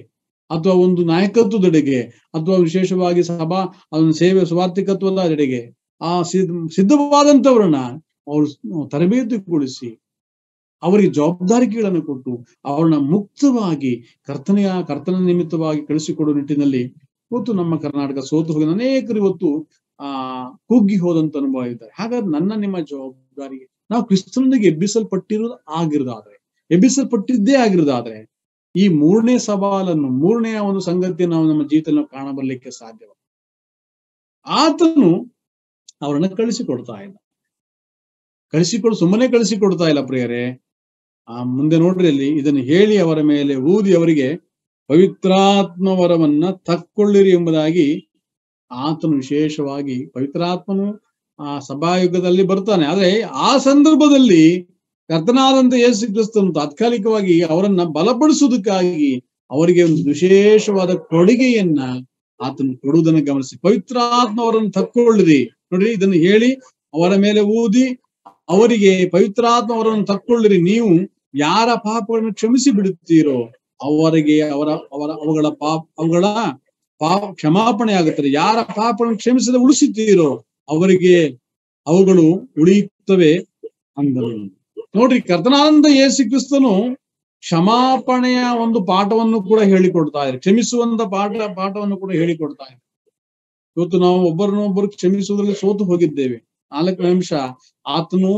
S1: ಅಥವಾ ಒಂದು ನಾಯಕತ್ವದೆಡೆಗೆ ಅಥವಾ ವಿಶೇಷವಾಗಿ ಸಭಾ ಅದೊಂದು ಸೇವೆ ಸ್ವಾರ್ಥಿಕತ್ವದ ಎಡೆಗೆ ಆ ಸಿದ್ಧ ಸಿದ್ಧವಾದಂತವ್ರನ್ನ ಅವ್ರು ತರಬೇತಿಗೊಳಿಸಿ ಅವರಿಗೆ ಜವಾಬ್ದಾರಿಕೆಗಳನ್ನು ಕೊಟ್ಟು ಅವರನ್ನ ಮುಕ್ತವಾಗಿ ಕರ್ತನೆಯ ಕರ್ತನ ನಿಮಿತ್ತವಾಗಿ ಕಳಿಸಿಕೊಡುವ ನಿಟ್ಟಿನಲ್ಲಿ ಇವತ್ತು ನಮ್ಮ ಕರ್ನಾಟಕ ಸೋತು ಹೋಗಿ ಅನೇಕರು ಇವತ್ತು ಆ ಕುಗ್ಗಿ ಹೋದಂತ ಅನುಭವ ಇದ್ದಾರೆ ಹಾಗಾದ್ರೆ ನನ್ನ ನಿಮ್ಮ ಜವಾಬ್ದಾರಿ ನಾವು ಕ್ರಿಸ್ತನೊಂದಿಗೆ ಎಬ್ಬಿಸಲ್ಪಟ್ಟಿರೋದು ಆಗಿರೋದಾದ್ರೆ ಎಬ್ಬಿಸಲ್ಪಟ್ಟಿದ್ದೇ ಆಗಿರೋದಾದ್ರೆ ಈ ಮೂರನೇ ಸವಾಲನ್ನು ಮೂರನೆಯ ಒಂದು ಸಂಗತಿಯನ್ನು ನಾವು ನಮ್ಮ ಜೀವಿತದಲ್ಲಿ ಕಾಣಬರ್ಲಿಕ್ಕೆ ಸಾಧ್ಯವ ಆತನು ಅವರನ್ನ ಕಳಿಸಿಕೊಡ್ತಾ ಇಲ್ಲ ಕಳಿಸಿಕೊಡ್ ಸುಮ್ಮನೆ ಕಳಿಸಿಕೊಡ್ತಾ ಇಲ್ಲ ಪ್ರಿಯರೇ ಆ ಮುಂದೆ ನೋಡ್ರಿ ಅಲ್ಲಿ ಇದನ್ನು ಹೇಳಿ ಅವರ ಮೇಲೆ ಊದಿ ಅವರಿಗೆ ಪವಿತ್ರಾತ್ಮ ವರವನ್ನ ತಕ್ಕೊಳ್ಳಿರಿ ಎಂಬುದಾಗಿ ಆತನು ವಿಶೇಷವಾಗಿ ಪವಿತ್ರಾತ್ಮನು ಆ ಸಭಾಯುಗದಲ್ಲಿ ಬರ್ತಾನೆ ಆದ್ರೆ ಆ ಸಂದರ್ಭದಲ್ಲಿ ಕರ್ತನಾದಂತ ಯೇಸು ಕ್ರಿಸ್ತನು ತಾತ್ಕಾಲಿಕವಾಗಿ ಅವರನ್ನ ಬಲಪಡಿಸುವುದಕ್ಕಾಗಿ ಅವರಿಗೆ ಒಂದು ವಿಶೇಷವಾದ ಕೊಡುಗೆಯನ್ನ ಆತನು ಕೊಡುವುದನ್ನು ಗಮನಿಸಿ ಪವಿತ್ರಾತ್ಮ ಅವರನ್ನು ತಕ್ಕೊಳ್ಳಿರಿ ನೋಡ್ರಿ ಇದನ್ನು ಹೇಳಿ ಅವರ ಮೇಲೆ ಊದಿ ಅವರಿಗೆ ಪವಿತ್ರಾತ್ಮ ಅವರನ್ನು ತಕ್ಕೊಳ್ಳಿರಿ ನೀವು ಯಾರ ಪಾಪಗಳನ್ನು ಕ್ಷಮಿಸಿ ಬಿಡುತ್ತೀರೋ ಅವರಿಗೆ ಅವರ ಅವರ ಅವುಗಳ ಪಾಪ ಅವುಗಳ ಪಾಪ ಕ್ಷಮಾಪಣೆ ಆಗುತ್ತದೆ ಯಾರ ಪಾಪಗಳನ್ನು ಕ್ಷಮಿಸದೆ ಉಳಿಸುತ್ತೀರೋ ಅವರಿಗೆ ಅವುಗಳು ಉಳಿಯುತ್ತವೆ ಅಂದರು ನೋಡ್ರಿ ಕರ್ತನಾನಂದ ಯೇಸು ಕ್ರಿಸ್ತನು ಕ್ಷಮಾಪಣೆಯ ಒಂದು ಪಾಠವನ್ನು ಕೂಡ ಹೇಳಿಕೊಡ್ತಾ ಇದ್ದಾರೆ ಕ್ಷಮಿಸುವಂತ ಪಾಠ ಪಾಠವನ್ನು ಕೂಡ ಹೇಳಿಕೊಡ್ತಾ ಇದ್ರು ಇವತ್ತು ನಾವು ಒಬ್ಬರನ್ನೊಬ್ಬರು ಕ್ಷಮಿಸುವುದರಲ್ಲಿ ಸೋತು ಹೋಗಿದ್ದೇವೆ ನಾಲ್ಕು ನಿಮಿಷ ಆತನು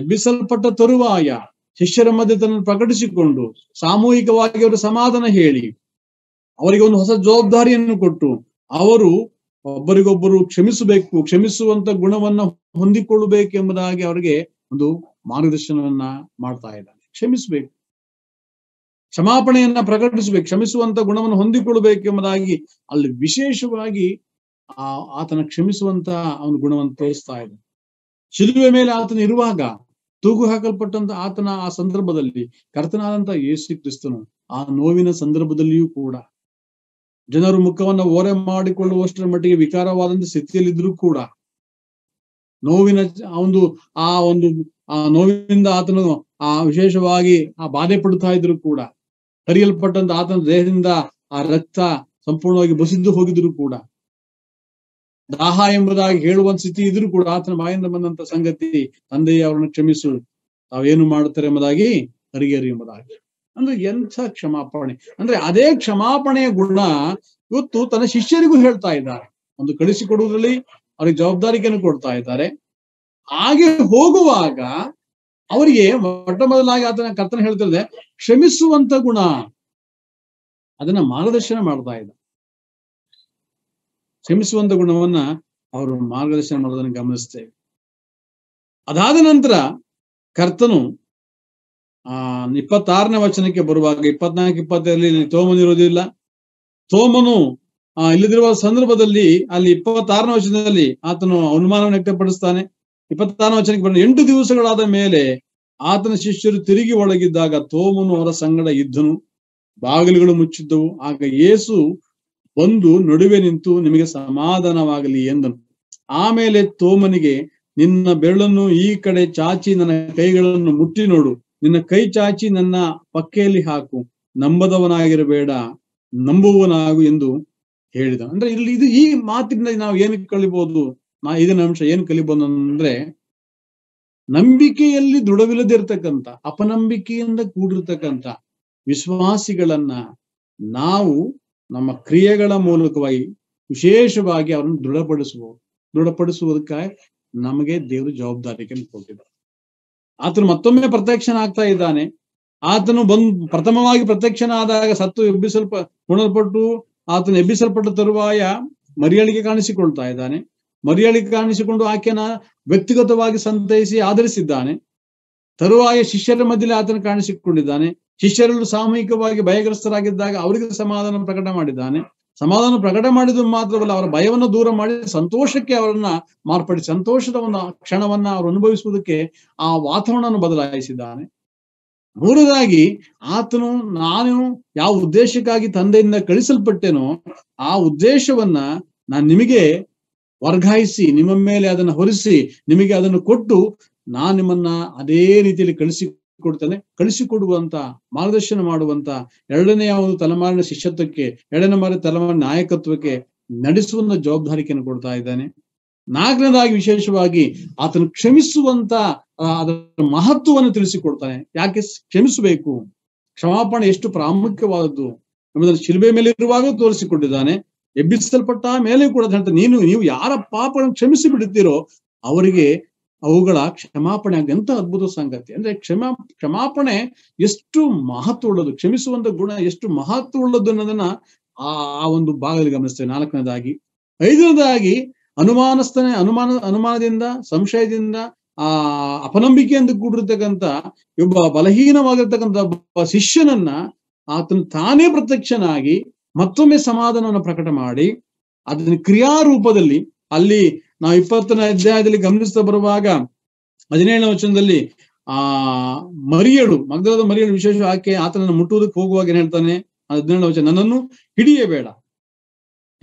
S1: ಎಬ್ಬಿಸಲ್ಪಟ್ಟ ತರುವಾಯ ಶಿಷ್ಯರ ಮಧ್ಯೆ ತನ್ನನ್ನು ಪ್ರಕಟಿಸಿಕೊಂಡು ಸಾಮೂಹಿಕವಾಗಿ ಅವರು ಸಮಾಧಾನ ಹೇಳಿ ಅವರಿಗೆ ಒಂದು ಹೊಸ ಜವಾಬ್ದಾರಿಯನ್ನು ಕೊಟ್ಟು ಅವರು ಒಬ್ಬರಿಗೊಬ್ಬರು ಕ್ಷಮಿಸಬೇಕು ಕ್ಷಮಿಸುವಂತ ಗುಣವನ್ನ ಹೊಂದಿಕೊಳ್ಳಬೇಕೆಂಬುದಾಗಿ ಅವರಿಗೆ ಒಂದು ಮಾರ್ಗದರ್ಶನವನ್ನ ಮಾಡ್ತಾ ಇದ್ದಾನೆ ಕ್ಷಮಿಸಬೇಕು ಕ್ಷಮಾಪಣೆಯನ್ನ ಪ್ರಕಟಿಸಬೇಕು ಕ್ಷಮಿಸುವಂತ ಗುಣವನ್ನು ಹೊಂದಿಕೊಳ್ಳಬೇಕೆಂಬುದಾಗಿ ಅಲ್ಲಿ ವಿಶೇಷವಾಗಿ ಆ ಆತನ ಕ್ಷಮಿಸುವಂತ ಅವನ ಗುಣವನ್ನು ತೋರಿಸ್ತಾ ಇದ್ದಾನೆ ಶಿಲುವೆ ಮೇಲೆ ಆತನ ಇರುವಾಗ ತೂಗು ಹಾಕಲ್ಪಟ್ಟಂತ ಆತನ ಆ ಸಂದರ್ಭದಲ್ಲಿ ಕರ್ತನಾದಂತ ಯೇಸು ಕ್ರಿಸ್ತನು ಆ ನೋವಿನ ಸಂದರ್ಭದಲ್ಲಿಯೂ ಕೂಡ ಜನರು ಮುಖವನ್ನ ಓರೆ ಮಾಡಿಕೊಳ್ಳುವಷ್ಟರ ಮಟ್ಟಿಗೆ ವಿಕಾರವಾದಂತ ಸ್ಥಿತಿಯಲ್ಲಿದ್ರು ಕೂಡ ನೋವಿನ ಒಂದು ಆ ಒಂದು ಆ ನೋವಿನಿಂದ ಆತನು ಆ ವಿಶೇಷವಾಗಿ ಆ ಬಾಧೆ ಪಡುತ್ತಾ ಇದ್ರು ಕೂಡ ಕರಿಯಲ್ಪಟ್ಟಂತ ಆತನ ದೇಹದಿಂದ ಆ ರಕ್ತ ಸಂಪೂರ್ಣವಾಗಿ ಬಸಿದ್ದು ಹೋಗಿದ್ರು ಕೂಡ ದಾಹ ಎಂಬುದಾಗಿ ಹೇಳುವಂತ ಸ್ಥಿತಿ ಇದ್ರೂ ಕೂಡ ಆತನ ಬಾಯಿಂದ ಬಂದಂತ ಸಂಗತಿ ತಂದೆಯ ಅವರನ್ನು ಕ್ಷಮಿಸು ತಾವೇನು ಮಾಡುತ್ತಾರೆ ಎಂಬುದಾಗಿ ಅರಿಗೇರಿ ಎಂಬುದಾಗಿ ಅಂದ್ರೆ ಎಂಥ ಕ್ಷಮಾಪಣೆ ಅಂದ್ರೆ ಅದೇ ಕ್ಷಮಾಪಣೆಯ ಗುಣ ಇವತ್ತು ತನ್ನ ಶಿಷ್ಯರಿಗೂ ಹೇಳ್ತಾ ಇದ್ದಾರೆ ಒಂದು ಕಳಿಸಿಕೊಡುವುದರಲ್ಲಿ ಅವ್ರಿಗೆ ಜವಾಬ್ದಾರಿಕೆಯನ್ನು ಕೊಡ್ತಾ ಇದ್ದಾರೆ ಹಾಗೆ ಹೋಗುವಾಗ ಅವರಿಗೆ ಮೊಟ್ಟ ಮೊದಲಾಗಿ ಆತನ ಕರ್ತನ ಹೇಳ್ತಿರದೆ ಕ್ಷಮಿಸುವಂತ ಗುಣ ಅದನ್ನ ಮಾರ್ಗದರ್ಶನ ಮಾಡ್ತಾ ಇದ್ದ ಶ್ರಮಿಸುವಂತ ಗುಣವನ್ನ ಅವರು ಮಾರ್ಗದರ್ಶನ ಮಾಡೋದನ್ನು ಗಮನಿಸ್ತೇವೆ ಅದಾದ ನಂತರ ಕರ್ತನು ಆ ಇಪ್ಪತ್ತಾರನೇ ವಚನಕ್ಕೆ ಬರುವಾಗ ಇಪ್ಪತ್ನಾಲ್ಕು ಇಪ್ಪತ್ತೈದರಲ್ಲಿ ತೋಮನ್ ಇರುವುದಿಲ್ಲ ತೋಮನು ಆ ಇಲ್ಲದಿರುವ ಸಂದರ್ಭದಲ್ಲಿ ಅಲ್ಲಿ ಇಪ್ಪತ್ತಾರನೇ ವಚನದಲ್ಲಿ ಆತನು ಅನುಮಾನವನ್ನು ವ್ಯಕ್ತಪಡಿಸ್ತಾನೆ ಇಪ್ಪತ್ತಾರನೇ ವಚನಕ್ಕೆ ಬಂದ ಎಂಟು ದಿವಸಗಳಾದ ಮೇಲೆ ಆತನ ಶಿಷ್ಯರು ತಿರುಗಿ ಒಳಗಿದ್ದಾಗ ತೋಮನು ಅವರ ಸಂಗಡ ಇದ್ದನು ಬಾಗಿಲುಗಳು ಮುಚ್ಚಿದ್ದವು ಆಗ ಏಸು ಬಂದು ನಡುವೆ ನಿಂತು ನಿಮಗೆ ಸಮಾಧಾನವಾಗಲಿ ಎಂದನು ಆಮೇಲೆ ತೋಮನಿಗೆ ನಿನ್ನ ಬೆರಳನ್ನು ಈ ಕಡೆ ಚಾಚಿ ನನ್ನ ಕೈಗಳನ್ನು ಮುಟ್ಟಿ ನೋಡು ನಿನ್ನ ಕೈ ಚಾಚಿ ನನ್ನ ಪಕ್ಕೆಯಲ್ಲಿ ಹಾಕು ನಂಬದವನಾಗಿರಬೇಡ ನಂಬುವನಾಗು ಎಂದು ಹೇಳಿದ ಅಂದ್ರೆ ಇಲ್ಲಿ ಇದು ಈ ಮಾತಿನಿಂದ ನಾವು ಏನು ಕಲಿಬಹುದು ನಾ ಇದನ್ನ ಅಂಶ ಏನು ಕಲಿಬಹುದು ಅಂದ್ರೆ ನಂಬಿಕೆಯಲ್ಲಿ ದೃಢವಿಲ್ಲದಿರ್ತಕ್ಕಂಥ ಅಪನಂಬಿಕೆಯಿಂದ ಕೂಡಿರ್ತಕ್ಕಂಥ ವಿಶ್ವಾಸಿಗಳನ್ನ ನಾವು ನಮ್ಮ ಕ್ರಿಯೆಗಳ ಮೂಲಕವಾಗಿ ವಿಶೇಷವಾಗಿ ಅವರನ್ನು ದೃಢಪಡಿಸಬಹುದು ದೃಢಪಡಿಸುವುದಕ್ಕಾಗಿ ನಮಗೆ ದೇವರು ಜವಾಬ್ದಾರಿಕೆಯನ್ನು ಕೊಟ್ಟಿದ್ದಾರೆ ಆತನು ಮತ್ತೊಮ್ಮೆ ಪ್ರತ್ಯಕ್ಷನ ಆಗ್ತಾ ಇದ್ದಾನೆ ಆತನು ಬಂದ್ ಪ್ರಥಮವಾಗಿ ಪ್ರತ್ಯಕ್ಷನ ಆದಾಗ ಸತ್ತು ಎಬ್ಬಿಸಲ್ಪ ಉಣಲ್ಪಟ್ಟು ಆತನು ಎಬ್ಬಿಸಲ್ಪಟ್ಟ ತರುವಾಯ ಮರಿಯಳಿಗೆ ಕಾಣಿಸಿಕೊಳ್ತಾ ಇದ್ದಾನೆ ಮರಿಯಳಿಗೆ ಕಾಣಿಸಿಕೊಂಡು ಆಕೆನ ವ್ಯಕ್ತಿಗತವಾಗಿ ಸಂತೈಸಿ ಆಧರಿಸಿದ್ದಾನೆ ತರುವಾಯ ಶಿಷ್ಯರ ಮಧ್ಯದಲ್ಲಿ ಆತನು ಕಾಣಿಸಿಕೊಂಡಿದ್ದಾನೆ ಶಿಷ್ಯರಲ್ಲೂ ಸಾಮೂಹಿಕವಾಗಿ ಭಯಗ್ರಸ್ತರಾಗಿದ್ದಾಗ ಅವರಿಗೆ ಸಮಾಧಾನ ಪ್ರಕಟ ಮಾಡಿದ್ದಾನೆ ಸಮಾಧಾನ ಪ್ರಕಟ ಮಾಡಿದ್ರು ಮಾತ್ರವಲ್ಲ ಅವರ ಭಯವನ್ನು ದೂರ ಮಾಡಿ ಸಂತೋಷಕ್ಕೆ ಅವರನ್ನ ಮಾರ್ಪಡಿ ಸಂತೋಷದ ಒಂದು ಕ್ಷಣವನ್ನ ಅವರು ಅನುಭವಿಸುವುದಕ್ಕೆ ಆ ವಾತಾವರಣವನ್ನು ಬದಲಾಯಿಸಿದ್ದಾನೆ ಮೂರದಾಗಿ ಆತನು ನಾನು ಯಾವ ಉದ್ದೇಶಕ್ಕಾಗಿ ತಂದೆಯಿಂದ ಕಳಿಸಲ್ಪಟ್ಟೆನೋ ಆ ಉದ್ದೇಶವನ್ನ ನಾನು ನಿಮಗೆ ವರ್ಗಾಯಿಸಿ ನಿಮ್ಮ ಮೇಲೆ ಅದನ್ನು ಹೊರಿಸಿ ನಿಮಗೆ ಅದನ್ನು ಕೊಟ್ಟು ನಾನು ನಿಮ್ಮನ್ನ ಅದೇ ರೀತಿಯಲ್ಲಿ ಕಳಿಸಿ ಕೊಡ್ತಾನೆ ಕಳಿಸಿಕೊಡುವಂತ ಮಾರ್ಗದರ್ಶನ ಮಾಡುವಂತ ಎರಡನೆಯ ಒಂದು ತಲೆಮಾರಿನ ಶಿಷ್ಯತ್ವಕ್ಕೆ ಎರಡನೇ ಮಾರಿನ ತಲೆಮಾರಿನ ನಾಯಕತ್ವಕ್ಕೆ ನಡೆಸುವಂತ ಜವಾಬ್ದಾರಿಕೆಯನ್ನು ಕೊಡ್ತಾ ಇದ್ದಾನೆ ನಾಲ್ಕನೇದಾಗಿ ವಿಶೇಷವಾಗಿ ಆತನು ಕ್ಷಮಿಸುವಂತ ಅದರ ಮಹತ್ವವನ್ನು ತಿಳಿಸಿಕೊಡ್ತಾನೆ ಯಾಕೆ ಕ್ಷಮಿಸಬೇಕು ಕ್ಷಮಾಪಣೆ ಎಷ್ಟು ಪ್ರಾಮುಖ್ಯವಾದದ್ದು ಎಂಬುದನ್ನು ಶಿಲ್ಬೆ ಮೇಲೆ ಇರುವಾಗ ತೋರಿಸಿಕೊಂಡಿದ್ದಾನೆ ಎಬ್ಬಿಸಲ್ಪಟ್ಟ ಮೇಲೆ ಕೂಡ ನೀನು ನೀವು ಯಾರ ಪಾಪಗಳನ್ನು ಕ್ಷಮಿಸಿ ಬಿಡುತ್ತೀರೋ ಅವರಿಗೆ ಅವುಗಳ ಕ್ಷಮಾಪಣೆ ಆಗ ಎಂತ ಅದ್ಭುತ ಸಂಗತಿ ಅಂದ್ರೆ ಕ್ಷಮಾ ಕ್ಷಮಾಪಣೆ ಎಷ್ಟು ಉಳ್ಳದು ಕ್ಷಮಿಸುವಂತ ಗುಣ ಎಷ್ಟು ಉಳ್ಳದ್ದು ಅನ್ನೋದನ್ನ ಆ ಒಂದು ಭಾಗದಲ್ಲಿ ಗಮನಿಸ್ತೇವೆ ನಾಲ್ಕನೇದಾಗಿ ಐದನೇದಾಗಿ ಅನುಮಾನಸ್ಥನೆ ಅನುಮಾನ ಅನುಮಾನದಿಂದ ಸಂಶಯದಿಂದ ಆ ಅಪನಂಬಿಕೆಯಿಂದ ಕೂಡಿರ್ತಕ್ಕಂಥ ಒಬ್ಬ ಬಲಹೀನವಾಗಿರ್ತಕ್ಕಂಥ ಒಬ್ಬ ಶಿಷ್ಯನನ್ನ ಆತನು ತಾನೇ ಪ್ರತ್ಯಕ್ಷನಾಗಿ ಮತ್ತೊಮ್ಮೆ ಸಮಾಧಾನವನ್ನು ಪ್ರಕಟ ಮಾಡಿ ಅದನ್ನ ಕ್ರಿಯಾರೂಪದಲ್ಲಿ ಅಲ್ಲಿ ನಾವು ಇಪ್ಪತ್ತನೇ ಅಧ್ಯಾಯದಲ್ಲಿ ಗಮನಿಸ್ತಾ ಬರುವಾಗ ಹದಿನೇಳನೇ ವಚನದಲ್ಲಿ ಆ ಮರಿಯಳು ಮಗ್ದಲದ ಮರಿಯಳು ವಿಶೇಷ ಆಕೆ ಆತನನ್ನು ಮುಟ್ಟುವುದಕ್ಕೆ ಹೋಗುವಾಗ ಏನ್ ಹೇಳ್ತಾನೆ ಹದಿನೇಳನೇ ವಚನ ನನ್ನನ್ನು ಹಿಡಿಯಬೇಡ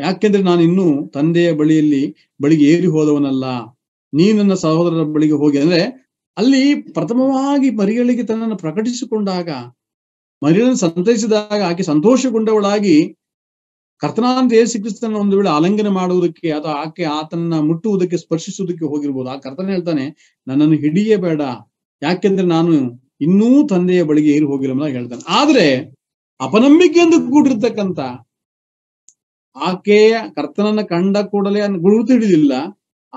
S1: ಯಾಕೆಂದ್ರೆ ನಾನು ಇನ್ನೂ ತಂದೆಯ ಬಳಿಯಲ್ಲಿ ಬಳಿಗೆ ಏರಿ ಹೋದವನಲ್ಲ ನೀ ನನ್ನ ಸಹೋದರರ ಬಳಿಗೆ ಹೋಗಿ ಅಂದ್ರೆ ಅಲ್ಲಿ ಪ್ರಥಮವಾಗಿ ಮರಿಯಳಿಗೆ ತನ್ನನ್ನು ಪ್ರಕಟಿಸಿಕೊಂಡಾಗ ಮರಿಯಳನ್ನು ಸಂತೈಸಿದಾಗ ಆಕೆ ಸಂತೋಷಗೊಂಡವಳಾಗಿ ಕರ್ತನಾದ ಯೇಸು ಕ್ರಿಸ್ತನ ಒಂದು ವೇಳೆ ಆಲಂಘನೆ ಮಾಡುವುದಕ್ಕೆ ಅಥವಾ ಆಕೆ ಆತನ ಮುಟ್ಟುವುದಕ್ಕೆ ಸ್ಪರ್ಶಿಸುವುದಕ್ಕೆ ಹೋಗಿರ್ಬೋದು ಆ ಕರ್ತನ ಹೇಳ್ತಾನೆ ನನ್ನನ್ನು ಹಿಡಿಯೇ ಬೇಡ ಯಾಕೆಂದ್ರೆ ನಾನು ಇನ್ನೂ ತಂದೆಯ ಬಳಿಗೆ ಏರಿ ಹೋಗಿಲ್ಲ ಅಂತ ಹೇಳ್ತಾನೆ ಆದ್ರೆ ಅಪನಂಬಿಕೆ ಎಂದು ಕೂಡಿರ್ತಕ್ಕಂಥ ಆಕೆಯ ಕರ್ತನನ್ನ ಕಂಡ ಕೂಡಲೇ ಗುರುತು ಹಿಡಿದಿಲ್ಲ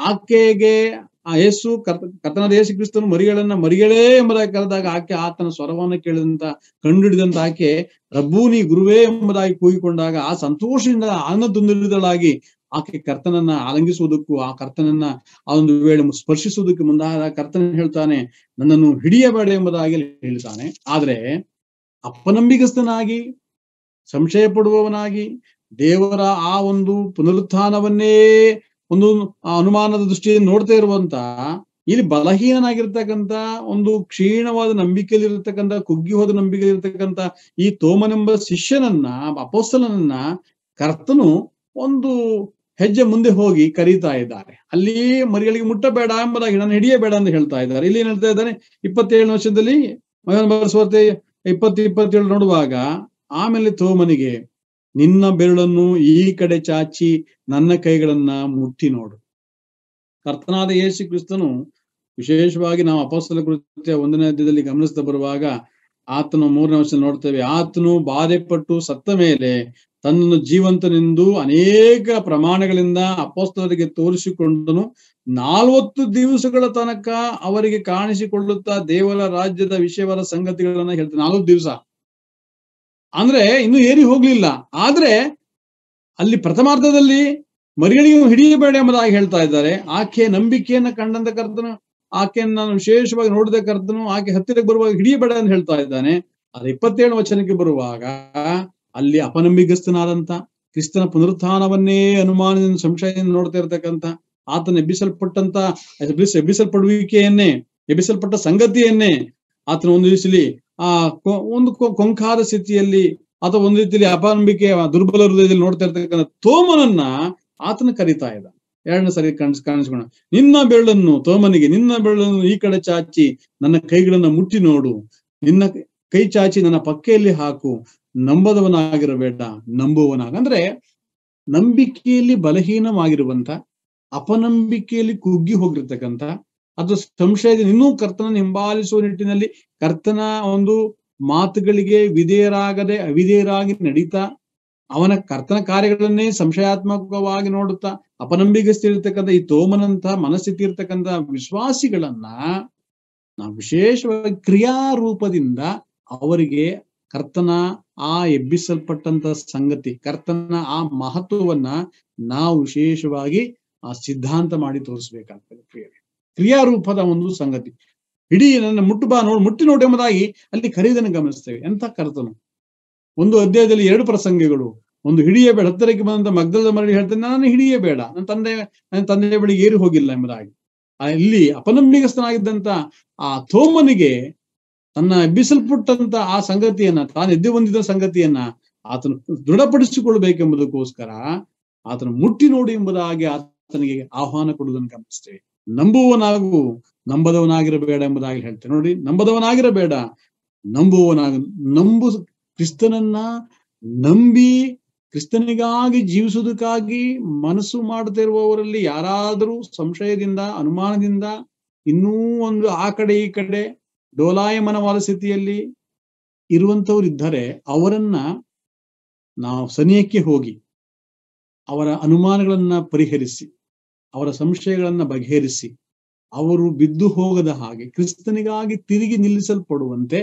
S1: ಆಕೆಗೆ ಆ ಯೇಸು ಕರ್ತ ಕರ್ತನಾದ ದೇಶ ಕ್ರಿಸ್ತನು ಮರಿಗಳನ್ನ ಮರಿಗಳೇ ಎಂಬುದಾಗಿ ಕರೆದಾಗ ಆಕೆ ಆತನ ಸ್ವರವನ್ನು ಕೇಳಿದಂತ ಹಿಡಿದಂತ ಆಕೆ ರಭೂನಿ ಗುರುವೇ ಎಂಬುದಾಗಿ ಕೂಗಿಕೊಂಡಾಗ ಆ ಸಂತೋಷದಿಂದ ಆನಂದದೊಂದಿಳಿದಳಾಗಿ ಆಕೆ ಕರ್ತನನ್ನ ಆಲಂಗಿಸುವುದಕ್ಕೂ ಆ ಕರ್ತನನ್ನ ಆ ಒಂದು ವೇಳೆ ಸ್ಪರ್ಶಿಸುವುದಕ್ಕೆ ಮುಂದಾದ ಕರ್ತನ ಹೇಳ್ತಾನೆ ನನ್ನನ್ನು ಹಿಡಿಯಬೇಡ ಎಂಬುದಾಗಿ ಹೇಳ್ತಾನೆ ಆದ್ರೆ ಅಪನಂಬಿಗಸ್ತನಾಗಿ ಸಂಶಯ ಪಡುವವನಾಗಿ ದೇವರ ಆ ಒಂದು ಪುನರುತ್ಥಾನವನ್ನೇ ಒಂದು ಅನುಮಾನದ ದೃಷ್ಟಿಯಿಂದ ನೋಡ್ತಾ ಇರುವಂತ ಇಲ್ಲಿ ಬಲಹೀನಾಗಿರ್ತಕ್ಕಂಥ ಒಂದು ಕ್ಷೀಣವಾದ ನಂಬಿಕೆಯಲ್ಲಿ ಇರತಕ್ಕಂತ ಕುಗ್ಗಿ ಹೋದ ನಂಬಿಕೆಯಲ್ಲಿ ಇರತಕ್ಕಂತ ಈ ತೋಮನೆಂಬ ಶಿಷ್ಯನನ್ನ ಅಪೋಸ್ತಲನನ್ನ ಕರ್ತನು ಒಂದು ಹೆಜ್ಜೆ ಮುಂದೆ ಹೋಗಿ ಕರೀತಾ ಇದ್ದಾರೆ ಅಲ್ಲಿ ಮರಿಗಳಿಗೆ ಮುಟ್ಟಬೇಡ ಎಂಬುದಾಗಿ ನಾನು ಹಿಡಿಯಬೇಡ ಅಂತ ಹೇಳ್ತಾ ಇದ್ದಾರೆ ಇಲ್ಲಿ ಏನ್ ಹೇಳ್ತಾ ಇದ್ದಾನೆ ಇಪ್ಪತ್ತೇಳು ವರ್ಷದಲ್ಲಿ ಮಗನ ಬರೆಸುವತೆ ಇಪ್ಪತ್ತು ಇಪ್ಪತ್ತೇಳು ನೋಡುವಾಗ ಆಮೇಲೆ ತೋಮನಿಗೆ ನಿನ್ನ ಬೆರಳನ್ನು ಈ ಕಡೆ ಚಾಚಿ ನನ್ನ ಕೈಗಳನ್ನ ಮುಟ್ಟಿ ನೋಡು ಕರ್ತನಾದ ಯೇಸು ಕ್ರಿಸ್ತನು ವಿಶೇಷವಾಗಿ ನಾವು ಅಪಸ್ತಲ ಕೃತ್ಯ ಒಂದನೇ ದಿನದಲ್ಲಿ ಗಮನಿಸ್ತಾ ಬರುವಾಗ ಆತನು ಮೂರನೇ ವರ್ಷ ನೋಡ್ತೇವೆ ಆತನು ಬಾಧೆಪಟ್ಟು ಸತ್ತ ಮೇಲೆ ತನ್ನನ್ನು ಜೀವಂತನೆಂದು ಅನೇಕ ಪ್ರಮಾಣಗಳಿಂದ ಅಪಸ್ತಲರಿಗೆ ತೋರಿಸಿಕೊಂಡನು ನಾಲ್ವತ್ತು ದಿವಸಗಳ ತನಕ ಅವರಿಗೆ ಕಾಣಿಸಿಕೊಳ್ಳುತ್ತಾ ದೇವರ ರಾಜ್ಯದ ವಿಷಯವಾದ ಸಂಗತಿಗಳನ್ನ ಹೇಳ್ತೇನೆ ನಾಲ್ವತ್ತು ದಿವಸ ಅಂದ್ರೆ ಇನ್ನು ಏರಿ ಹೋಗ್ಲಿಲ್ಲ ಆದ್ರೆ ಅಲ್ಲಿ ಪ್ರಥಮಾರ್ಧದಲ್ಲಿ ಮರಿಗಳಿಗೂ ಹಿಡಿಯಬೇಡ ಎಂಬುದಾಗಿ ಹೇಳ್ತಾ ಇದ್ದಾರೆ ಆಕೆ ನಂಬಿಕೆಯನ್ನ ಕಂಡಂತ ಕರ್ತನು ಆಕೆಯನ್ನು ನಾನು ವಿಶೇಷವಾಗಿ ನೋಡದೆ ಕರ್ತನು ಆಕೆ ಹತ್ತಿರಕ್ಕೆ ಬರುವಾಗ ಹಿಡಿಯಬೇಡ ಅಂತ ಹೇಳ್ತಾ ಇದ್ದಾನೆ ಅದ್ರ ಇಪ್ಪತ್ತೇಳು ವಚನಕ್ಕೆ ಬರುವಾಗ ಅಲ್ಲಿ ಅಪನಂಬಿಗಸ್ತನಾದಂತ ಕ್ರಿಸ್ತನ ಪುನರುತ್ಥಾನವನ್ನೇ ಅನುಮಾನದಿಂದ ಸಂಶಯದಿಂದ ನೋಡ್ತಾ ಇರತಕ್ಕಂತ ಆತನ ಎಬ್ಬಿಸಲ್ಪಟ್ಟಂತ ಎಬ್ಬಿಸಲ್ಪಡುವಿಕೆಯನ್ನೇ ಎಬ್ಬಿಸಲ್ಪಟ್ಟ ಸಂಗತಿಯನ್ನೇ ಆತನ ಒಂದು ದಿವಸಲಿ ಆ ಒಂದು ಕೊಂಕಾದ ಸ್ಥಿತಿಯಲ್ಲಿ ಅಥವಾ ಒಂದು ರೀತಿಯಲ್ಲಿ ಅಪನಂಬಿಕೆ ದುರ್ಬಲ ಹೃದಯದಲ್ಲಿ ನೋಡ್ತಾ ಇರ್ತಕ್ಕಂಥ ತೋಮನನ್ನ ಆತನ ಕರಿತಾ ಇದ್ದ ಎರಡನೇ ಸರಿ ಕಾಣಿಸ್ ಕಾಣಿಸ್ಕೊಳ ನಿನ್ನ ಬೆರಳನ್ನು ತೋಮನಿಗೆ ನಿನ್ನ ಬೆರಳನ್ನು ಈ ಕಡೆ ಚಾಚಿ ನನ್ನ ಕೈಗಳನ್ನ ಮುಟ್ಟಿ ನೋಡು ನಿನ್ನ ಕೈ ಚಾಚಿ ನನ್ನ ಪಕ್ಕೆಯಲ್ಲಿ ಹಾಕು ನಂಬದವನಾಗಿರಬೇಡ ನಂಬುವವನಾಗ ಅಂದ್ರೆ ನಂಬಿಕೆಯಲ್ಲಿ ಬಲಹೀನವಾಗಿರುವಂತ ಅಪನಂಬಿಕೆಯಲ್ಲಿ ಕುಗ್ಗಿ ಹೋಗಿರ್ತಕ್ಕಂಥ ಅದು ಸಂಶಯದಿಂದ ಇನ್ನೂ ಕರ್ತನ ಹಿಂಬಾಲಿಸುವ ನಿಟ್ಟಿನಲ್ಲಿ ಕರ್ತನ ಒಂದು ಮಾತುಗಳಿಗೆ ವಿಧೇಯರಾಗದೆ ಅವಿಧೇಯರಾಗಿ ನಡೀತಾ ಅವನ ಕರ್ತನ ಕಾರ್ಯಗಳನ್ನೇ ಸಂಶಯಾತ್ಮಕವಾಗಿ ನೋಡುತ್ತಾ ಅಪನಂಬಿಗಸ್ತಿರ್ತಕ್ಕಂಥ ಈ ತೋಮನಂತಹ ಮನಸ್ಥಿತಿ ಇರ್ತಕ್ಕಂಥ ವಿಶ್ವಾಸಿಗಳನ್ನ ನಾವು ವಿಶೇಷವಾಗಿ ಕ್ರಿಯಾರೂಪದಿಂದ ಅವರಿಗೆ ಕರ್ತನ ಆ ಎಬ್ಬಿಸಲ್ಪಟ್ಟಂತ ಸಂಗತಿ ಕರ್ತನ ಆ ಮಹತ್ವವನ್ನ ನಾವು ವಿಶೇಷವಾಗಿ ಆ ಸಿದ್ಧಾಂತ ಮಾಡಿ ತೋರಿಸ್ಬೇಕಾಗ್ತದೆ ಕ್ರಿಯೆ ಕ್ರಿಯಾರೂಪದ ಒಂದು ಸಂಗತಿ ಇಡೀ ನನ್ನ ಮುಟ್ಟು ಬಾ ನೋಡು ಮುಟ್ಟಿ ನೋಡು ಎಂಬುದಾಗಿ ಅಲ್ಲಿ ಕರೀದನ್ನು ಗಮನಿಸ್ತೇವೆ ಎಂತ ಕರ್ತನು ಒಂದು ಅಧ್ಯಾಯದಲ್ಲಿ ಎರಡು ಪ್ರಸಂಗಗಳು ಒಂದು ಹಿಡಿಯೇ ಬೇಡ ಹತ್ತರಕ್ಕೆ ಬಂದಂತ ಮಗ್ದಲದ ಮರಳಿ ಹೇಳ್ತೇನೆ ನಾನು ಹಿಡಿಯೇ ಬೇಡ ನನ್ನ ತಂದೆ ನನ್ನ ತಂದೆಯ ಬಳಿಗೆ ಏರಿ ಹೋಗಿಲ್ಲ ಎಂಬುದಾಗಿ ಇಲ್ಲಿ ಅಪನಂಬಿಕಸ್ಥನಾಗಿದ್ದಂತ ಆ ತೋಮನಿಗೆ ತನ್ನ ಎಬ್ಬಿಸಲ್ಪಟ್ಟಂತ ಆ ಸಂಗತಿಯನ್ನ ತಾನು ಎದ್ದು ಬಂದಿದ್ದ ಸಂಗತಿಯನ್ನ ಆತನು ದೃಢಪಡಿಸಿಕೊಳ್ಬೇಕೆಂಬುದಕ್ಕೋಸ್ಕರ ಆತನು ಮುಟ್ಟಿ ನೋಡಿ ಎಂಬುದಾಗಿ ಆತನಿಗೆ ಆಹ್ವಾನ ಕೊಡುವುದನ್ನು ಗಮನಿಸ್ತೇವೆ ನಂಬುವನಾಗು ನಂಬದವನಾಗಿರಬೇಡ ಎಂಬುದಾಗಿ ಹೇಳ್ತೇನೆ ನೋಡಿ ನಂಬದವನಾಗಿರಬೇಡ ನಂಬುವನಾಗ ನಂಬು ಕ್ರಿಸ್ತನನ್ನ ನಂಬಿ ಕ್ರಿಸ್ತನಿಗಾಗಿ ಜೀವಿಸುವುದಕ್ಕಾಗಿ ಮನಸ್ಸು ಮಾಡುತ್ತಿರುವವರಲ್ಲಿ ಯಾರಾದರೂ ಸಂಶಯದಿಂದ ಅನುಮಾನದಿಂದ ಇನ್ನೂ ಒಂದು ಆ ಕಡೆ ಈ ಕಡೆ ಡೋಲಾಯಮನವಾದ ಸ್ಥಿತಿಯಲ್ಲಿ ಇರುವಂತವ್ರು ಇದ್ದರೆ ಅವರನ್ನ ನಾವು ಸನಿಯಕ್ಕೆ ಹೋಗಿ ಅವರ ಅನುಮಾನಗಳನ್ನ ಪರಿಹರಿಸಿ ಅವರ ಸಂಶಯಗಳನ್ನ ಬಗೆಹರಿಸಿ ಅವರು ಬಿದ್ದು ಹೋಗದ ಹಾಗೆ ಕ್ರಿಸ್ತನಿಗಾಗಿ ತಿರುಗಿ ನಿಲ್ಲಿಸಲ್ಪಡುವಂತೆ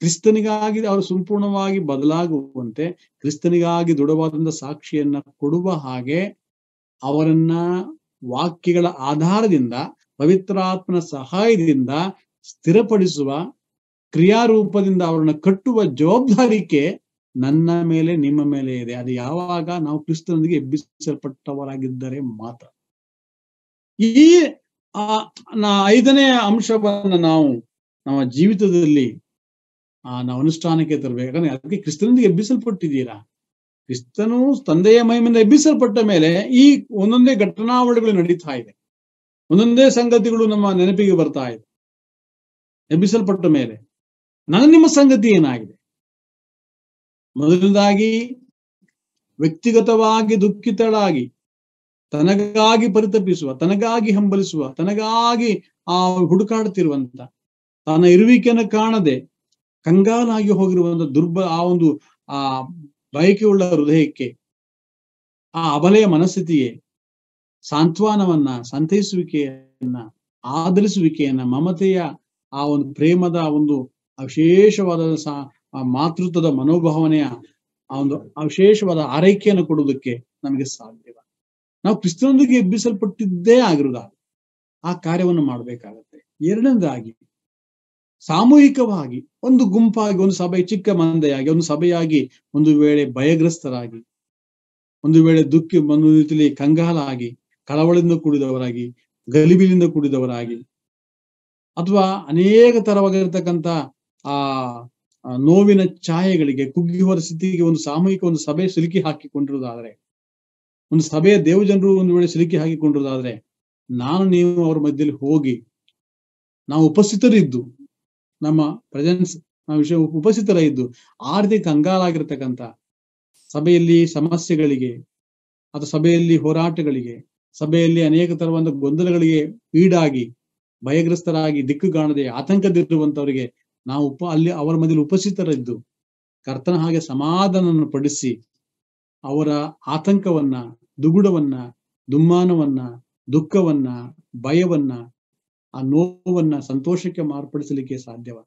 S1: ಕ್ರಿಸ್ತನಿಗಾಗಿ ಅವರು ಸಂಪೂರ್ಣವಾಗಿ ಬದಲಾಗುವಂತೆ ಕ್ರಿಸ್ತನಿಗಾಗಿ ದೃಢವಾದಂಥ ಸಾಕ್ಷಿಯನ್ನ ಕೊಡುವ ಹಾಗೆ ಅವರನ್ನ ವಾಕ್ಯಗಳ ಆಧಾರದಿಂದ ಪವಿತ್ರಾತ್ಮನ ಸಹಾಯದಿಂದ ಸ್ಥಿರಪಡಿಸುವ ಕ್ರಿಯಾರೂಪದಿಂದ ಅವರನ್ನು ಕಟ್ಟುವ ಜವಾಬ್ದಾರಿಕೆ ನನ್ನ ಮೇಲೆ ನಿಮ್ಮ ಮೇಲೆ ಇದೆ ಅದು ಯಾವಾಗ ನಾವು ಕ್ರಿಸ್ತನೊಂದಿಗೆ ಎಬ್ಬಿಸಲ್ಪಟ್ಟವರಾಗಿದ್ದರೆ ಮಾತ್ರ ಈ ಆ ಐದನೇ ಅಂಶವನ್ನು ನಾವು ನಮ್ಮ ಜೀವಿತದಲ್ಲಿ ಆ ನಾವು ಅನುಷ್ಠಾನಕ್ಕೆ ತರಬೇಕು ಯಾಕಂದ್ರೆ ಅದಕ್ಕೆ ಕ್ರಿಸ್ತನೊಂದಿಗೆ ಎಬ್ಬಿಸಲ್ಪಟ್ಟಿದ್ದೀರಾ ಕ್ರಿಸ್ತನು ತಂದೆಯ ಮಹಿಮೆಯಿಂದ ಎಬ್ಬಿಸಲ್ಪಟ್ಟ ಮೇಲೆ ಈ ಒಂದೊಂದೇ ಘಟನಾವಳಿಗಳು ನಡೀತಾ ಇದೆ ಒಂದೊಂದೇ ಸಂಗತಿಗಳು ನಮ್ಮ ನೆನಪಿಗೆ ಬರ್ತಾ ಇದೆ ಎಬ್ಬಿಸಲ್ಪಟ್ಟ ಮೇಲೆ ನನ್ನ ನಿಮ್ಮ ಸಂಗತಿ ಏನಾಗಿದೆ ಮೊದಲನೇದಾಗಿ ವ್ಯಕ್ತಿಗತವಾಗಿ ದುಃಖಿತಳಾಗಿ ತನಗಾಗಿ ಪರಿತಪಿಸುವ ತನಗಾಗಿ ಹಂಬಲಿಸುವ ತನಗಾಗಿ ಆ ಹುಡುಕಾಡ್ತಿರುವಂತ ತನ್ನ ಇರುವಿಕೆಯನ್ನು ಕಾಣದೆ ಕಂಗಾಲಾಗಿ ಹೋಗಿರುವಂತ ದುರ್ಬಲ ಆ ಒಂದು ಆ ಬಯಕೆಯುಳ್ಳ ಹೃದಯಕ್ಕೆ ಆ ಅಬಲೆಯ ಮನಸ್ಥಿತಿಗೆ ಸಾಂತ್ವನವನ್ನ ಸಂತೈಸುವಿಕೆಯನ್ನ ಆಧರಿಸುವಿಕೆಯನ್ನ ಮಮತೆಯ ಆ ಒಂದು ಪ್ರೇಮದ ಒಂದು ವಿಶೇಷವಾದ ಆ ಮಾತೃತ್ವದ ಮನೋಭಾವನೆಯ ಆ ಒಂದು ವಿಶೇಷವಾದ ಆರೈಕೆಯನ್ನು ಕೊಡುವುದಕ್ಕೆ ನಮಗೆ ಸಾಧ್ಯವ ನಾವು ಕ್ರಿಸ್ತನೊಂದಿಗೆ ಎಬ್ಬಿಸಲ್ಪಟ್ಟಿದ್ದೇ ಆಗಿರುವುದಾಗ ಆ ಕಾರ್ಯವನ್ನು ಮಾಡಬೇಕಾಗತ್ತೆ ಎರಡನೇದಾಗಿ ಸಾಮೂಹಿಕವಾಗಿ ಒಂದು ಗುಂಪಾಗಿ ಒಂದು ಸಭೆ ಚಿಕ್ಕ ಮಂದೆಯಾಗಿ ಒಂದು ಸಭೆಯಾಗಿ ಒಂದು ವೇಳೆ ಭಯಗ್ರಸ್ತರಾಗಿ ಒಂದು ವೇಳೆ ದುಃಖಿ ಒಂದು ರೀತಿಯಲ್ಲಿ ಕಂಗಾಲಾಗಿ ಕಳವಳಿಂದ ಕೂಡಿದವರಾಗಿ ಗಲಿಬಿಲಿಂದ ಕೂಡಿದವರಾಗಿ ಅಥವಾ ಅನೇಕ ತರವಾಗಿರ್ತಕ್ಕಂಥ ಆ ನೋವಿನ ಛಾಯೆಗಳಿಗೆ ಕುಗ್ಗಿಹೋದ ಸ್ಥಿತಿಗೆ ಒಂದು ಸಾಮೂಹಿಕ ಒಂದು ಸಭೆ ಸಿಲುಕಿ ಹಾಕಿಕೊಂಡಿರುವುದಾದ್ರೆ ಒಂದು ಸಭೆಯ ದೇವಜನರು ಒಂದು ವೇಳೆ ಸಿಲುಕಿ ಹಾಕಿಕೊಂಡಿರುವುದಾದ್ರೆ ನಾನು ನೀವು ಅವ್ರ ಮಧ್ಯದಲ್ಲಿ ಹೋಗಿ ನಾವು ಉಪಸ್ಥಿತರಿದ್ದು ನಮ್ಮ ಪ್ರೆಸೆನ್ಸ್ ನಮ್ಮ ವಿಷಯ ಉಪಸ್ಥಿತರ ಇದ್ದು ಆರ್ದಿ ಕಂಗಾಲಾಗಿರ್ತಕ್ಕಂಥ ಸಭೆಯಲ್ಲಿ ಸಮಸ್ಯೆಗಳಿಗೆ ಅಥವಾ ಸಭೆಯಲ್ಲಿ ಹೋರಾಟಗಳಿಗೆ ಸಭೆಯಲ್ಲಿ ಅನೇಕ ತರವಾದ ಗೊಂದಲಗಳಿಗೆ ಈಡಾಗಿ ಭಯಗ್ರಸ್ತರಾಗಿ ದಿಕ್ಕು ಕಾಣದೆ ಆತಂಕದಿರುವಂತವರಿಗೆ ನಾವು ಉಪ ಅಲ್ಲಿ ಅವರ ಮಧ್ಯದಲ್ಲಿ ಉಪಸ್ಥಿತರಿದ್ದು ಕರ್ತನ ಹಾಗೆ ಸಮಾಧಾನ ಪಡಿಸಿ ಅವರ ಆತಂಕವನ್ನ ದುಗುಡವನ್ನ ದುಮ್ಮಾನವನ್ನ ದುಃಖವನ್ನ ಭಯವನ್ನ ಆ ನೋವನ್ನ ಸಂತೋಷಕ್ಕೆ ಮಾರ್ಪಡಿಸಲಿಕ್ಕೆ ಸಾಧ್ಯವ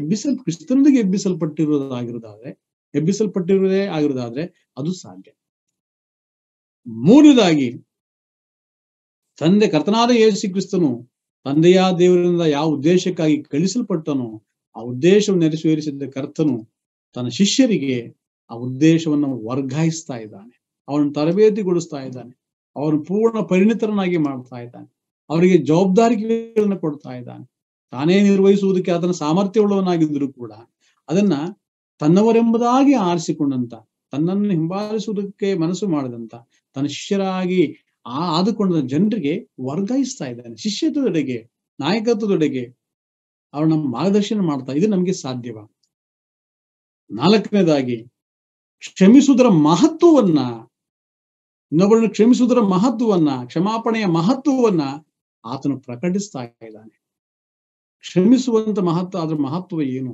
S1: ಎಬ್ಬಿಸಲ್ ಕ್ರಿಸ್ತನೊಂದಿಗೆ ಎಬ್ಬಿಸಲ್ಪಟ್ಟಿರೋದಾಗಿರೋದಾದ್ರೆ ಎಬ್ಬಿಸಲ್ಪಟ್ಟಿರುವುದೇ ಆಗಿರೋದಾದ್ರೆ ಅದು ಸಾಧ್ಯ ಮೂರನೇದಾಗಿ ತಂದೆ ಕರ್ತನಾದ ಯೇಸು ಕ್ರಿಸ್ತನು ತಂದೆಯ ದೇವರಿಂದ ಯಾವ ಉದ್ದೇಶಕ್ಕಾಗಿ ಕಳಿಸಲ್ಪಟ್ಟನೋ ಆ ಉದ್ದೇಶವನ್ನು ನೆರವೇರಿಸಿದ್ದ ಕರ್ತನು ತನ್ನ ಶಿಷ್ಯರಿಗೆ ಆ ಉದ್ದೇಶವನ್ನು ವರ್ಗಾಯಿಸ್ತಾ ಇದ್ದಾನೆ ಅವನು ತರಬೇತಿಗೊಳಿಸ್ತಾ ಇದ್ದಾನೆ ಅವನು ಪೂರ್ಣ ಪರಿಣಿತರನ್ನಾಗಿ ಮಾಡ್ತಾ ಇದ್ದಾನೆ ಅವರಿಗೆ ಜವಾಬ್ದಾರಿಗಳನ್ನು ಕೊಡ್ತಾ ಇದ್ದಾನೆ ತಾನೇ ನಿರ್ವಹಿಸುವುದಕ್ಕೆ ಅದನ್ನು ಸಾಮರ್ಥ್ಯವುಳ್ಳವನಾಗಿದ್ದರೂ ಕೂಡ ಅದನ್ನ ತನ್ನವರೆಂಬುದಾಗಿ ಆರಿಸಿಕೊಂಡಂತ ತನ್ನನ್ನು ಹಿಂಬಾಲಿಸುವುದಕ್ಕೆ ಮನಸ್ಸು ಮಾಡಿದಂತ ತನ್ನ ಶಿಷ್ಯರಾಗಿ ಆ ಆದುಕೊಂಡ ಜನರಿಗೆ ವರ್ಗಾಯಿಸ್ತಾ ಇದ್ದಾನೆ ಶಿಷ್ಯತ್ವದೊಡೆಗೆ ನಾಯಕತ್ವದೊಡೆಗೆ ಅವ್ರನ್ನ ಮಾರ್ಗದರ್ಶನ ಮಾಡ್ತಾ ಇದು ನಮಗೆ ಸಾಧ್ಯವ ನಾಲ್ಕನೇದಾಗಿ ಕ್ಷಮಿಸುವುದರ ಮಹತ್ವವನ್ನ ಇನ್ನೊಬ್ಬರನ್ನು ಕ್ಷಮಿಸುವುದರ ಮಹತ್ವವನ್ನ ಕ್ಷಮಾಪಣೆಯ ಮಹತ್ವವನ್ನ ಆತನು ಪ್ರಕಟಿಸ್ತಾ ಇದ್ದಾನೆ ಕ್ಷಮಿಸುವಂತ ಮಹತ್ವ ಅದರ ಮಹತ್ವ ಏನು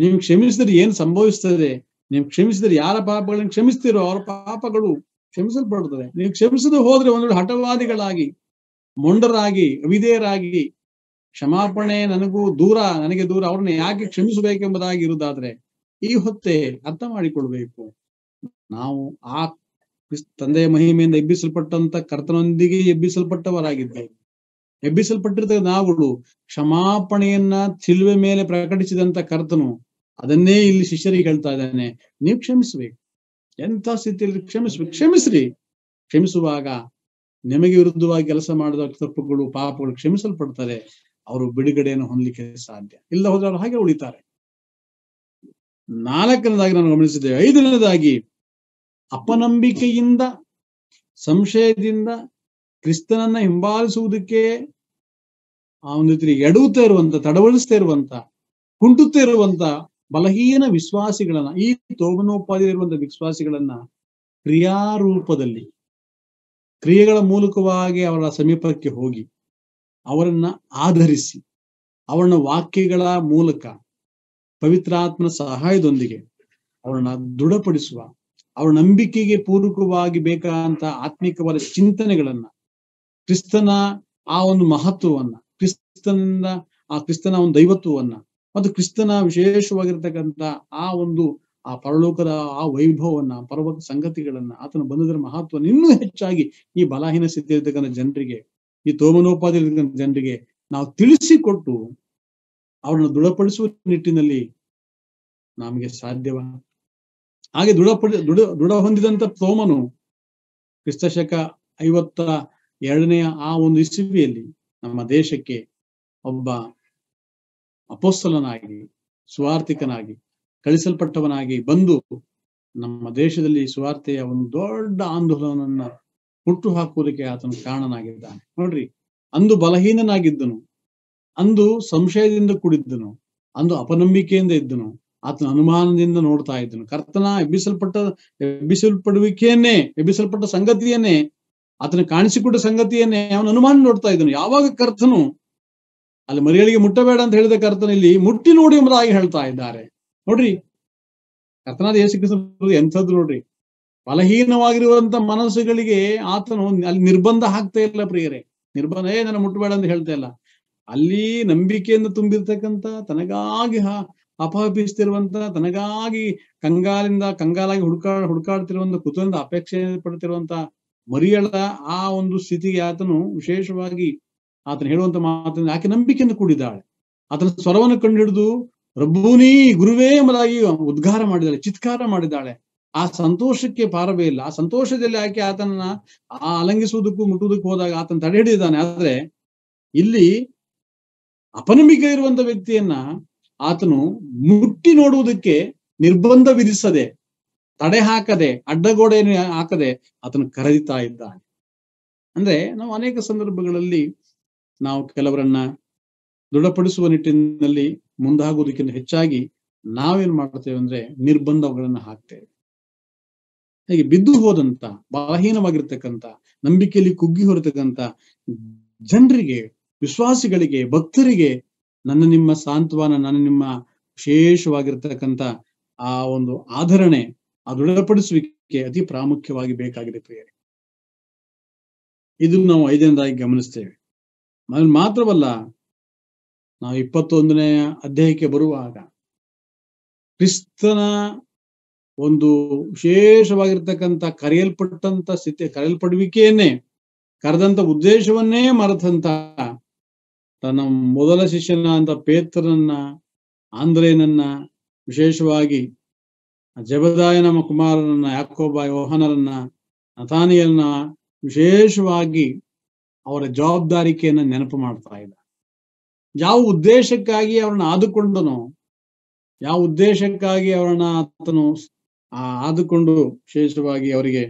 S1: ನೀವು ಕ್ಷಮಿಸಿದ್ರೆ ಏನ್ ಸಂಭವಿಸ್ತದೆ ನೀವು ಕ್ಷಮಿಸಿದ್ರೆ ಯಾರ ಪಾಪಗಳನ್ನು ಕ್ಷಮಿಸ್ತೀರೋ ಅವರ ಪಾಪಗಳು ಕ್ಷಮಿಸಲ್ಪಡುತ್ತದೆ ನೀವು ಕ್ಷಮಿಸದು ಹೋದ್ರೆ ಒಂದು ಹಠವಾದಿಗಳಾಗಿ ಮೊಂಡರಾಗಿ ವಿಧೇಯರಾಗಿ ಕ್ಷಮಾಪಣೆ ನನಗೂ ದೂರ ನನಗೆ ದೂರ ಅವ್ರನ್ನ ಯಾಕೆ ಕ್ಷಮಿಸಬೇಕೆಂಬುದಾಗಿ ಇರುವುದಾದ್ರೆ ಈ ಹೊತ್ತೇ ಅರ್ಥ ಮಾಡಿಕೊಳ್ಬೇಕು ನಾವು ಆ ತಂದೆಯ ಮಹಿಮೆಯಿಂದ ಎಬ್ಬಿಸಲ್ಪಟ್ಟಂತ ಕರ್ತನೊಂದಿಗೆ ಎಬ್ಬಿಸಲ್ಪಟ್ಟವರಾಗಿದ್ದೇವೆ ಎಬ್ಬಿಸಲ್ಪಟ್ಟಿರ್ತಕ್ಕ ನಾವುಗಳು ಕ್ಷಮಾಪಣೆಯನ್ನ ತಿಳುವೆ ಮೇಲೆ ಪ್ರಕಟಿಸಿದಂತ ಕರ್ತನು ಅದನ್ನೇ ಇಲ್ಲಿ ಶಿಷ್ಯರಿಗೆ ಹೇಳ್ತಾ ಇದ್ದಾನೆ ನೀವು ಕ್ಷಮಿಸಬೇಕು ಎಂಥ ಸ್ಥಿತಿಯಲ್ಲಿ ಕ್ಷಮಿಸ್ಬೇಕು ಕ್ಷಮಿಸ್ರಿ ಕ್ಷಮಿಸುವಾಗ ನಿಮಗೆ ವಿರುದ್ಧವಾಗಿ ಕೆಲಸ ಮಾಡಿದ ತಪ್ಪುಗಳು ಪಾಪಗಳು ಕ್ಷಮಿಸಲ್ಪಡ್ತಾರೆ ಅವರು ಬಿಡುಗಡೆಯನ್ನು ಹೊಂದಲಿಕ್ಕೆ ಸಾಧ್ಯ ಇಲ್ಲ ಹೋದ್ರೆ ಅವರು ಹಾಗೆ ಉಳಿತಾರೆ ನಾಲ್ಕನೇದಾಗಿ ನಾನು ಗಮನಿಸಿದ್ದೇವೆ ಐದನೇದಾಗಿ ಅಪನಂಬಿಕೆಯಿಂದ ಸಂಶಯದಿಂದ ಕ್ರಿಸ್ತನನ್ನ ಹಿಂಬಾಲಿಸುವುದಕ್ಕೆ ಆ ಒಂದು ರೀತಿ ಎಡವುತ್ತಾ ಇರುವಂತ ತಡವಳಿಸ್ತಾ ಇರುವಂತ ಕುಂಟುತ್ತಾ ಇರುವಂತ ಬಲಹೀನ ವಿಶ್ವಾಸಿಗಳನ್ನ ಈ ತೋಮನೋಪಾದಿರುವಂತಹ ವಿಶ್ವಾಸಿಗಳನ್ನ ಕ್ರಿಯಾರೂಪದಲ್ಲಿ ಕ್ರಿಯೆಗಳ ಮೂಲಕವಾಗಿ ಅವರ ಸಮೀಪಕ್ಕೆ ಹೋಗಿ ಅವರನ್ನ ಆಧರಿಸಿ ಅವರನ್ನ ವಾಕ್ಯಗಳ ಮೂಲಕ ಪವಿತ್ರಾತ್ಮನ ಸಹಾಯದೊಂದಿಗೆ ಅವರನ್ನ ದೃಢಪಡಿಸುವ ಅವರ ನಂಬಿಕೆಗೆ ಪೂರಕವಾಗಿ ಬೇಕಾದಂತಹ ಆತ್ಮಿಕವಾದ ಚಿಂತನೆಗಳನ್ನ ಕ್ರಿಸ್ತನ ಆ ಒಂದು ಮಹತ್ವವನ್ನ ಕ್ರಿಸ್ತನಿಂದ ಆ ಕ್ರಿಸ್ತನ ಒಂದು ದೈವತ್ವವನ್ನ ಮತ್ತು ಕ್ರಿಸ್ತನ ವಿಶೇಷವಾಗಿರ್ತಕ್ಕಂಥ ಆ ಒಂದು ಆ ಪರಲೋಕದ ಆ ವೈಭವವನ್ನ ಪರ್ವತ ಸಂಗತಿಗಳನ್ನ ಆತನ ಬಂಧುದರ ಮಹತ್ವ ಇನ್ನೂ ಹೆಚ್ಚಾಗಿ ಈ ಬಲಹೀನ ಇರ್ತಕ್ಕಂಥ ಜನರಿಗೆ ಈ ತೋಮನೋಪಾಧಿ ಜನರಿಗೆ ನಾವು ತಿಳಿಸಿಕೊಟ್ಟು ಅವರನ್ನು ದೃಢಪಡಿಸುವ ನಿಟ್ಟಿನಲ್ಲಿ ನಮಗೆ ಸಾಧ್ಯವ ಹಾಗೆ ದೃಢಪಡಿ ದೃಢ ದೃಢ ಹೊಂದಿದಂತ ಕ್ರಿಸ್ತ ಶಕ ಐವತ್ತ ಎರಡನೆಯ ಆ ಒಂದು ಇಸುವಿಯಲ್ಲಿ ನಮ್ಮ ದೇಶಕ್ಕೆ ಒಬ್ಬ ಅಪೋಸ್ತಲನಾಗಿ ಸುವಾರ್ಥಿಕನಾಗಿ ಕಳಿಸಲ್ಪಟ್ಟವನಾಗಿ ಬಂದು ನಮ್ಮ ದೇಶದಲ್ಲಿ ಸ್ವಾರ್ಥೆಯ ಒಂದು ದೊಡ್ಡ ಆಂದೋಲನನ್ನ ಹುಟ್ಟು ಹಾಕುವುದಕ್ಕೆ ಆತನು ಕಾರಣನಾಗಿದ್ದಾನೆ ನೋಡ್ರಿ ಅಂದು ಬಲಹೀನನಾಗಿದ್ದನು ಅಂದು ಸಂಶಯದಿಂದ ಕೂಡಿದ್ದನು ಅಂದು ಅಪನಂಬಿಕೆಯಿಂದ ಇದ್ದನು ಆತನ ಅನುಮಾನದಿಂದ ನೋಡ್ತಾ ಇದ್ದನು ಕರ್ತನ ಎಬ್ಬಿಸಲ್ಪಟ್ಟ ಎಬ್ಬಿಸಲ್ಪಡುವಿಕೆಯನ್ನೇ ಎಬ್ಬಿಸಲ್ಪಟ್ಟ ಸಂಗತಿಯನ್ನೇ ಆತನ ಕಾಣಿಸಿಕೊಟ್ಟ ಸಂಗತಿಯನ್ನೇ ಅವನ ಅನುಮಾನ ನೋಡ್ತಾ ಇದ್ದನು ಯಾವಾಗ ಕರ್ತನು ಅಲ್ಲಿ ಮರಿಗಳಿಗೆ ಮುಟ್ಟಬೇಡ ಅಂತ ಹೇಳಿದ ಕರ್ತನಲ್ಲಿ ಮುಟ್ಟಿ ನೋಡಿ ಎಂಬುದಾಗಿ ಹೇಳ್ತಾ ಇದ್ದಾರೆ ನೋಡ್ರಿ ಕರ್ತನಾದ ಯೇಸು ಕೃಷ್ಣ ಎಂಥದ್ದು ನೋಡ್ರಿ ಬಲಹೀನವಾಗಿರುವಂತ ಮನಸ್ಸುಗಳಿಗೆ ಆತನು ಅಲ್ಲಿ ನಿರ್ಬಂಧ ಹಾಕ್ತಾ ಇಲ್ಲ ಪ್ರಿಯರೇ ನಿರ್ಬಂಧ ಏ ನನ್ನ ಮುಟ್ಟಬೇಡ ಅಂತ ಹೇಳ್ತಾ ಇಲ್ಲ ಅಲ್ಲಿ ನಂಬಿಕೆಯಿಂದ ತುಂಬಿರ್ತಕ್ಕಂಥ ತನಗಾಗಿ ಅಪಹಪಿಸ್ತಿರುವಂತ ತನಗಾಗಿ ಕಂಗಾಲಿಂದ ಕಂಗಾಲಾಗಿ ಹುಡ್ಕಾ ಹುಡುಕಾಡ್ತಿರುವಂತ ಕುತೂಹಲದ ಅಪೇಕ್ಷೆ ಪಡ್ತಿರುವಂತ ಮರಿಯಳ ಆ ಒಂದು ಸ್ಥಿತಿಗೆ ಆತನು ವಿಶೇಷವಾಗಿ ಆತನು ಹೇಳುವಂತ ಮಾತನ್ನು ಆಕೆ ನಂಬಿಕೆಯನ್ನು ಕೂಡಿದ್ದಾಳೆ ಆತನ ಸ್ವರವನ್ನು ಕಂಡು ಹಿಡಿದು ಗುರುವೇ ಎಂಬುದಾಗಿ ಉದ್ಗಾರ ಮಾಡಿದಾಳೆ ಚಿತ್ಕಾರ ಮಾಡಿದ್ದಾಳೆ ಆ ಸಂತೋಷಕ್ಕೆ ಪಾರವೇ ಇಲ್ಲ ಆ ಸಂತೋಷದಲ್ಲಿ ಆಕೆ ಆತನನ್ನ ಆ ಅಲಂಗಿಸುವುದಕ್ಕೂ ಮುಟ್ಟುವುದಕ್ಕೂ ಹೋದಾಗ ಆತನ ತಡೆ ಹಿಡಿದಿದ್ದಾನೆ ಆದ್ರೆ ಇಲ್ಲಿ ಅಪನಂಬಿಕೆ ಇರುವಂತ ವ್ಯಕ್ತಿಯನ್ನ ಆತನು ಮುಟ್ಟಿ ನೋಡುವುದಕ್ಕೆ ನಿರ್ಬಂಧ ವಿಧಿಸದೆ ತಡೆ ಹಾಕದೆ ಅಡ್ಡಗೋಡೆಯನ್ನು ಹಾಕದೆ ಆತನು ಕರೆದಿತಾ ಇದ್ದಾನೆ ಅಂದ್ರೆ ನಾವು ಅನೇಕ ಸಂದರ್ಭಗಳಲ್ಲಿ ನಾವು ಕೆಲವರನ್ನ ದೃಢಪಡಿಸುವ ನಿಟ್ಟಿನಲ್ಲಿ ಮುಂದಾಗುವುದಕ್ಕಿಂತ ಹೆಚ್ಚಾಗಿ ನಾವೇನ್ ಮಾಡ್ತೇವೆ ಅಂದ್ರೆ ನಿರ್ಬಂಧಗಳನ್ನ ಹಾಕ್ತೇವೆ ಹೀಗೆ ಬಿದ್ದು ಹೋದಂತ ಬಲಹೀನವಾಗಿರ್ತಕ್ಕಂಥ ನಂಬಿಕೆಯಲ್ಲಿ ಕುಗ್ಗಿ ಹೊರತಕ್ಕಂಥ ಜನರಿಗೆ ವಿಶ್ವಾಸಿಗಳಿಗೆ ಭಕ್ತರಿಗೆ ನನ್ನ ನಿಮ್ಮ ಸಾಂತ್ವನ ನನ್ನ ನಿಮ್ಮ ವಿಶೇಷವಾಗಿರ್ತಕ್ಕಂಥ ಆ ಒಂದು ಆಧರಣೆ ಆ ದೃಢಪಡಿಸುವಿಕೆ ಅತಿ ಪ್ರಾಮುಖ್ಯವಾಗಿ ಬೇಕಾಗಿದೆ ಪ್ರಿಯರಿ ಇದನ್ನು ನಾವು ಐದನೇದಾಗಿ ಗಮನಿಸ್ತೇವೆ ಮಾತ್ರವಲ್ಲ ನಾವು ಇಪ್ಪತ್ತೊಂದನೇ ಅಧ್ಯಾಯಕ್ಕೆ ಬರುವಾಗ ಕ್ರಿಸ್ತನ ಒಂದು ವಿಶೇಷವಾಗಿರ್ತಕ್ಕಂಥ ಕರೆಯಲ್ಪಟ್ಟಂತ ಸ್ಥಿತಿ ಕರೆಯಲ್ಪಡುವಿಕೆಯನ್ನೇ ಕರೆದಂತ ಉದ್ದೇಶವನ್ನೇ ಮರೆತಂತ ತನ್ನ ಮೊದಲ ಶಿಷ್ಯನ ಅಂತ ಪೇತ್ರನನ್ನ ಆಂಧ್ರೇನನ್ನ ವಿಶೇಷವಾಗಿ ನಮ್ಮ ಕುಮಾರನನ್ನ ಯಾಕೋಬಾಯಿ ಯೋಹನರನ್ನ ನಥಾನಿಯನ್ನ ವಿಶೇಷವಾಗಿ ಅವರ ಜವಾಬ್ದಾರಿಕೆಯನ್ನು ನೆನಪು ಮಾಡ್ತಾ ಇದ್ದ ಯಾವ ಉದ್ದೇಶಕ್ಕಾಗಿ ಅವರನ್ನ ಆದುಕೊಂಡನು ಯಾವ ಉದ್ದೇಶಕ್ಕಾಗಿ ಅವರನ್ನ ಆತನು ಆದುಕೊಂಡು ವಿಶೇಷವಾಗಿ ಅವರಿಗೆ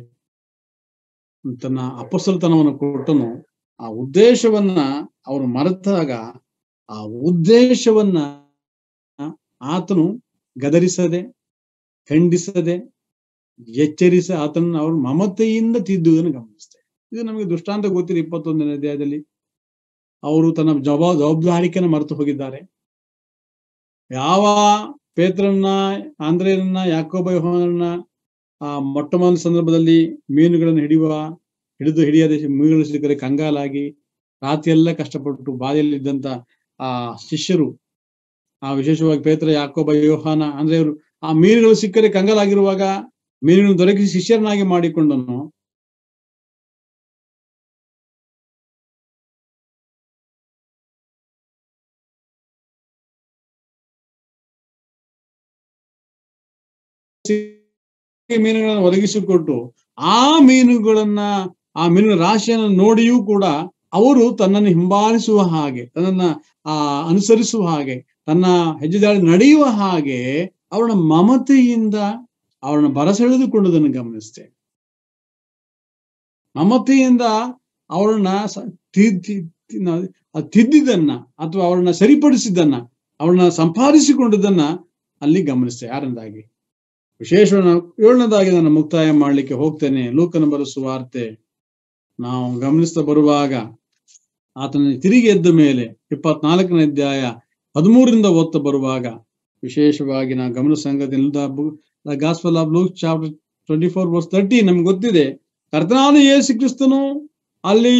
S1: ತನ್ನ ಅಪಸಲ್ತನವನ್ನು ಕೊಟ್ಟನು ಆ ಉದ್ದೇಶವನ್ನ ಅವರು ಮರೆತಾಗ ಆ ಉದ್ದೇಶವನ್ನ ಆತನು ಗದರಿಸದೆ ಖಂಡಿಸದೆ ಎಚ್ಚರಿಸ ಆತನ ಅವ್ರ ಮಮತೆಯಿಂದ ತಿದ್ದುವುದನ್ನು ಗಮನಿಸ್ತಾರೆ ಇದು ನಮಗೆ ದೃಷ್ಟಾಂತ ಗೊತ್ತಿಲ್ಲ ಇಪ್ಪತ್ತೊಂದನೇ ಅಧ್ಯಾಯದಲ್ಲಿ ಅವರು ತನ್ನ ಜವಾ ಜವಾಬ್ದಾರಿಕೆಯನ್ನು ಮರೆತು ಹೋಗಿದ್ದಾರೆ ಯಾವ ಪೇತ್ರನ್ನ ಯಾಕೋಬ ಯಾಕೋಬಯ್ಯನ ಆ ಮೊಟ್ಟ ಮೊದಲ ಸಂದರ್ಭದಲ್ಲಿ ಮೀನುಗಳನ್ನು ಹಿಡಿಯುವ ಹಿಡಿದು ಹಿಡಿಯದೆ ಮೀನುಗಳು ಸಿಕ್ಕರೆ ಕಂಗಾಲಾಗಿ ರಾತ್ರಿಯೆಲ್ಲ ಕಷ್ಟಪಟ್ಟು ಬಾಧೆಯಲ್ಲಿದ್ದಂತ ಆ ಶಿಷ್ಯರು ಆ ವಿಶೇಷವಾಗಿ ಪೇತ್ರ ಯಾಕೋಬ ಯೋಹಾನ ಅಂದ್ರೆ ಅವರು ಆ ಮೀನುಗಳು ಸಿಕ್ಕರೆ ಕಂಗಾಲಾಗಿರುವಾಗ ಮೀನುಗಳನ್ನು ದೊರಕಿಸಿ ಶಿಷ್ಯರನ್ನಾಗಿ ಮಾಡಿಕೊಂಡನು ಮೀನುಗಳನ್ನು ಒದಗಿಸಿಕೊಟ್ಟು ಆ ಮೀನುಗಳನ್ನ ಆ ಮೀನು ರಾಶಿಯನ್ನು ನೋಡಿಯೂ ಕೂಡ ಅವರು ತನ್ನನ್ನು ಹಿಂಬಾಲಿಸುವ ಹಾಗೆ ತನ್ನನ್ನು ಆ ಅನುಸರಿಸುವ ಹಾಗೆ ತನ್ನ ಹೆಜ್ಜೆದಾಳಿ ನಡೆಯುವ ಹಾಗೆ ಅವರನ್ನ ಮಮತೆಯಿಂದ ಅವರನ್ನ ಬರಸೆಳೆದುಕೊಂಡುದನ್ನು ಗಮನಿಸ್ತೇವೆ ಮಮತೆಯಿಂದ ಅವರನ್ನ ತಿದ್ದಿದನ್ನ ಅಥವಾ ಅವರನ್ನ ಸರಿಪಡಿಸಿದ್ದನ್ನ ಅವರನ್ನ ಸಂಪಾದಿಸಿಕೊಂಡದನ್ನ ಅಲ್ಲಿ ಗಮನಿಸ್ತೇವೆ ಯಾರಿಂದಾಗಿ ವಿಶೇಷವನ್ನು ಏಳನೇದಾಗಿ ನಾನು ಮುಕ್ತಾಯ ಮಾಡಲಿಕ್ಕೆ ಹೋಗ್ತೇನೆ ಲೂಕನ ಬರೆಸುವಾರ್ತೆ ನಾವು ಗಮನಿಸ್ತಾ ಬರುವಾಗ ಆತನ ತಿರುಗಿ ಎದ್ದ ಮೇಲೆ ಇಪ್ಪತ್ನಾಲ್ಕನೇ ಅಧ್ಯಾಯ ಹದಿಮೂರರಿಂದ ಓದ್ತಾ ಬರುವಾಗ ವಿಶೇಷವಾಗಿ ನಾ ಗಮನ ಸಂಗತಿ gospel of Luke chapter twenty four verse thirty ನಮ್ಗೆ ಗೊತ್ತಿದೆ ಕರ್ತನಾದ ಯೇಸು ಕ್ರಿಸ್ತನು ಅಲ್ಲಿ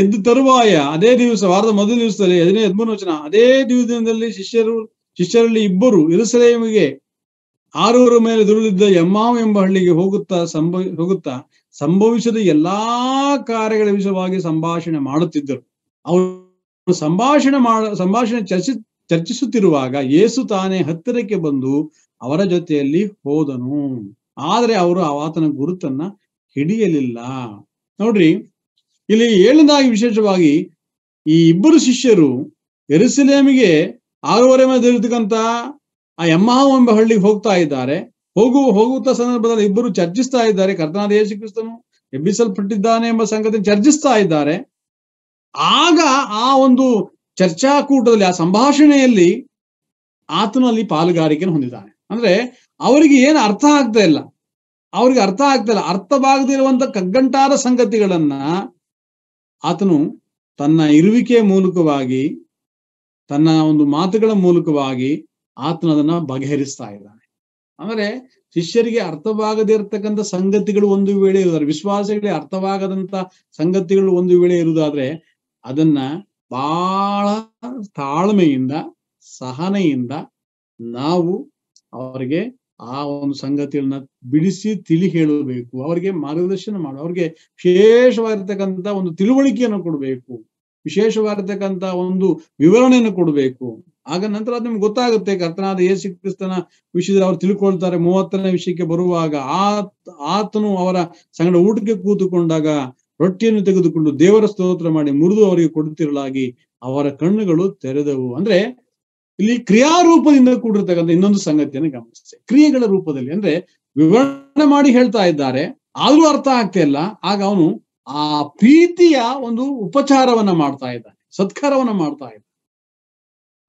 S1: ಎದ್ದು ತರುವಾಯ ಅದೇ ದಿವಸ ವಾರದ ಮೊದಲ ದಿವಸದಲ್ಲಿ ಹದಿನೈದು ಹದಿಮೂರು ವಚನ ಅದೇ ದಿವಸದಲ್ಲಿ ಶಿಷ್ಯರು ಶಿಷ್ಯರಲ್ಲಿ ಇಬ್ಬರು ಇರುಸಲೇಮಿಗೆ ಆರೂರ ಮೇಲೆ ದುರುಳಿದ್ದ ಯಮ್ಮಾವ್ ಎಂಬ ಹಳ್ಳಿಗೆ ಹೋಗುತ್ತಾ ಸಂಭವ ಹೋಗುತ್ತಾ ಸಂಭವಿಸಿದ ಎಲ್ಲಾ ಕಾರ್ಯಗಳ ವಿಷಯವಾಗಿ ಸಂಭಾಷಣೆ ಮಾಡುತ್ತಿದ್ದರು ಅವರು ಸಂಭಾಷಣೆ ಮಾಡ ಸಂಭಾಷಣೆ ಚರ್ಚಿ ಚರ್ಚಿಸುತ್ತಿರುವಾಗ ಏಸು ತಾನೇ ಹತ್ತಿರಕ್ಕೆ ಬಂದು ಅವರ ಜೊತೆಯಲ್ಲಿ ಹೋದನು ಆದರೆ ಅವರು ಆತನ ಗುರುತನ್ನ ಹಿಡಿಯಲಿಲ್ಲ ನೋಡ್ರಿ ಇಲ್ಲಿ ಏಳನದಾಗಿ ವಿಶೇಷವಾಗಿ ಈ ಇಬ್ಬರು ಶಿಷ್ಯರು ಎರುಸಲೇಮಿಗೆ ಆರೂವರೆ ಮೇಲೆ ಇರತಕ್ಕಂತ ಆ ಎಮ್ಮ ಎಂಬ ಹಳ್ಳಿಗೆ ಹೋಗ್ತಾ ಇದ್ದಾರೆ ಹೋಗುವ ಹೋಗುತ್ತಾ ಸಂದರ್ಭದಲ್ಲಿ ಇಬ್ಬರು ಚರ್ಚಿಸ್ತಾ ಇದ್ದಾರೆ ಕರ್ತನಾದ ಯೇಸು ಕ್ರಿಸ್ತನು ಎಬ್ಬಿಸಲ್ಪಟ್ಟಿದ್ದಾನೆ ಎಂಬ ಸಂಗತಿ ಚರ್ಚಿಸ್ತಾ ಇದ್ದಾರೆ ಆಗ ಆ ಒಂದು ಚರ್ಚಾಕೂಟದಲ್ಲಿ ಆ ಸಂಭಾಷಣೆಯಲ್ಲಿ ಆತನಲ್ಲಿ ಅಲ್ಲಿ ಪಾಲುಗಾರಿಕೆಯನ್ನು ಹೊಂದಿದ್ದಾನೆ ಅಂದ್ರೆ ಅವರಿಗೆ ಏನು ಅರ್ಥ ಆಗ್ತಾ ಇಲ್ಲ ಅವ್ರಿಗೆ ಅರ್ಥ ಆಗ್ತಾ ಇಲ್ಲ ಅರ್ಥವಾಗದಿರುವಂತ ಕಗ್ಗಂಟಾದ ಸಂಗತಿಗಳನ್ನ ಆತನು ತನ್ನ ಇರುವಿಕೆಯ ಮೂಲಕವಾಗಿ ತನ್ನ ಒಂದು ಮಾತುಗಳ ಮೂಲಕವಾಗಿ ಆತನ ಅದನ್ನ ಬಗೆಹರಿಸ್ತಾ ಇದ್ದಾನೆ ಅಂದ್ರೆ ಶಿಷ್ಯರಿಗೆ ಅರ್ಥವಾಗದೇ ಇರತಕ್ಕಂಥ ಸಂಗತಿಗಳು ಒಂದು ವೇಳೆ ಇರುವುದಾದ್ರೆ ವಿಶ್ವಾಸಗಳಿಗೆ ಅರ್ಥವಾಗದಂತ ಸಂಗತಿಗಳು ಒಂದು ವೇಳೆ ಇರುವುದಾದ್ರೆ ಅದನ್ನ ಬಹಳ ತಾಳ್ಮೆಯಿಂದ ಸಹನೆಯಿಂದ ನಾವು ಅವರಿಗೆ ಆ ಒಂದು ಸಂಗತಿಗಳನ್ನ ಬಿಡಿಸಿ ತಿಳಿ ಹೇಳಬೇಕು ಅವರಿಗೆ ಮಾರ್ಗದರ್ಶನ ಮಾಡು ಅವ್ರಿಗೆ ವಿಶೇಷವಾಗಿರ್ತಕ್ಕಂಥ ಒಂದು ತಿಳುವಳಿಕೆಯನ್ನು ಕೊಡಬೇಕು ವಿಶೇಷವಾಗಿರ್ತಕ್ಕಂಥ ಒಂದು ವಿವರಣೆಯನ್ನು ಕೊಡಬೇಕು ಆಗ ನಂತರ ಅದು ನಿಮ್ಗೆ ಗೊತ್ತಾಗುತ್ತೆ ಕರ್ತನಾದ ಯೇಸು ಕ್ರಿಸ್ತನ ವಿಷಯದಲ್ಲಿ ಅವ್ರು ತಿಳ್ಕೊಳ್ತಾರೆ ಮೂವತ್ತನೇ ವಿಷಯಕ್ಕೆ ಬರುವಾಗ ಆತ್ ಆತನು ಅವರ ಸಂಗಡ ಊಟಕ್ಕೆ ಕೂತುಕೊಂಡಾಗ ರೊಟ್ಟಿಯನ್ನು ತೆಗೆದುಕೊಂಡು ದೇವರ ಸ್ತೋತ್ರ ಮಾಡಿ ಮುರಿದು ಅವರಿಗೆ ಕೊಡುತ್ತಿರಲಾಗಿ ಅವರ ಕಣ್ಣುಗಳು ತೆರೆದವು ಅಂದ್ರೆ ಇಲ್ಲಿ ಕ್ರಿಯಾರೂಪದಿಂದ ಕೂಡಿರ್ತಕ್ಕಂಥ ಇನ್ನೊಂದು ಸಂಗತಿಯನ್ನು ಗಮನಿಸ್ತೇವೆ ಕ್ರಿಯೆಗಳ ರೂಪದಲ್ಲಿ ಅಂದ್ರೆ ವಿವರಣೆ ಮಾಡಿ ಹೇಳ್ತಾ ಇದ್ದಾರೆ ಆದ್ರೂ ಅರ್ಥ ಆಗ್ತಾ ಇಲ್ಲ ಆಗ ಅವನು ಆ ಪ್ರೀತಿಯ ಒಂದು ಉಪಚಾರವನ್ನ ಮಾಡ್ತಾ ಇದ್ದಾನೆ ಸತ್ಕಾರವನ್ನ ಮಾಡ್ತಾ ಇದ್ದಾನೆ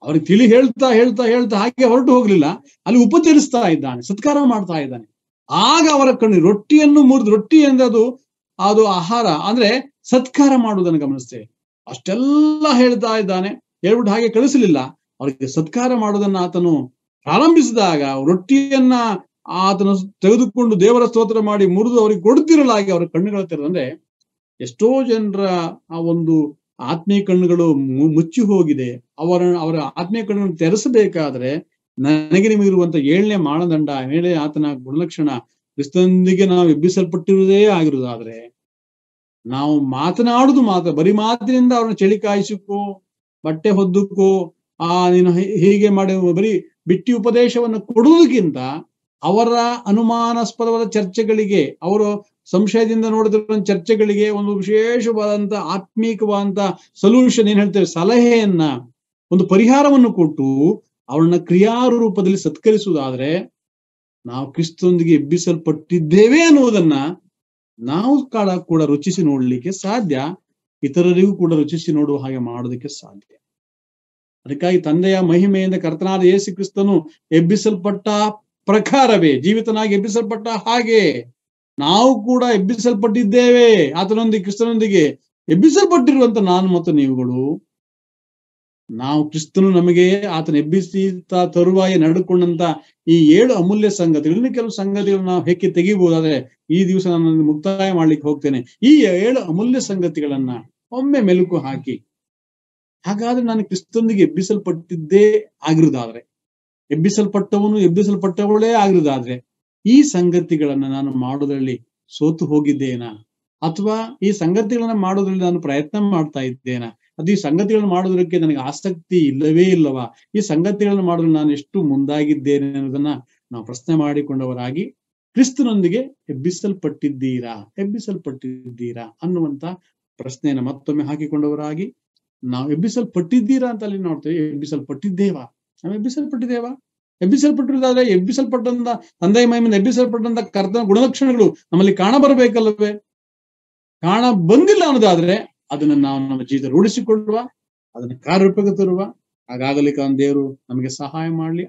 S1: ಅವ್ರಿಗೆ ತಿಳಿ ಹೇಳ್ತಾ ಹೇಳ್ತಾ ಹೇಳ್ತಾ ಹಾಗೆ ಹೊರಟು ಹೋಗ್ಲಿಲ್ಲ ಅಲ್ಲಿ ಉಪಚರಿಸ್ತಾ ಇದ್ದಾನೆ ಸತ್ಕಾರ ಮಾಡ್ತಾ ಇದ್ದಾನೆ ಆಗ ಅವರ ಕಣ್ಣು ರೊಟ್ಟಿಯನ್ನು ಮುರಿದು ರೊಟ್ಟಿ ಅಂದ್ರೆ ಅದು ಅದು ಆಹಾರ ಅಂದ್ರೆ ಸತ್ಕಾರ ಮಾಡುವುದನ್ನು ಗಮನಿಸ್ತೇವೆ ಅಷ್ಟೆಲ್ಲ ಹೇಳ್ತಾ ಇದ್ದಾನೆ ಹೇಳ್ಬಿಟ್ಟು ಹಾಗೆ ಕಳಿಸಲಿಲ್ಲ ಅವರಿಗೆ ಸತ್ಕಾರ ಮಾಡುವುದನ್ನು ಆತನು ಪ್ರಾರಂಭಿಸಿದಾಗ ರೊಟ್ಟಿಯನ್ನ ಆತನು ತೆಗೆದುಕೊಂಡು ದೇವರ ಸ್ತೋತ್ರ ಮಾಡಿ ಮುರಿದು ಅವ್ರಿಗೆ ಕೊಡ್ತಿರಲಾಗಿ ಅವ್ರ ಕಣ್ಣುಗಳ ತೆರೆದಂದ್ರೆ ಎಷ್ಟೋ ಜನರ ಆ ಒಂದು ಆತ್ಮೀಯ ಕಣ್ಣುಗಳು ಮುಚ್ಚಿ ಹೋಗಿದೆ ಅವರ ಅವರ ಆತ್ಮೀಯ ಕಣ್ಣನ್ನು ತೆರೆಸಬೇಕಾದ್ರೆ ನನಗೆ ನಿಮಗಿರುವಂತ ಏಳನೇ ಮಾನದಂಡ ಏಳನೇ ಆತನ ಗುಣಲಕ್ಷಣ ಕ್ರಿಸ್ತನೊಂದಿಗೆ ನಾವು ಎಬ್ಬಿಸಲ್ಪಟ್ಟಿರುವುದೇ ಆಗಿರುವುದಾದ್ರೆ ನಾವು ಮಾತನಾಡುದು ಮಾತ್ರ ಬರೀ ಮಾತಿನಿಂದ ಅವ್ರನ್ನ ಚಳಿ ಕಾಯಿಸಕ್ಕೋ ಬಟ್ಟೆ ಹೊದ್ದಕ್ಕೋ ಆ ನೀನು ಹೀಗೆ ಮಾಡಿ ಬರೀ ಬಿಟ್ಟಿ ಉಪದೇಶವನ್ನು ಕೊಡುವುದಕ್ಕಿಂತ ಅವರ ಅನುಮಾನಾಸ್ಪದವಾದ ಚರ್ಚೆಗಳಿಗೆ ಅವರು ಸಂಶಯದಿಂದ ನೋಡಿದ್ರೆ ಚರ್ಚೆಗಳಿಗೆ ಒಂದು ವಿಶೇಷವಾದಂತ ಆತ್ಮೀಕವಾದಂತ ಸೊಲ್ಯೂಷನ್ ಏನ್ ಹೇಳ್ತೇವೆ ಸಲಹೆಯನ್ನ ಒಂದು ಪರಿಹಾರವನ್ನು ಕೊಟ್ಟು ಅವಳನ್ನ ಕ್ರಿಯಾರೂಪದಲ್ಲಿ ಸತ್ಕರಿಸುವುದಾದ್ರೆ ನಾವು ಕ್ರಿಸ್ತೊಂದಿಗೆ ಎಬ್ಬಿಸಲ್ಪಟ್ಟಿದ್ದೇವೆ ಅನ್ನುವುದನ್ನ ನಾವು ಕಾಲ ಕೂಡ ರುಚಿಸಿ ನೋಡ್ಲಿಕ್ಕೆ ಸಾಧ್ಯ ಇತರರಿಗೂ ಕೂಡ ರುಚಿಸಿ ನೋಡುವ ಹಾಗೆ ಮಾಡೋದಕ್ಕೆ ಸಾಧ್ಯ ಅದಕ್ಕಾಗಿ ತಂದೆಯ ಮಹಿಮೆಯಿಂದ ಕರ್ತನಾದ ಯೇಸು ಕ್ರಿಸ್ತನು ಎಬ್ಬಿಸಲ್ಪಟ್ಟ ಪ್ರಕಾರವೇ ಜೀವಿತನಾಗಿ ಎಬ್ಬಿಸಲ್ಪಟ್ಟ ಹಾಗೆ ನಾವು ಕೂಡ ಎಬ್ಬಿಸಲ್ಪಟ್ಟಿದ್ದೇವೆ ಆತನೊಂದಿಗೆ ಕ್ರಿಸ್ತನೊಂದಿಗೆ ಎಬ್ಬಿಸಲ್ಪಟ್ಟಿರುವಂತ ನಾನು ಮತ್ತು ನೀವುಗಳು ನಾವು ಕ್ರಿಸ್ತನು ನಮಗೆ ಆತನ ಎಬ್ಬಿಸಿದ ತರುವಾಯಿ ನಡೆದುಕೊಂಡಂತ ಈ ಏಳು ಅಮೂಲ್ಯ ಸಂಗತಿಗಳನ್ನು ಕೆಲವು ಸಂಗತಿಗಳನ್ನ ನಾವು ಹೆಕ್ಕಿ ತೆಗಿಬಹುದಾದ್ರೆ ಈ ದಿವಸ ನಾನು ಮುಕ್ತಾಯ ಮಾಡ್ಲಿಕ್ಕೆ ಹೋಗ್ತೇನೆ ಈ ಏಳು ಅಮೂಲ್ಯ ಸಂಗತಿಗಳನ್ನ ಒಮ್ಮೆ ಮೆಲುಕು ಹಾಕಿ ಹಾಗಾದ್ರೆ ನಾನು ಕ್ರಿಸ್ತನೊಂದಿಗೆ ಎಬ್ಬಿಸಲ್ಪಟ್ಟಿದ್ದೇ ಆಗಿರುದಾದ್ರೆ ಎಬ್ಬಿಸಲ್ಪಟ್ಟವನು ಎಬ್ಬಿಸಲ್ಪಟ್ಟವಳೇ ಆಗಿರುದಾದ್ರೆ ಈ ಸಂಗತಿಗಳನ್ನ ನಾನು ಮಾಡೋದ್ರಲ್ಲಿ ಸೋತು ಹೋಗಿದ್ದೇನಾ ಅಥವಾ ಈ ಸಂಗತಿಗಳನ್ನ ಮಾಡೋದ್ರಲ್ಲಿ ನಾನು ಪ್ರಯತ್ನ ಮಾಡ್ತಾ ಇದ್ದೇನಾ ಅದು ಈ ಸಂಗತಿಗಳನ್ನ ಮಾಡೋದಕ್ಕೆ ನನಗೆ ಆಸಕ್ತಿ ಇಲ್ಲವೇ ಇಲ್ಲವಾ ಈ ಸಂಗತಿಗಳನ್ನ ಮಾಡಲು ನಾನು ಎಷ್ಟು ಮುಂದಾಗಿದ್ದೇನೆ ಅನ್ನೋದನ್ನ ನಾವು ಪ್ರಶ್ನೆ ಮಾಡಿಕೊಂಡವರಾಗಿ ಕ್ರಿಸ್ತನೊಂದಿಗೆ ಎಬ್ಬಿಸಲ್ಪಟ್ಟಿದ್ದೀರಾ ಎಬ್ಬಿಸಲ್ಪಟ್ಟಿದ್ದೀರಾ ಅನ್ನುವಂತ ಪ್ರಶ್ನೆಯನ್ನು ಮತ್ತೊಮ್ಮೆ ಹಾಕಿಕೊಂಡವರಾಗಿ ನಾವು ಎಬ್ಬಿಸಲ್ಪಟ್ಟಿದ್ದೀರಾ ಅಂತ ಅಲ್ಲಿ ನೋಡ್ತೇವೆ ಎಬ್ಬಿಸಲ್ಪಟ್ಟಿದ್ದೇವಾ ನಾವು ಎಬ್ಬಿಸಲ್ಪಟ್ಟಿದ್ದೇವಾ ಎಬ್ಬಿಸಲ್ಪಟ್ಟಿರುವುದಾದ್ರೆ ಎಬ್ಬಿಸಲ್ಪಟ್ಟಂತ ತಂದೆಯ ಮಹಿಮೆಯಿಂದ ಎಬ್ಬಿಸಲ್ಪಟ್ಟಂತ ಕರ್ತನ ಗುಣಲಕ್ಷಣಗಳು ನಮ್ಮಲ್ಲಿ ಕಾಣ ಬರಬೇಕಲ್ಲವೇ ಕಾಣ ಬಂದಿಲ್ಲ ಅನ್ನೋದಾದ್ರೆ ಅದನ್ನ ನಾವು ನಮ್ಮ ಜೀವಿತ ರೂಢಿಸಿಕೊಳ್ಳುವ ಅದನ್ನ ಕಾರ್ಯರೂಪಕ್ಕೆ ತರುವ ಹಾಗಾಗಲಿಕ್ಕೆ ದೇವರು ನಮಗೆ ಸಹಾಯ ಮಾಡಲಿ